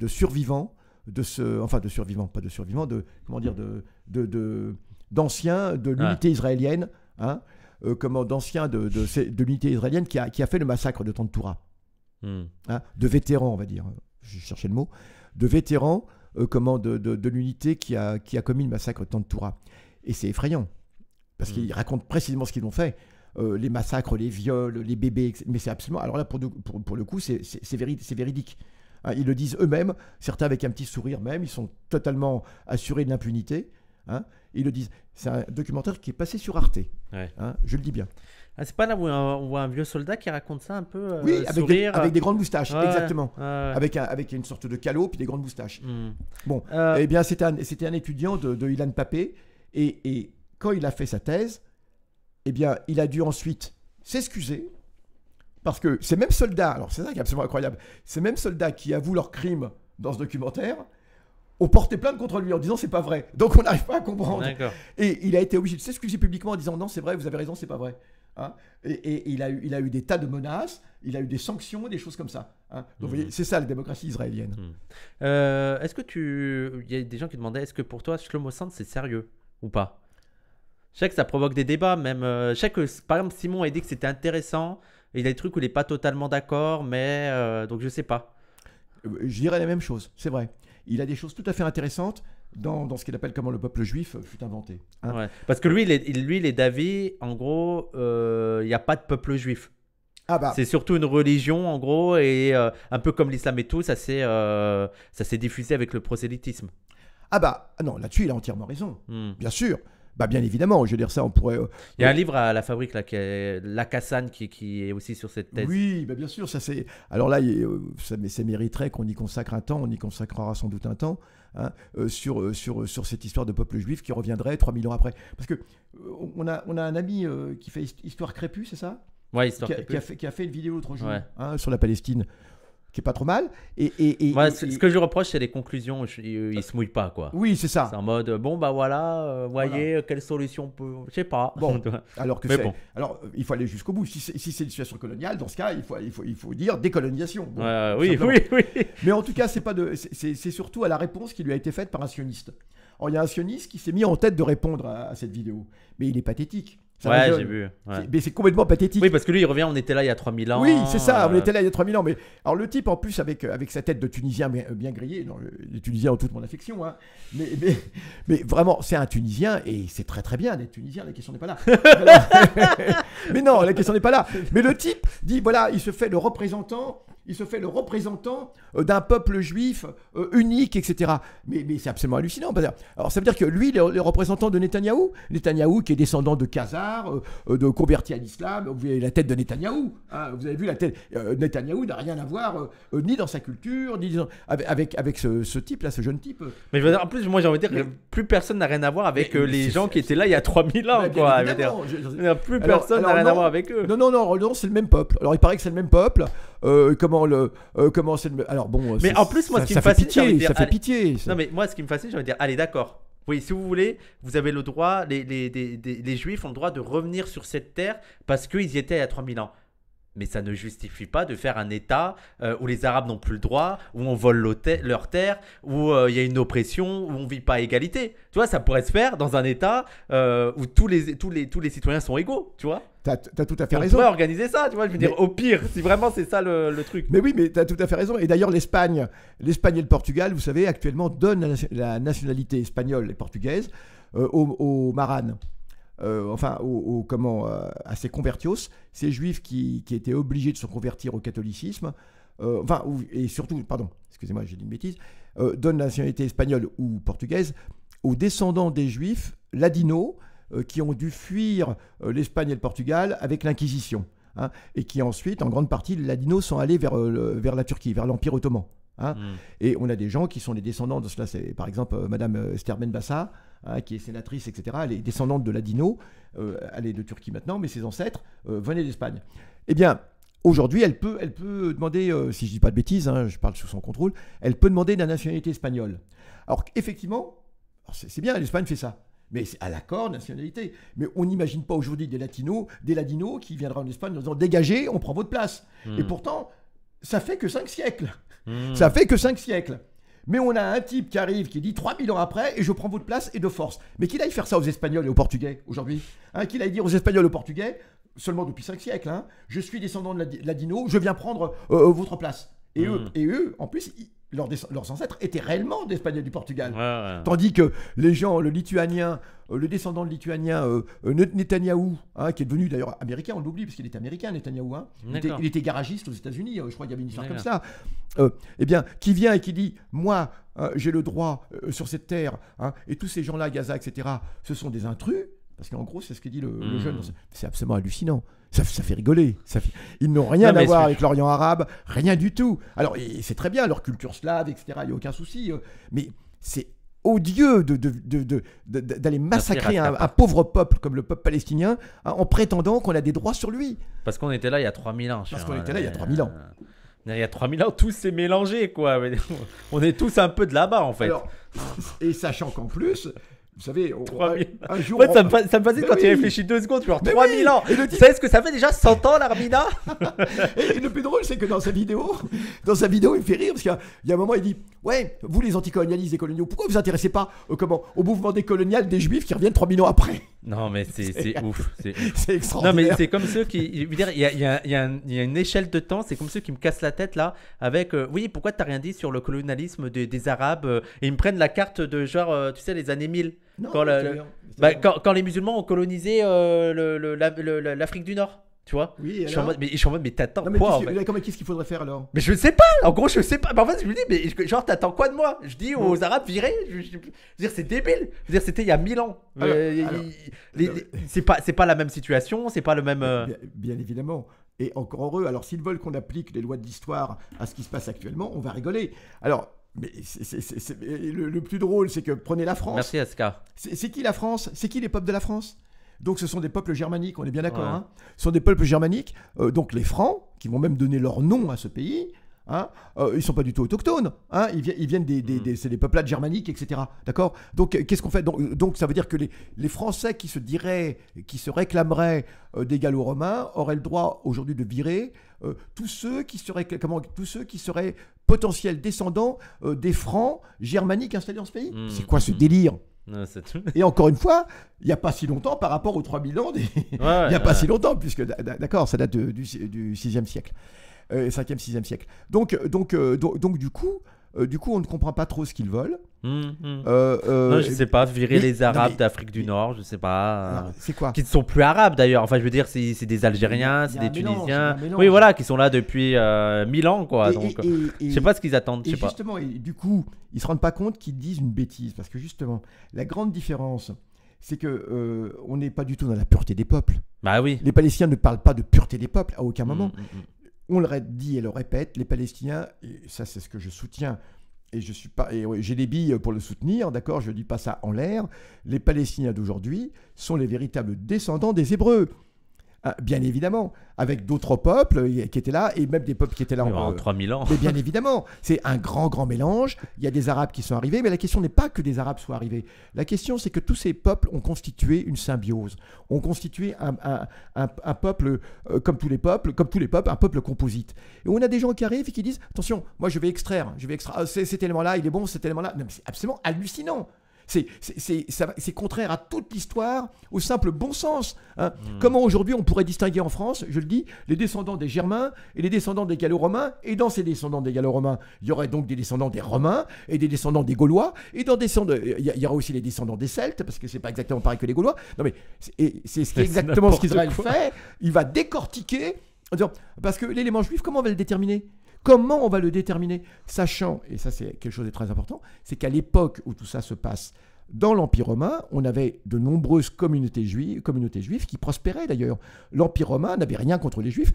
survivants, de enfin de survivants, pas de survivants, de comment dire, de d'anciens de, l'unité israélienne, d'anciens de, l'unité israélienne qui a, fait le massacre de Tantoura, hmm. hein, de vétérans, on va dire, je cherchais le mot, de vétérans euh, comment, de, l'unité qui a, commis le massacre de Tantoura. Et c'est effrayant, parce qu'ils mm. racontent précisément ce qu'ils ont fait. Euh, les massacres, les viols, les bébés, mais c'est absolument. Alors là, pour, le coup, c'est véridique. Hein, ils le disent eux-mêmes, certains avec un petit sourire même, ils sont totalement assurés de l'impunité. Hein. ils le disent. C'est un documentaire qui est passé sur Arte. Hein, je le dis bien. Ah, c'est pas là où on voit un vieux soldat qui raconte ça un peu euh, Oui, avec, Des, grandes moustaches, exactement. Avec, avec une sorte de calot puis des grandes moustaches. Hmm. Bon, et euh, eh bien, c'était un, étudiant de, de Ilan Papé. Et, quand il a fait sa thèse, eh bien, il a dû ensuite s'excuser. Parce que ces mêmes soldats, alors c'est ça qui est absolument incroyable, ces mêmes soldats qui avouent leur crime dans ce documentaire ont porté plainte contre lui en disant c'est pas vrai. Donc on n'arrive pas à comprendre. Et il a été obligé de s'excuser publiquement en disant non, c'est vrai, vous avez raison, c'est pas vrai. Hein. et, il, a eu, il a eu des tas de menaces, il a eu des sanctions, des choses comme ça. Hein Donc, voyez, mhm. c'est ça la démocratie israélienne. Mhm. Euh, est-ce que tu. Il y a des gens qui demandaient est-ce que pour toi, Shlomo Sand, c'est sérieux ou pas Je sais que ça provoque des débats, même. Euh, je sais que, par exemple, Simon a dit que c'était intéressant. il y a des trucs où il n'est pas totalement d'accord, mais. Euh, donc, je sais pas. Je dirais la même chose, c'est vrai. Il a des choses tout à fait intéressantes, dans, ce qu'il appelle comment le peuple juif fut inventé. Hein. Parce que lui, il est, lui, d'avis, en gros, euh, il n'y a pas de peuple juif. Ah bah. C'est surtout une religion, en gros, et euh, un peu comme l'islam et tout, euh, ça s'est diffusé avec le prosélytisme. Ah bah, non, là-dessus, il a entièrement raison, hmm. bien sûr. Bah, bien évidemment, je veux dire ça, on pourrait. Euh, il y a un livre à la fabrique, là, qui est La Cassane, qui, est aussi sur cette thèse. Oui, bah, bien sûr, ça c'est. Alors là, euh, ça, mais mériterait qu'on y consacre un temps, on y consacrera sans doute un temps. Hein, euh, sur, sur, sur cette histoire de peuple juif qui reviendrait 3000 ans après. Parce que on a, on a un ami qui fait Histoire Crépue, c'est ça Ouais, qui, a, qui, a fait, une vidéo l'autre jour hein, sur la Palestine qui est pas trop mal. Et, et, ce que je reproche, c'est les conclusions. Ils se mouillent pas, quoi. Oui, c'est ça. C'est en mode, euh, bon, bah voilà, euh, voyez, euh, quelle solution peut. Je sais pas. Bon, alors que c'est. Bon. Alors, il faut aller jusqu'au bout. Si c'est une situation coloniale, dans ce cas, il faut, il faut, il faut dire décolonisation. oui, oui, oui. Mais en tout cas, c'est pas de. C'est surtout à la réponse qui lui a été faite par un sioniste. Or, il y a un sioniste qui s'est mis en tête de répondre à cette vidéo. Mais il est pathétique ouais, j'ai vu. Mais c'est complètement pathétique. Oui, parce que lui, il revient, on était là il y a 3000 ans. Oui, c'est ça, on était là il y a 3000 ans. Mais alors, le type, en plus, avec, euh, avec sa tête de Tunisien bien, grillé euh, les Tunisiens ont toute mon affection, hein, mais, mais, mais vraiment, c'est un Tunisien et c'est très très bien d'être Tunisien, la question n'est pas là. mais non, la question n'est pas là. Mais le type dit voilà, il se fait le représentant il se fait le représentant euh, d'un peuple juif euh, unique, etc. Mais, mais c'est absolument hallucinant. Alors ça veut dire que lui, est le représentant de Netanyahou, Netanyahou qui est descendant de Khazar, euh, de converti à l'islam, vous avez la tête de Netanyahou. Hein, vous avez vu la tête. Netanyahou n'a rien à voir ni dans sa culture, ni avec, avec, ce, type-là, ce jeune type. Mais je dire, en plus, moi j'ai envie de dire que plus personne n'a rien à voir avec les gens qui étaient là il y a 3000 ans. Plus personne n'a rien à voir avec eux. Non, non, non, c'est le même peuple. Alors il paraît que c'est le même peuple. comment le euh, commencer le... alors bon euh, mais en plus moi ce qui me fascine, fait ça fait pitié non mais moi ce qui me fascine j'ai envie dire allez d'accord oui, si vous voulez, vous avez le droit, les, les, les, Juifs ont le droit de revenir sur cette terre parce qu'ils y étaient il y a 3000 ans mais ça ne justifie pas de faire un État euh, où les Arabes n'ont plus le droit, où on vole leur terre, où euh, il y a une oppression, où on vit pas à égalité. Tu vois, ça pourrait se faire dans un État euh, où tous les, tous, les, tous les citoyens sont égaux, tu vois. Tu as tout à fait raison. On pourrait organiser ça, tu vois. Je veux dire, au pire, si vraiment c'est ça le, truc. Mais oui, mais tu as tout à fait raison. Et d'ailleurs, l'Espagne, l'Espagne et le Portugal, vous savez, actuellement donnent la, nationalité espagnole et portugaise aux, aux maranes. Euh, enfin, au, comment, euh, à ces convertios, ces juifs qui, étaient obligés de se convertir au catholicisme, euh, et surtout, pardon, excusez-moi, j'ai dit une bêtise, donnent donne la nationalité espagnole ou portugaise aux descendants des juifs ladinos qui ont dû fuir l'Espagne et le Portugal avec l'Inquisition. Hein, et qui ensuite, en grande partie, les ladinos sont allés vers, la Turquie, vers l'Empire ottoman. Hein. Hmm. Et on a des gens qui sont les descendants de cela. C'est par exemple Mme Madame Esther Benbassa, Hein, qui est sénatrice, etc. Elle est descendante de Ladino, euh, elle est de Turquie maintenant, mais ses ancêtres euh, venaient d'Espagne. Eh bien, aujourd'hui, elle peut, elle peut demander, euh, si je ne dis pas de bêtises, hein, je parle sous son contrôle, elle peut demander la nationalité espagnole. Alors effectivement, c'est bien, l'Espagne fait ça. Mais c'est à l'accord nationalité. Mais on n'imagine pas aujourd'hui des latinos, des ladinos qui viendraient en Espagne en disant dégagez, on prend votre place. Et hmm. pourtant, ça fait que cinq siècles. Hmm. Ça fait que cinq siècles. Mais on a un type qui arrive qui dit 3000 ans après et je prends votre place et de force. Mais qu'il aille faire ça aux Espagnols et aux Portugais aujourd'hui. Hein, qu'il aille dire aux Espagnols et aux Portugais, seulement depuis 5 siècles, hein, je suis descendant de la, dino, je viens prendre euh, euh, votre place. Et, eux, hmm. et eux, en plus, leurs, ancêtres étaient réellement d'Espagnols du Portugal. Tandis que les gens, le lituanien, euh, le descendant de lituanien euh, euh Netanyahou, hein, qui est devenu d'ailleurs américain, on l'oublie parce qu'il hein. était américain, Netanyahou, il, était, garagiste aux États-Unis, euh, je crois qu'il y avait une histoire comme ça. eh bien, qui vient et qui dit Moi, j'ai le droit sur cette terre, hein, et tous ces gens-là, Gaza, etc., ce sont des intrus, parce qu'en gros, c'est ce que dit le, hmm. jeune. C'est absolument hallucinant. Ça, ça fait rigoler. Ça Ils n'ont rien à voir avec l'Orient arabe, rien du tout. Alors, c'est très bien, leur culture slave, etc., il n'y a aucun souci. Euh, mais c'est odieux d'aller de, massacrer un, pauvre peuple comme le peuple palestinien hein, en prétendant qu'on a des droits sur lui. Parce qu'on était là il y a 3000 ans. Parce qu'on était là il y a 3000 ans. Euh, il y a 3000 ans, tout s'est mélangé, quoi. On est tous un peu de là-bas, en fait. et sachant qu'en plus, vous savez, un jour. En fait, ça, me, ça me fascine quand tu réfléchis deux secondes, genre 3000 oui. ans. Et Vous savez ce que ça fait déjà 100 ans, l'Armina et, le plus drôle, c'est que dans sa vidéo, dans sa vidéo, il fait rire parce qu'il y, a un moment, il dit Ouais, vous les anticolonialistes et coloniaux, pourquoi vous vous intéressez pas comment, au mouvement des coloniales, des Juifs qui reviennent 3000 ans après non, mais c'est ouf. C'est extraordinaire. Non, mais c'est comme ceux qui. il y a, une échelle de temps. C'est comme ceux qui me cassent la tête là avec euh, Oui, pourquoi tu t'as rien dit sur le colonialisme des, Arabes euh, Et ils me prennent la carte de genre, euh, tu sais, les années 1000. Bah, quand, quand, les musulmans ont colonisé l'Afrique du Nord. Tu vois oui, je suis en mode, mais je suis mais t'attends quoi qu'est-ce, qu'est-ce qu'il faudrait faire alors Mais je ne sais pas. En gros, je ne sais pas. en fait, je lui dis, mais genre, t'attends quoi de moi Je dis aux Arabes, virer. Je, veux dire, c'est débile. Je veux dire, c'était il y a mille ans. c'est pas, c'est pas la même situation. C'est pas le même. Euh bien, évidemment. Et encore heureux. Alors, s'ils veulent qu'on applique les lois de l'histoire à ce qui se passe actuellement, on va rigoler. Alors. Mais le, le, plus drôle, c'est que prenez la France. Merci, Aska. C'est qui la France C'est qui les peuples de la France donc ce sont des peuples germaniques, on est bien d'accord. Hein. ce sont des peuples germaniques, euh, donc les Francs, qui vont même donner leur nom à ce pays. Hein ne euh, ils sont pas du tout autochtones. Hein. ils, viennent des, des, mm. peuplades germaniques, etc. D'accord Donc, euh, qu'est-ce qu'on fait donc, ça veut dire que les, Français qui se diraient, qui se réclameraient des Gallo-Romains auraient le droit aujourd'hui de virer tous, ceux qui seraient, comment, tous ceux qui seraient potentiels descendants des Francs germaniques installés dans ce pays. Mm. C'est quoi ce mm. délire et encore une fois, il n'y a pas si longtemps par rapport aux 3000 ans, il n'y a pas si longtemps, puisque d'accord, ça date du, 6e siècle, 5e, euh, 6e siècle. Donc, euh, euh, donc, donc, du coup, euh, du coup, on ne comprend pas trop ce qu'ils veulent. Je hum, hum. euh, euh, ne je sais pas, virer les Arabes d'Afrique du Nord, je sais pas. Ah, c'est quoi Qui ne sont plus Arabes d'ailleurs. Enfin, je veux dire, c'est des Algériens, c'est des Tunisiens. Oui, voilà, qui sont là depuis 1000 ans, quoi. donc, je sais pas ce qu'ils attendent. Je justement, du coup, ils se rendent pas compte qu'ils disent une bêtise. Parce que justement, la grande différence, c'est que on n'est pas du tout dans la pureté des peuples. Bah oui. Les Palestiniens ne parlent pas de pureté des peuples à aucun hum, moment on le dit et le répète, les Palestiniens, et ça c'est ce que je soutiens, et je suis pas, j'ai des billes pour le soutenir, d'accord, je ne dis pas ça en l'air, les Palestiniens d'aujourd'hui sont les véritables descendants des Hébreux. Ah, bien évidemment, avec d'autres peuples euh, qui étaient là, et même des peuples qui étaient là en, 3000 euh, ans. Mais bien évidemment, c'est un grand, grand mélange. Il y a des Arabes qui sont arrivés, mais la question n'est pas que des Arabes soient arrivés. La question, c'est que tous ces peuples ont constitué une symbiose, ont constitué un, peuple, euh, comme tous les peuples, comme tous les peuples, un peuple composite. Et on a des gens qui arrivent et qui disent, attention, moi je vais extraire, je vais extraire, ah, C'est cet élément-là, il est bon, cet élément-là. c'est absolument hallucinant. C'est contraire à toute l'histoire, au simple bon sens. Hein. Comment aujourd'hui on pourrait distinguer en France, je le dis, les descendants des Germains et les descendants des Gallo-Romains Et dans ces descendants des Gallo-Romains, il y aurait donc des descendants des Romains et des descendants des Gaulois. Et dans des il y, aura aussi les descendants des Celtes, parce que c'est pas exactement pareil que les Gaulois. Non mais c'est exactement ce qu'Israël fait. Il va décortiquer. Parce que l'élément juif, comment on va le déterminer Comment on va le déterminer Sachant, et ça c'est quelque chose de très important, c'est qu'à l'époque où tout ça se passe, dans l'Empire romain, on avait de nombreuses communautés juives, communautés juives qui prospéraient d'ailleurs. L'Empire romain n'avait rien contre les juifs.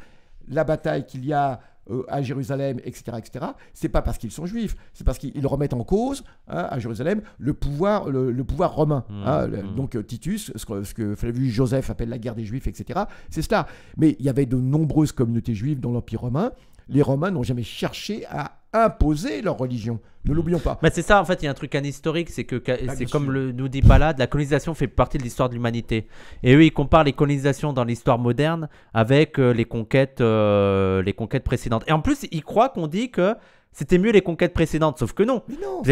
La bataille qu'il y a euh, à Jérusalem, etc., etc., c'est pas parce qu'ils sont juifs, c'est parce qu'ils remettent en cause hein, à Jérusalem le pouvoir, le, pouvoir romain. Hein. Mmh, mmh. Donc euh, Titus, ce que, ce Flavius Joseph appelle la guerre des juifs, etc., c'est cela. Mais il y avait de nombreuses communautés juives dans l'Empire romain les Romains n'ont jamais cherché à imposer leur religion. Ne l'oublions pas. Mais bah, c'est ça, en fait, il y a un truc anhistorique, c'est que bah, c'est comme le, nous dit Palade, la colonisation fait partie de l'histoire de l'humanité. Et eux, ils comparent les colonisations dans l'histoire moderne avec euh, les conquêtes, euh, les conquêtes précédentes. Et en plus, ils croient qu'on dit que c'était mieux les conquêtes précédentes, sauf que non.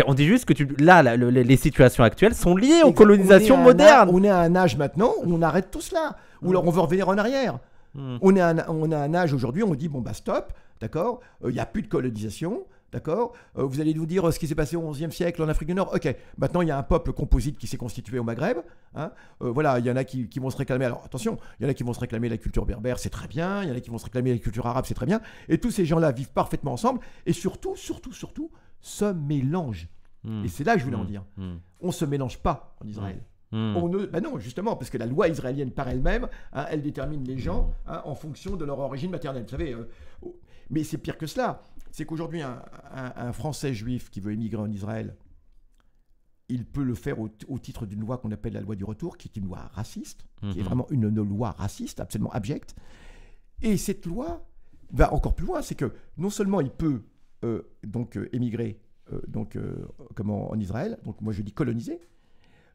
On dit juste que tu... là, les situations actuelles sont liées aux colonisations modernes. on est à un âge maintenant où on arrête tout cela, où alors on veut revenir en arrière. Hmm. On, est on a un âge aujourd'hui, on dit bon bah stop, d'accord, euh, il y n'y a plus de colonisation, D'accord euh, Vous allez nous dire euh, ce qui s'est passé au XIe siècle en Afrique du Nord. Ok, maintenant il y a un peuple composite qui s'est constitué au Maghreb. Hein, voilà, il y en a qui, vont se réclamer. Alors attention, il y en a qui vont se réclamer la culture berbère, c'est très bien. Il y en a qui vont se réclamer la culture arabe, c'est très bien. Et tous ces gens-là vivent parfaitement ensemble. Et surtout, surtout, surtout, se mélangent. Hmm. Et c'est là que je voulais en hmm. dire. On ne se mélange pas en Israël. Ben non, justement, parce que la loi israélienne par elle-même, hein, elle détermine les gens hmm. hein, en fonction de leur origine maternelle. Vous savez, euh, oh, mais c'est pire que cela. C'est qu'aujourd'hui, un, Français juif qui veut émigrer en Israël, il peut le faire au, titre d'une loi qu'on appelle la loi du retour, qui est une loi raciste, qui est hmm. vraiment une, loi raciste, absolument abjecte. Et cette loi va encore plus loin, c'est que non seulement il peut euh, donc euh, émigrer donc comment en Israël, donc moi je dis coloniser,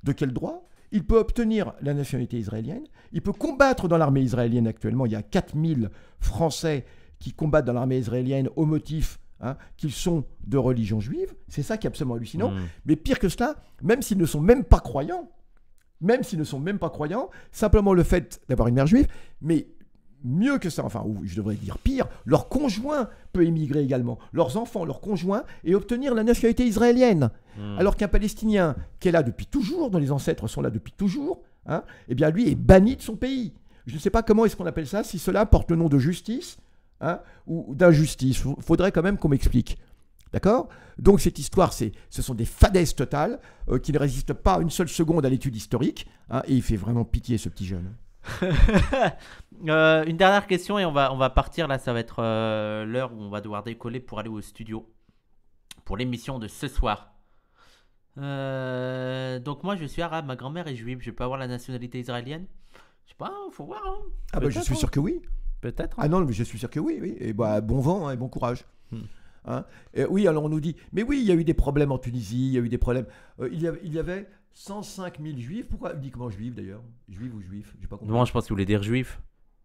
de quel droit Il peut obtenir la nationalité israélienne, il peut combattre dans l'armée israélienne actuellement. Il y a 4000 Français qui combattent dans l'armée israélienne au motif hein, qu'ils sont de religion juive. C'est ça qui est absolument hallucinant. Mm. Mais pire que cela, même s'ils ne sont même pas croyants, même s'ils ne sont même pas croyants, simplement le fait d'avoir une mère juive, mais mieux que ça, enfin, ou je devrais dire pire, leur conjoint peut émigrer également, leurs enfants, leurs conjoints, et obtenir la nationalité israélienne. Hmm. Alors qu'un Palestinien qui est là depuis toujours, dont les ancêtres sont là depuis toujours, hein, eh bien lui est banni de son pays. Je ne sais pas comment est-ce qu'on appelle ça, si cela porte le nom de justice hein, ou d'injustice. Faudrait quand même qu'on m'explique. D'accord Donc cette histoire, c'est, ce sont des fadaises totales euh, qui ne résistent pas une seule seconde à l'étude historique. Hein, et il fait vraiment pitié ce petit jeune. Euh, une dernière question et on va, on va partir. Là, ça va être euh, l'heure où on va devoir décoller pour aller au studio pour l'émission de ce soir. Euh, donc moi je suis arabe, ma grand-mère est juive, je peux avoir la nationalité israélienne Je sais pas, hein, faut voir. Hein. Ah bah, je suis sûr hein. que oui. Peut-être. Ah non, mais je suis sûr que oui, oui. Et bah bon vent et bon courage. Hmm. oui, alors on nous dit, mais oui, il y a eu des problèmes en Tunisie, il y a eu des problèmes. il, y il, y avait, 105 000 juifs. Pourquoi uniquement juifs d'ailleurs Juifs ou juifs J'ai pas compris. Non, je pense que vous voulez dire juifs.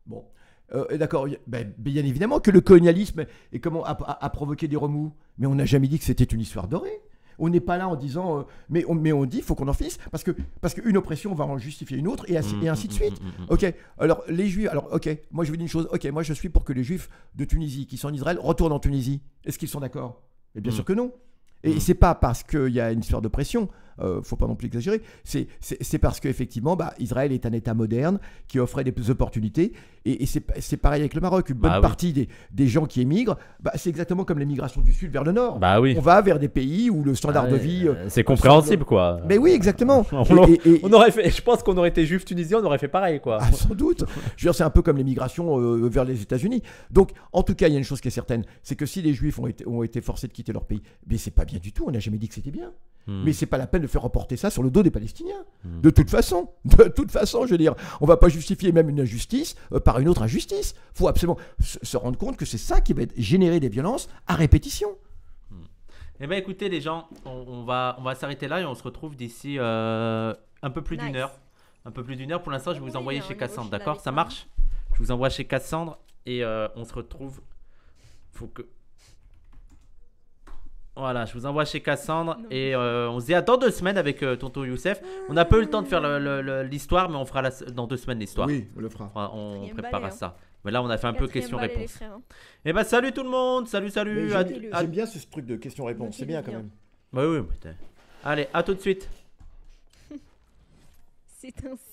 Bon. Euh, et D'accord, ben, ben, bien évidemment que le colonialisme et comment a, provoqué des remous. Mais on n'a jamais dit que c'était une histoire dorée. On n'est pas là en disant, euh, mais, on, dit on dit, faut qu'on en finisse, parce que parce qu'une oppression va en justifier une autre, et ainsi, mm, mm, de mm, suite. Ok, alors les juifs, alors ok, moi je vous dis une chose, ok, moi je suis pour que les juifs de Tunisie qui sont en Israël retournent en Tunisie. Est-ce qu'ils sont d'accord Et eh bien sûr que non. Et c'est pas parce qu'il y a une histoire d'oppression euh, faut pas non plus exagérer, c'est parce qu'effectivement, bah, Israël est un État moderne qui offrait des opportunités. Et, c'est pareil avec le Maroc. Une bonne bah partie des, des, gens qui émigrent, bah, c'est exactement comme l'émigration du Sud vers le Nord. Bah, oui. On va vers des pays où le standard ah de vie. Euh, euh, c'est bah, compréhensible, quoi. Mais oui, exactement. on, aurait fait, je pense qu'on aurait été juif tunisien, on aurait fait pareil, quoi. Ah, sans doute. je veux dire, c'est un peu comme l'émigration vers les États-Unis. Donc, en tout cas, il y a une chose qui est certaine c'est que si les juifs ont été, ont été forcés de quitter leur pays, mais c'est pas bien du tout. On n'a jamais dit que c'était bien. Hmm. Mais c'est pas la peine de faire reporter ça sur le dos des Palestiniens. Hmm. De toute façon, de toute façon, je veux dire, on va pas justifier même une injustice euh, par une autre injustice. Faut absolument se rendre compte que c'est ça qui va générer des violences à répétition. et Eh bien, écoutez, les gens, on, va, on va s'arrêter là et on se retrouve d'ici euh, un peu plus d'une heure. Un peu plus d'une heure. Pour l'instant, je vais vous envoie envoyer euh, chez Cassandre, d'accord Ça marche Je vous envoie chez Cassandre et on se retrouve. Faut que voilà, je vous envoie chez Cassandre et euh, on se dit à dans deux semaines avec euh, Tonton Youssef. On a pas eu le temps de faire l'histoire, mais on fera dans deux semaines l'histoire. Oui, on le fera. On, on prépare hein. ça. Mais là, on a fait un peu question-réponse. Hein. Eh ben, salut tout le monde, salut, salut. J'aime bien ce truc de question-réponse, c'est bien quand même. Bah oui, oui. Allez, à tout de suite. c'est